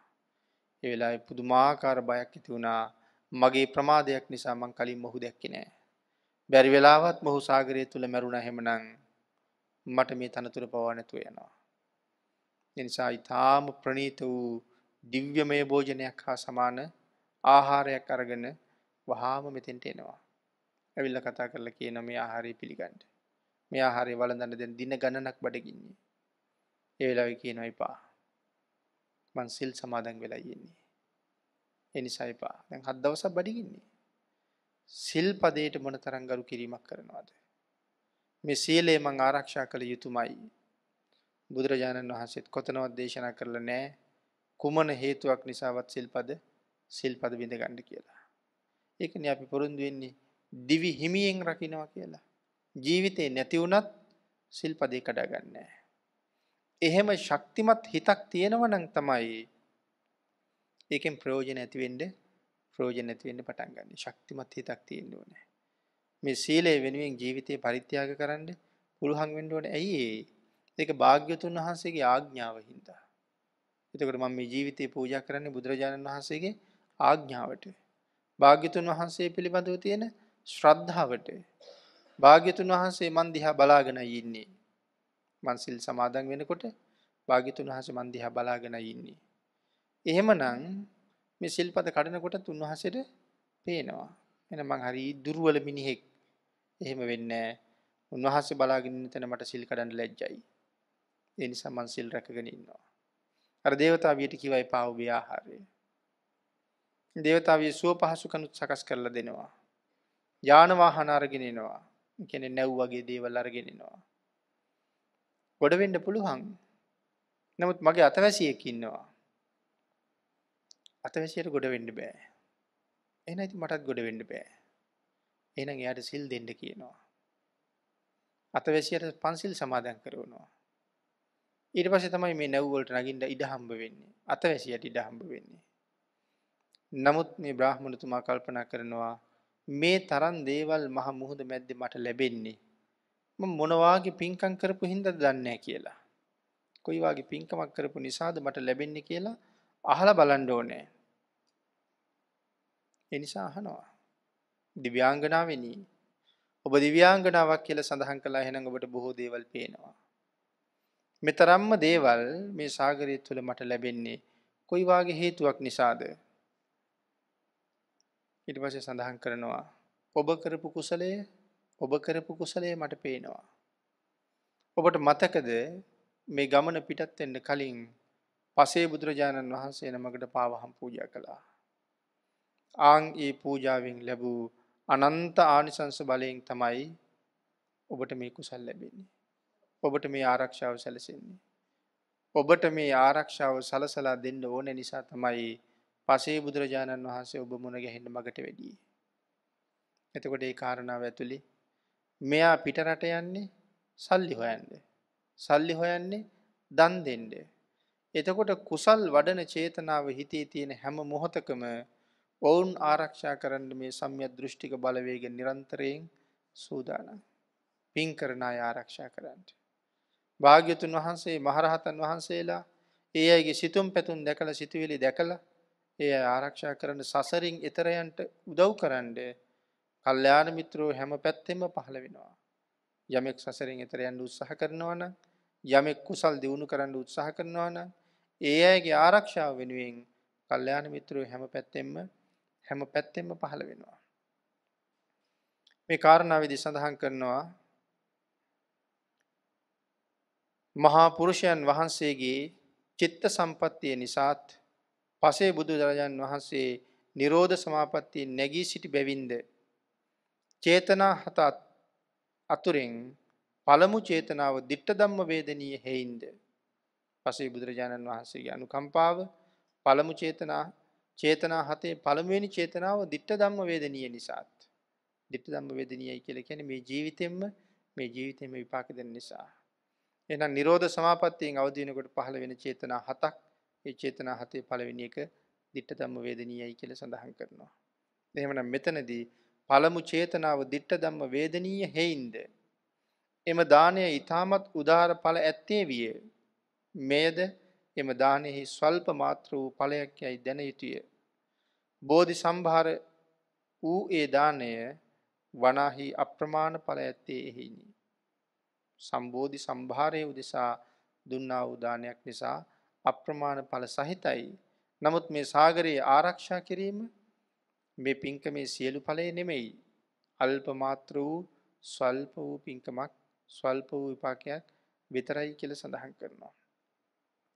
ඒ වෙලාවේ පුදුමාකාර බයක් ඇති වුණා. මගේ ප්‍රමාදයක් නිසා මං කලින් මොහු දැක්කේ නෑ. බැරි වෙලාවත් මොහු සාගරය තුල මැරුණා හැමනම් මට මේ තනතුර පවා නැතුව යනවා. ඒ නිසා ඊටාම ප්‍රණීත වූ දිව්‍යමය භෝජනයක් හා සමාන ආහාරයක් අරගෙන වහාම මෙතෙන්ට එනවා. ඇවිල්ල කතා කරලා කියන මේ ආහාරය පිළිගන්ට. මේ ආහාරය වලඳන්න දැන් දින ගණනක් බඩගින්නේ. ඒ වෙලාවේ කියනවා එපා. මං සිල් සමාදන් වෙලා ඉන්නේ. ඒ නිසා එපා. දැන් හත් දවසක් බඩගින්නේ. සිල් පදයට මොන තරම් ගරු කිරීමක් කරනවද? මේ සීලය මං ආරක්ෂා කළ යුතුමයි. බුදුරජාණන් වහන්සේත් කොතනවත් දේශනා කරලා නැහැ. කුමන හේතුවක් නිසාවත් සිල්පද සිල්පද බිඳ ගණ්ඩ කියලා. ඒකන අපි පොරුන්දු වෙන්නේ දිවි හිමියෙන් රකිනවා කියලා. ජීවිතයේ නැතිවුනත් සිල්පදය කඩා ගන්නෑ. එහෙම ශක්තිමත් හිතක් තියෙනවනං තමයි ඒකෙන් ප්‍රයෝජන ඇතිවෙන්ඩ ප්‍රෝජන ඇතිවෙන්න පටන් ගන්න ශක්තිමත් හිතක් තියෙන්න්න ඕනෑ. මේ සීලය වෙනුවෙන් ජීවිතය පරිත්‍යාග කරන්න පුළුහන් වෙන්ඩුවන ඇයි ඒක භාග්‍යතුන් වහන්සේගේ ආග්ඥාව හින්දා. එතකට මම මේ ජීවිතය පූජා කරන්නේ බුදුරජාණන් වහන්සේගේ ආග්ඥාවට. භාග්‍යතුන් වහන්සේ පිළිබඳව තියෙන ශ්‍රද්ධාවට. භාග්‍යතුන් වහන්සේ මන් දිහා බලාගෙන ඉන්නේ. මන්සිල් සමාදන් වෙනකොට භාග්‍යතුන් වහස මන් දිහා බලාගෙන ඉන්නේ. එහෙමනම් මේ සිල්පද කඩනකොටත් උන්වහන්සේට පේනවා. එන මං හරි දුර්වල මිනිහෙක් එහෙම වෙන්නේ උන්වහන්සේ බලාගෙන ඉන්න තැන මට සිල් කඩන්න ලැජ්ජයි. ඒ නිසා මං සිල් රැකගෙන ඉන්නවා. අර දේවතාවියට කිවයි පාවබේ ආහාරය. දේවතාවිය සුව පහසු කනුත් සකස් කරලා දෙනවා. යානවාහන අරගෙනෙනවා කෙනෙ නැව් වගේ දේවල් අරගෙනෙනවා. ගොඩවෙඩ පුළුවන් නමුත් මගේ අතවැසියෙක් ඉන්නවා. අතවැසියට ගොඩවෙඩ බෑ. එන ඇති මටත් ගොඩවෙඩ බෑ. එන එයාට සිල් දෙන්න කියනවා. අතවැසියට පන්සිල් සමාධන් කරවනවා. ඊට පස්සේ තමයි මේ නැව් වලට නගින්න ඉඩ හම්බ වෙන්නේ. අතවැසියට ඉඩ හම්බ වෙන්නේ. නමුත් මේ බ්‍රාහ්මණතුමා කල්පනා කරනවා මේ තරම් දේවල් මහ මුහුද මැද්දේ මට ලැබෙන්නේ මම මොන වාගේ පින්කම් කරපු හින්දාද දන්නේ නැහැ කියලා. කොයි වාගේ පින්කමක් කරපු නිසාද මට ලැබෙන්නේ කියලා අහලා බලන්න ඕනේ. ඒ නිසා අහනවා. දිව්‍යාංගනාවෙනි ඔබ දිව්‍යාංගනාවක් කියලා සඳහන් කළා එහෙනම් ඔබට බොහෝ දේවල් පේනවා. මෙතරම්ම දේවල් මේ සාගරය තුළ මට ලැබෙන්නේ කොයි වගේ හේතුවක් නිසාද ඉට පසේ සඳහන් කරනවා ඔබ කරපු කුසලය ඔබ කරපු කුසලය මට පේනවා ඔබට මතකද මේ ගමන පිටත් එන්න කලින් පසේ බුදුරජාණන් වහන්සේ නමකට පාවහම් පූජ කළා ආං ඒ පූජාවෙන් ලැබූ අනන්ත ආනිසංස බලයෙන් තමයි ඔබට මේ කුසල් ලැබෙන්නේ ඔබට මේ ආරක්ෂාව සැලසෙන්නේ. ඔබට මේ ආරක්ෂාව සලසලා දෙන්න ඕන නිසා තමයි පසේ බුදුරජාණන් වහන්සේ ඔබ මුණ ගැහෙන්න මගට වැඩී. එතකොට ඒ කාරණාව ඇතුළි මෙයා පිටරට යන්නේ සල්ලි හොයන්ද. සල්ලි හොයන්නේ දන් දෙන්ඩ. එතකොට කුසල් වඩන චේතනාව හිතේ තියෙන හැම මොහොතකම ඔවුන් ආරක්ෂා කරන්න මේ සම්ය දෘෂ්ටික බලවේග නිරන්තරයෙන් සූදාන. පින් කරණ ආරක්ෂා කරන්න. භාග්‍යතුන් වහන්සේ මහරහතන් වහන්සේලා ඒ අයගේ සිතුම් පැතුන් දැකළ සිතුවිලි දැකළ ඒ ආරක්ෂා කරන සසරින් එතරයන්ට උදව් කරන්ඩ කල්්‍යයාන මිත්‍රෝ හැම පැත්තෙම පහළ වෙනවා. යමෙක් සසරින් එතරයන්ට උත්සාහ කරනවන යමෙක් කුසල් දියුණු කරන්න උත්සාහ කරනවන ඒ අයගේ ආරක්ෂාව වෙනුවෙන් කල්්‍යයාන මිත්‍රෝ හැම පැත්තෙම හැම පැත්තෙම පහළ වෙනවා. මේ කාරණාවවිදි සඳහන් කරනවා මහා පුරුෂයන් වහන්සේගේ චිත්ත සම්පත්තිය නිසාත් පසේ බුදු දරජන් වහන්සේ නිරෝධ සමාපත්තිය නැගී සිටි බැවින්ද. චේතනා හතත් අතුරෙන් පළමු චේතනාව දිට්ට දම්ම වේදනීය හෙයින්ද. පසේ බුදුරජාණන් වහන්සේගේ අනුකම්පාව පළමු චේතනා චේතනා හතේ පළමුවනි චේතනාව දිට්ට දම්ම වේදනීය නිසාත්. දිට්ට දම්ම වේදනියයි කියල කැන මේ ජීවිතෙන්ම මේ ජීවිතෙම විපාක දෙන නිසා. එහෙනම් නිරෝධ සමාපත්තියෙන් අවදි වෙනකොට පහළ වෙන චේතනා හතක් ඒ චේතනා හතේ පළවෙනි එක ditta ධම්ම වේදනීයයි කියලා සඳහන් කරනවා. එහෙමනම් මෙතනදී පළමු චේතනාව ditta ධම්ම වේදනීය හේින්ද එම දානය ඊ타මත් උදාර ඵල ඇත්තේ විය. මෙයද එම දානෙහි ස්වල්ප මාත්‍ර වූ ඵලයක් යයි දැන යුතුය. බෝධි සම්භාර වූ ඒ දානය වනාහි අප්‍රමාණ ඵල ඇත්තේ එහිනි. සම්බෝධි සම්භාරය උදෙසා දුන්නා උදානයක් නිසා අප්‍රමාණ පල සහිතයි. නමුත් මේ සාගරයේ ආරක්ෂා කිරීම මේ පින්කමේ සියලු පලය නෙමෙයි. අල්පමාත්‍ර වූ ස්වල්ප වූ පින්කමක් ස්වල්ප වූ විපාකයක් විතරයි කියල සඳහන් කරනවා.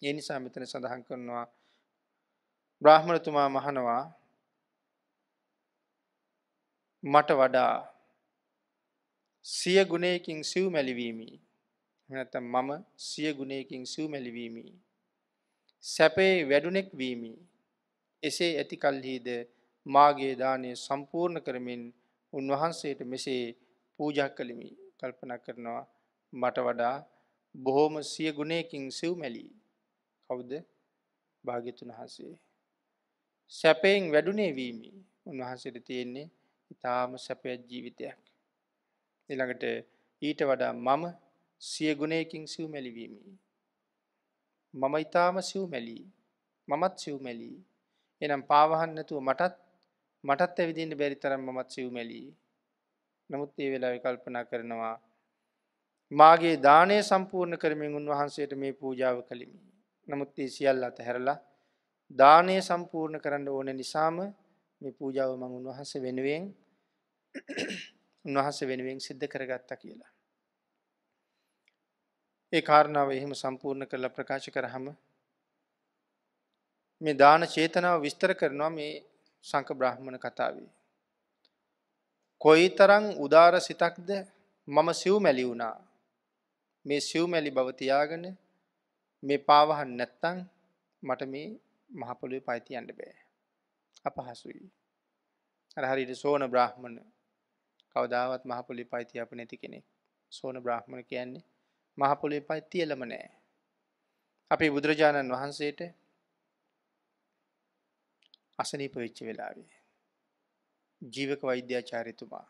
ඒ නිසා මෙතන සඳහන් කරනවා බ්‍රාහ්මණතුමා මහනවා මට වඩා සිය ගුණයකින් සිව් මැලිවීමී නැත මම සිය ගුණයකින් සිව් මැලිවීමී සැපේ වැඩුණෙක් වීමී එසේ ඇති කල්හිද මාගේ දානය සම්පූර්ණ කරමින් උන්වහන්සේට මෙසේ පූජක් කළමි කල්පන කරනවා මට වඩා බොහෝම සිය ගුණයකින් සිව් මැලී කවුද භාගිතුන් වහන්සේ. සැපයෙන් වැඩුනේ වීමී උන්වහන්සට තියෙන්නේ ඉතාම සැපැත් ජීවිතයක්. එළඟට ඊට වඩා මම සිය ගුණයකින් සිව් මැලිවීමි. මම ඉතාම සිව් මැලී මමත් සිව් මැලී එනම් පාවහන්නතුව මටත් මටත් ඇවිදින්න බැරි තරම් මමත් සිව් මැලී නමුත් ඒ වෙලා විකල්පනා කරනවා මාගේ දානය සම්පූර්ණ කරමින් උන්වහන්සේට මේ පූජාව කළිමි නමුත් ඒ සියල්ල අත හැරලා දානය සම්පූර්ණ කරන්න ඕන නිසාම මේ පූජාව මං උන්වහන්ස වෙනුවෙන් උන්වහස වෙනුවෙන් සිද්ධ කරගත්ත කියලා. ඒ කාරණාව එහෙම සම්පූර්ණ කරල ප්‍රකාශ කරහම මේ දාන චේතනාව විස්තර කරනවා මේ සංක බ්‍රහ්මණ කතාවේ. කොයි තරං උදාර සිතක්ද මම සිව් මැලි වුණා මේ සිව් මැලි බවතියාගෙන මේ පාවහන් නැත්තං මට මේ මහපොළුව පයිතියන්න බෑ අපහසුයි. හරිට සෝන බ්‍රහ්මණ කවදාවත් මහපොලි පයිති අප නැති කෙනෙක් සෝන බ්‍රහ්මණ කියන්නේ මහපොලි පයිතියලම නෑ. අපේ බුදුරජාණන් වහන්සේට අසනීප වෙච්ච වෙලාවේ. ජීවක වෛද්‍යාචාරිතුමා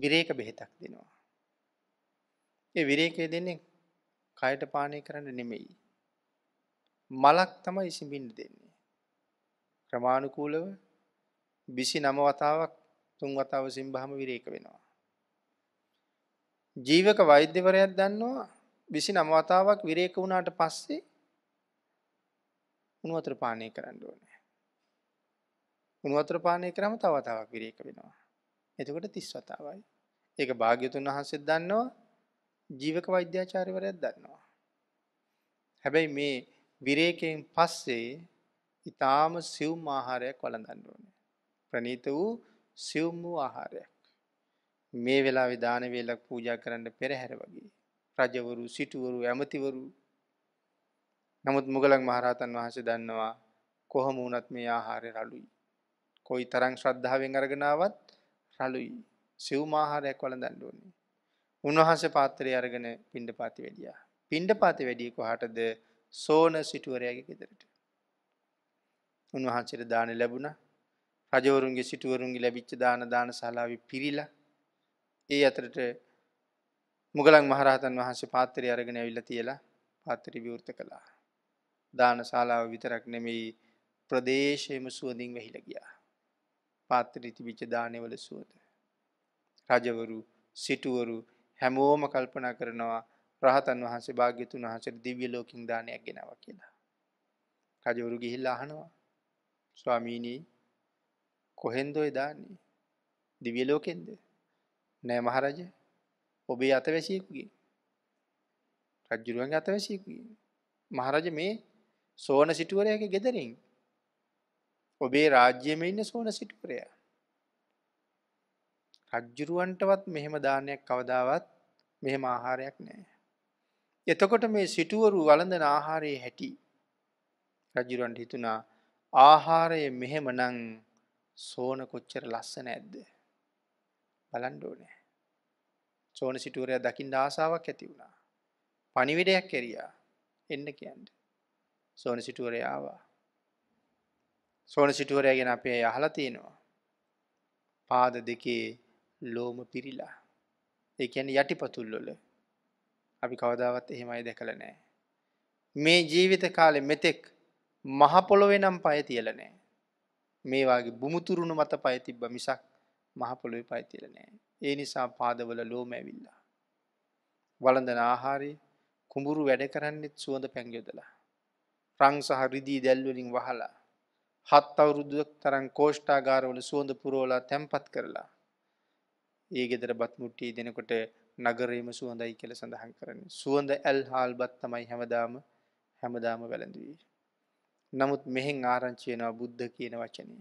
විරේක බෙහෙතක් දෙනවා. ඒ විරේකය දෙන්නේ කයට පානය කරන්න නෙමෙයි. මලක් තම ඉසිබින්ඩ දෙන්නේ. ක්‍රමාණුකූලව බිසි නම වතාවක් තුන් වතාව සිම්බහම විරේක වෙනවා. ජීවක වෛද්‍යවරයක් දන්නවා විසි නමවතාවක් විරේක වුණාට පස්සේ උනුවතර පානය කරන්න ඕන. උනුවතර පානය කරම තවතාවක් විරේක වෙනවා. එතකොට තිස් වතාවයි. ඒක භාග්‍යතුන් වහන්සේ දන්නවා ජීවක වෛද්‍යාචාරිවරයක් දන්නවා. හැබැයි මේ විරේකයෙන් පස්සේ ඉතාම සිව් මාහාරයක් වළඳන්න ඕනේ. ප්‍රනීත වූ සියුම් වූ ආහාරයක් මේ වෙලා විධාන වේලක් පූජා කරන්න පෙරහැර වගේ රජවරු සිටුවරු ඇමතිවරු නමුත් මුගලන් මහරහතන් වහන්සේ දන්නවා කොහොම වුණත් මේ ආහාරය රළුයි. කොයි තරම් ශ්‍රද්ධාවෙන් අරගෙනාවත් රළුයි. සිව්ම ආහාරයක් වළඳන්න ඕනේ. උන්වහන්සේ පාත්‍රය අරගෙන පිණ්ඩපාති වැඩියා. පිණ්ඩපාති වැඩිය කොහටද? සෝන සිටුවරයාගේ ගෙදරට. උන්වහන්සේට දාන ලැබුණා. රජවරුන්ගේ සිටුවරුන්ගේ ලැබිච්ච දාන දාන සහලාව පිරිලා ඒ අතරට මුගලන් මහරහතන් වහන්සේ පාතරය අරගෙන ඇවිල්ල තියලා පාතරි විවෘත කළා. දාන ශාලාව විතරක් නෙමෙයි ප්‍රදේශයම සුවඳින් වැහිලා ගියා. පාත්‍රි තිබිච්ච දානවල සුවඳ. රජවරු, සිටුවරු හැමෝම කල්පනා කරනවා රහතන් වහන්සේ භාග්‍යතුන් වහන්සේට දිව්‍ය ලෝකින් දානයක් ගෙනවා කියලා. රජවරු ගිහිල්ලා අහනවා ස්වාමීනි කොහෙන්දොයි දාන්නේ දිවියලෝකෙන්ද නෑ මහරජ ඔබේ අතවැසියකුගේ රජ්ජුරුවන්ගේ අතවැසියකුගේ මහරජ මේ සෝන සිටුවරයගේ ගෙදරින් ඔබේ රාජ්‍යයම ඉන්න සෝන සිටුවරයා රජ්ජුරුවන්ටවත් මෙහෙම දානයක් කවදාවත් මෙහෙම ආහාරයක් නෑ. එතකොට මේ සිටුවරු වළඳන ආහාරයේ හැටි රජුරන්ට හිතුණා ආහාරය මෙහෙමනම් සෝන කොච්චර ලස්සන ඇද්ද බලන්ඩෝනෑ සෝන සිටුවරය දකිින් ආසාාවක් ඇති වුණා පනිවිඩයක් කෙරයා එන්න කියන්ට සෝන සිටුවරයාවා සෝන සිටුවරය ගෙන අපේ යහල තියෙනවා පාද දෙකේ ලෝම පිරිලා එකන යටි පතුල්ලොල අපි කවදාවත් එහෙමයි දැකළ නෑ මේ ජීවිත කාලෙ මෙතෙක් මහපොළොවේ නම් පය තියලනෑ මේ වගේ බුමුතුරුණු මත පය තිබ්බ මිසක් මහ පොළොවේ පය තියලා නැහැ. ඒ නිසා පාදවල ලෝම ඇවිල්ලා. වළඳන ආහාරය කුඹුරු වැඩ කරන්නෙත් සුවඳ පැන් යොදලා. රං සහ රිදී දැල් වලින් වහලා. හත් අවුරුද්දක් තරම් කෝෂ්ඨාගාරවල සුවඳ පුරවලා තැම්පත් කරලා. ඒ ගෙදර බත් මුට්ටිය දෙනකොට නගරේම සුවඳයි කියලා සඳහන් කරන්නේ. සුවඳ ඇල් හාල්බත් තමයි හැමදාම හැමදාම වැළඳුවේ. නමුත් මෙහෙන් ආරංචි වෙනවා බුද්ධ කියන වචනය.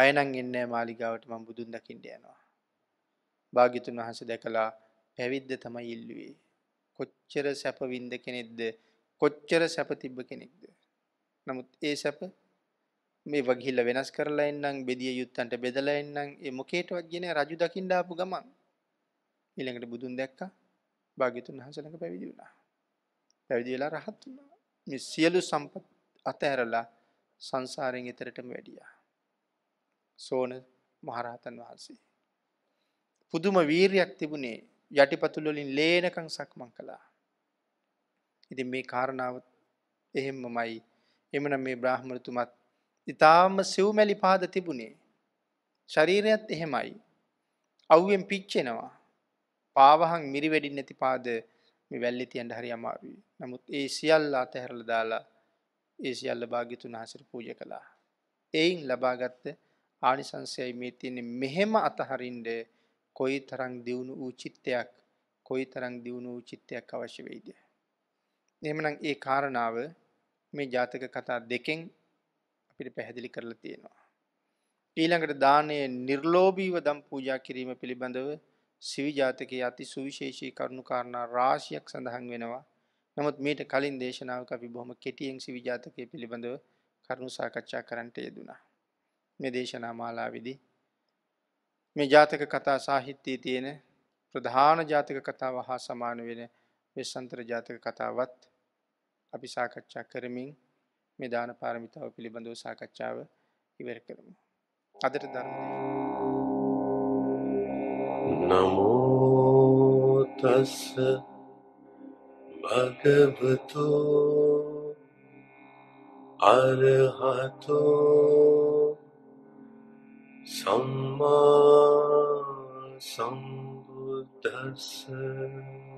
අයනම් එන්නේ මාලිගාවට මම බුදුන් දකින්න යනවා. භාග්‍යතුන් වහන්සේ දැකලා පැවිද්ද තමයි ඉල්ලුවේ. කොච්චර සැප විඳ කෙනෙක්ද? කොච්චර සැප තිබ්බ කෙනෙක්ද? නමුත් ඒ සැප මේ වගිහිල්ල වෙනස් කරලා එන්නම් බෙදිය යුත්තන්ට බෙදලා එන්නම් ඒ මොකේටවත් ගියේ රජු දකින්න ආපු ගමන් ඊළඟට බුදුන් දැක්කා භාග්‍යතුන් වහන්සේ ළඟ පැවිදි වුණා පැවිදි වෙලා රහත් වුණා මේ සියලු සම්පත් අතහැරලා සංසාරයෙන් එතරටම වැඩියා. සෝන මහරහතන් වහන්සේ. පුදුම වීරයක් තිබුණේ යටිපතුල් වලින් ලේනකම් සක්මන් කළා. ඉතින් මේ කාරණාව එහෙම්මමයි. එමනම් මේ බ්‍රාහ්මණතුමත් ඊටාම සිව්මැලි පාද තිබුණේ. ශරීරයත් එහෙමයි. අවුවෙන් පිච්චෙනවා. පාවහන් මිරිවැඩින් නැති පාද වැල්ලි තියන්ට හරි අමාරුයි නමුත් ඒ සියල්ලා අතහැරල දාලා ඒ සියල්ල භාගිතුන් හසිර පූජ කළා. එයින් ලබාගත්ත ආනිසංසයයි මේ තියනෙ මෙහෙම අතහරින්ඩ කොයි තරං දියුණු වූ චිත්තයක් කොයි තරං දියුණු වූ චිත්තයක් අවශ්‍ය වෙයිද. එමනම් ඒ කාරණාව මේ ජාතක කතා දෙකෙන් අපිට පැහැදිලි කරලා තියෙනවා. ඊළඟට දානය නිර්ලෝබීව දම් පූජා කිරීම පිළිබඳව සිවිජාතකයේ අති සුවිශේෂී කරුණු කාරණා රාශියක් සඳහන් වෙනවා. නමුත් මීට කලින් දේශනාවක අපි බොහොම කෙටියෙන් සිවිජාතකයේ පිළිබඳව කරුණු සාකච්ඡා කරන්නට යෙදුණා. මේ දේශනා මාලාවේදී මේ ජාතක කතා සාහිත්‍යයේ තියෙන ප්‍රධාන ජාතක කතාව හා සමාන වෙන වෙස්සන්තර ජාතක කතාවත් අපි සාකච්ඡා කරමින් මේ දාන පාරමිතාව පිළිබඳව සාකච්ඡාව ඉවර කරමු. අදට ධර්ම දේශනාව नमो तस् भगवतो अरहतो सम्मा सम्बुद्धस्य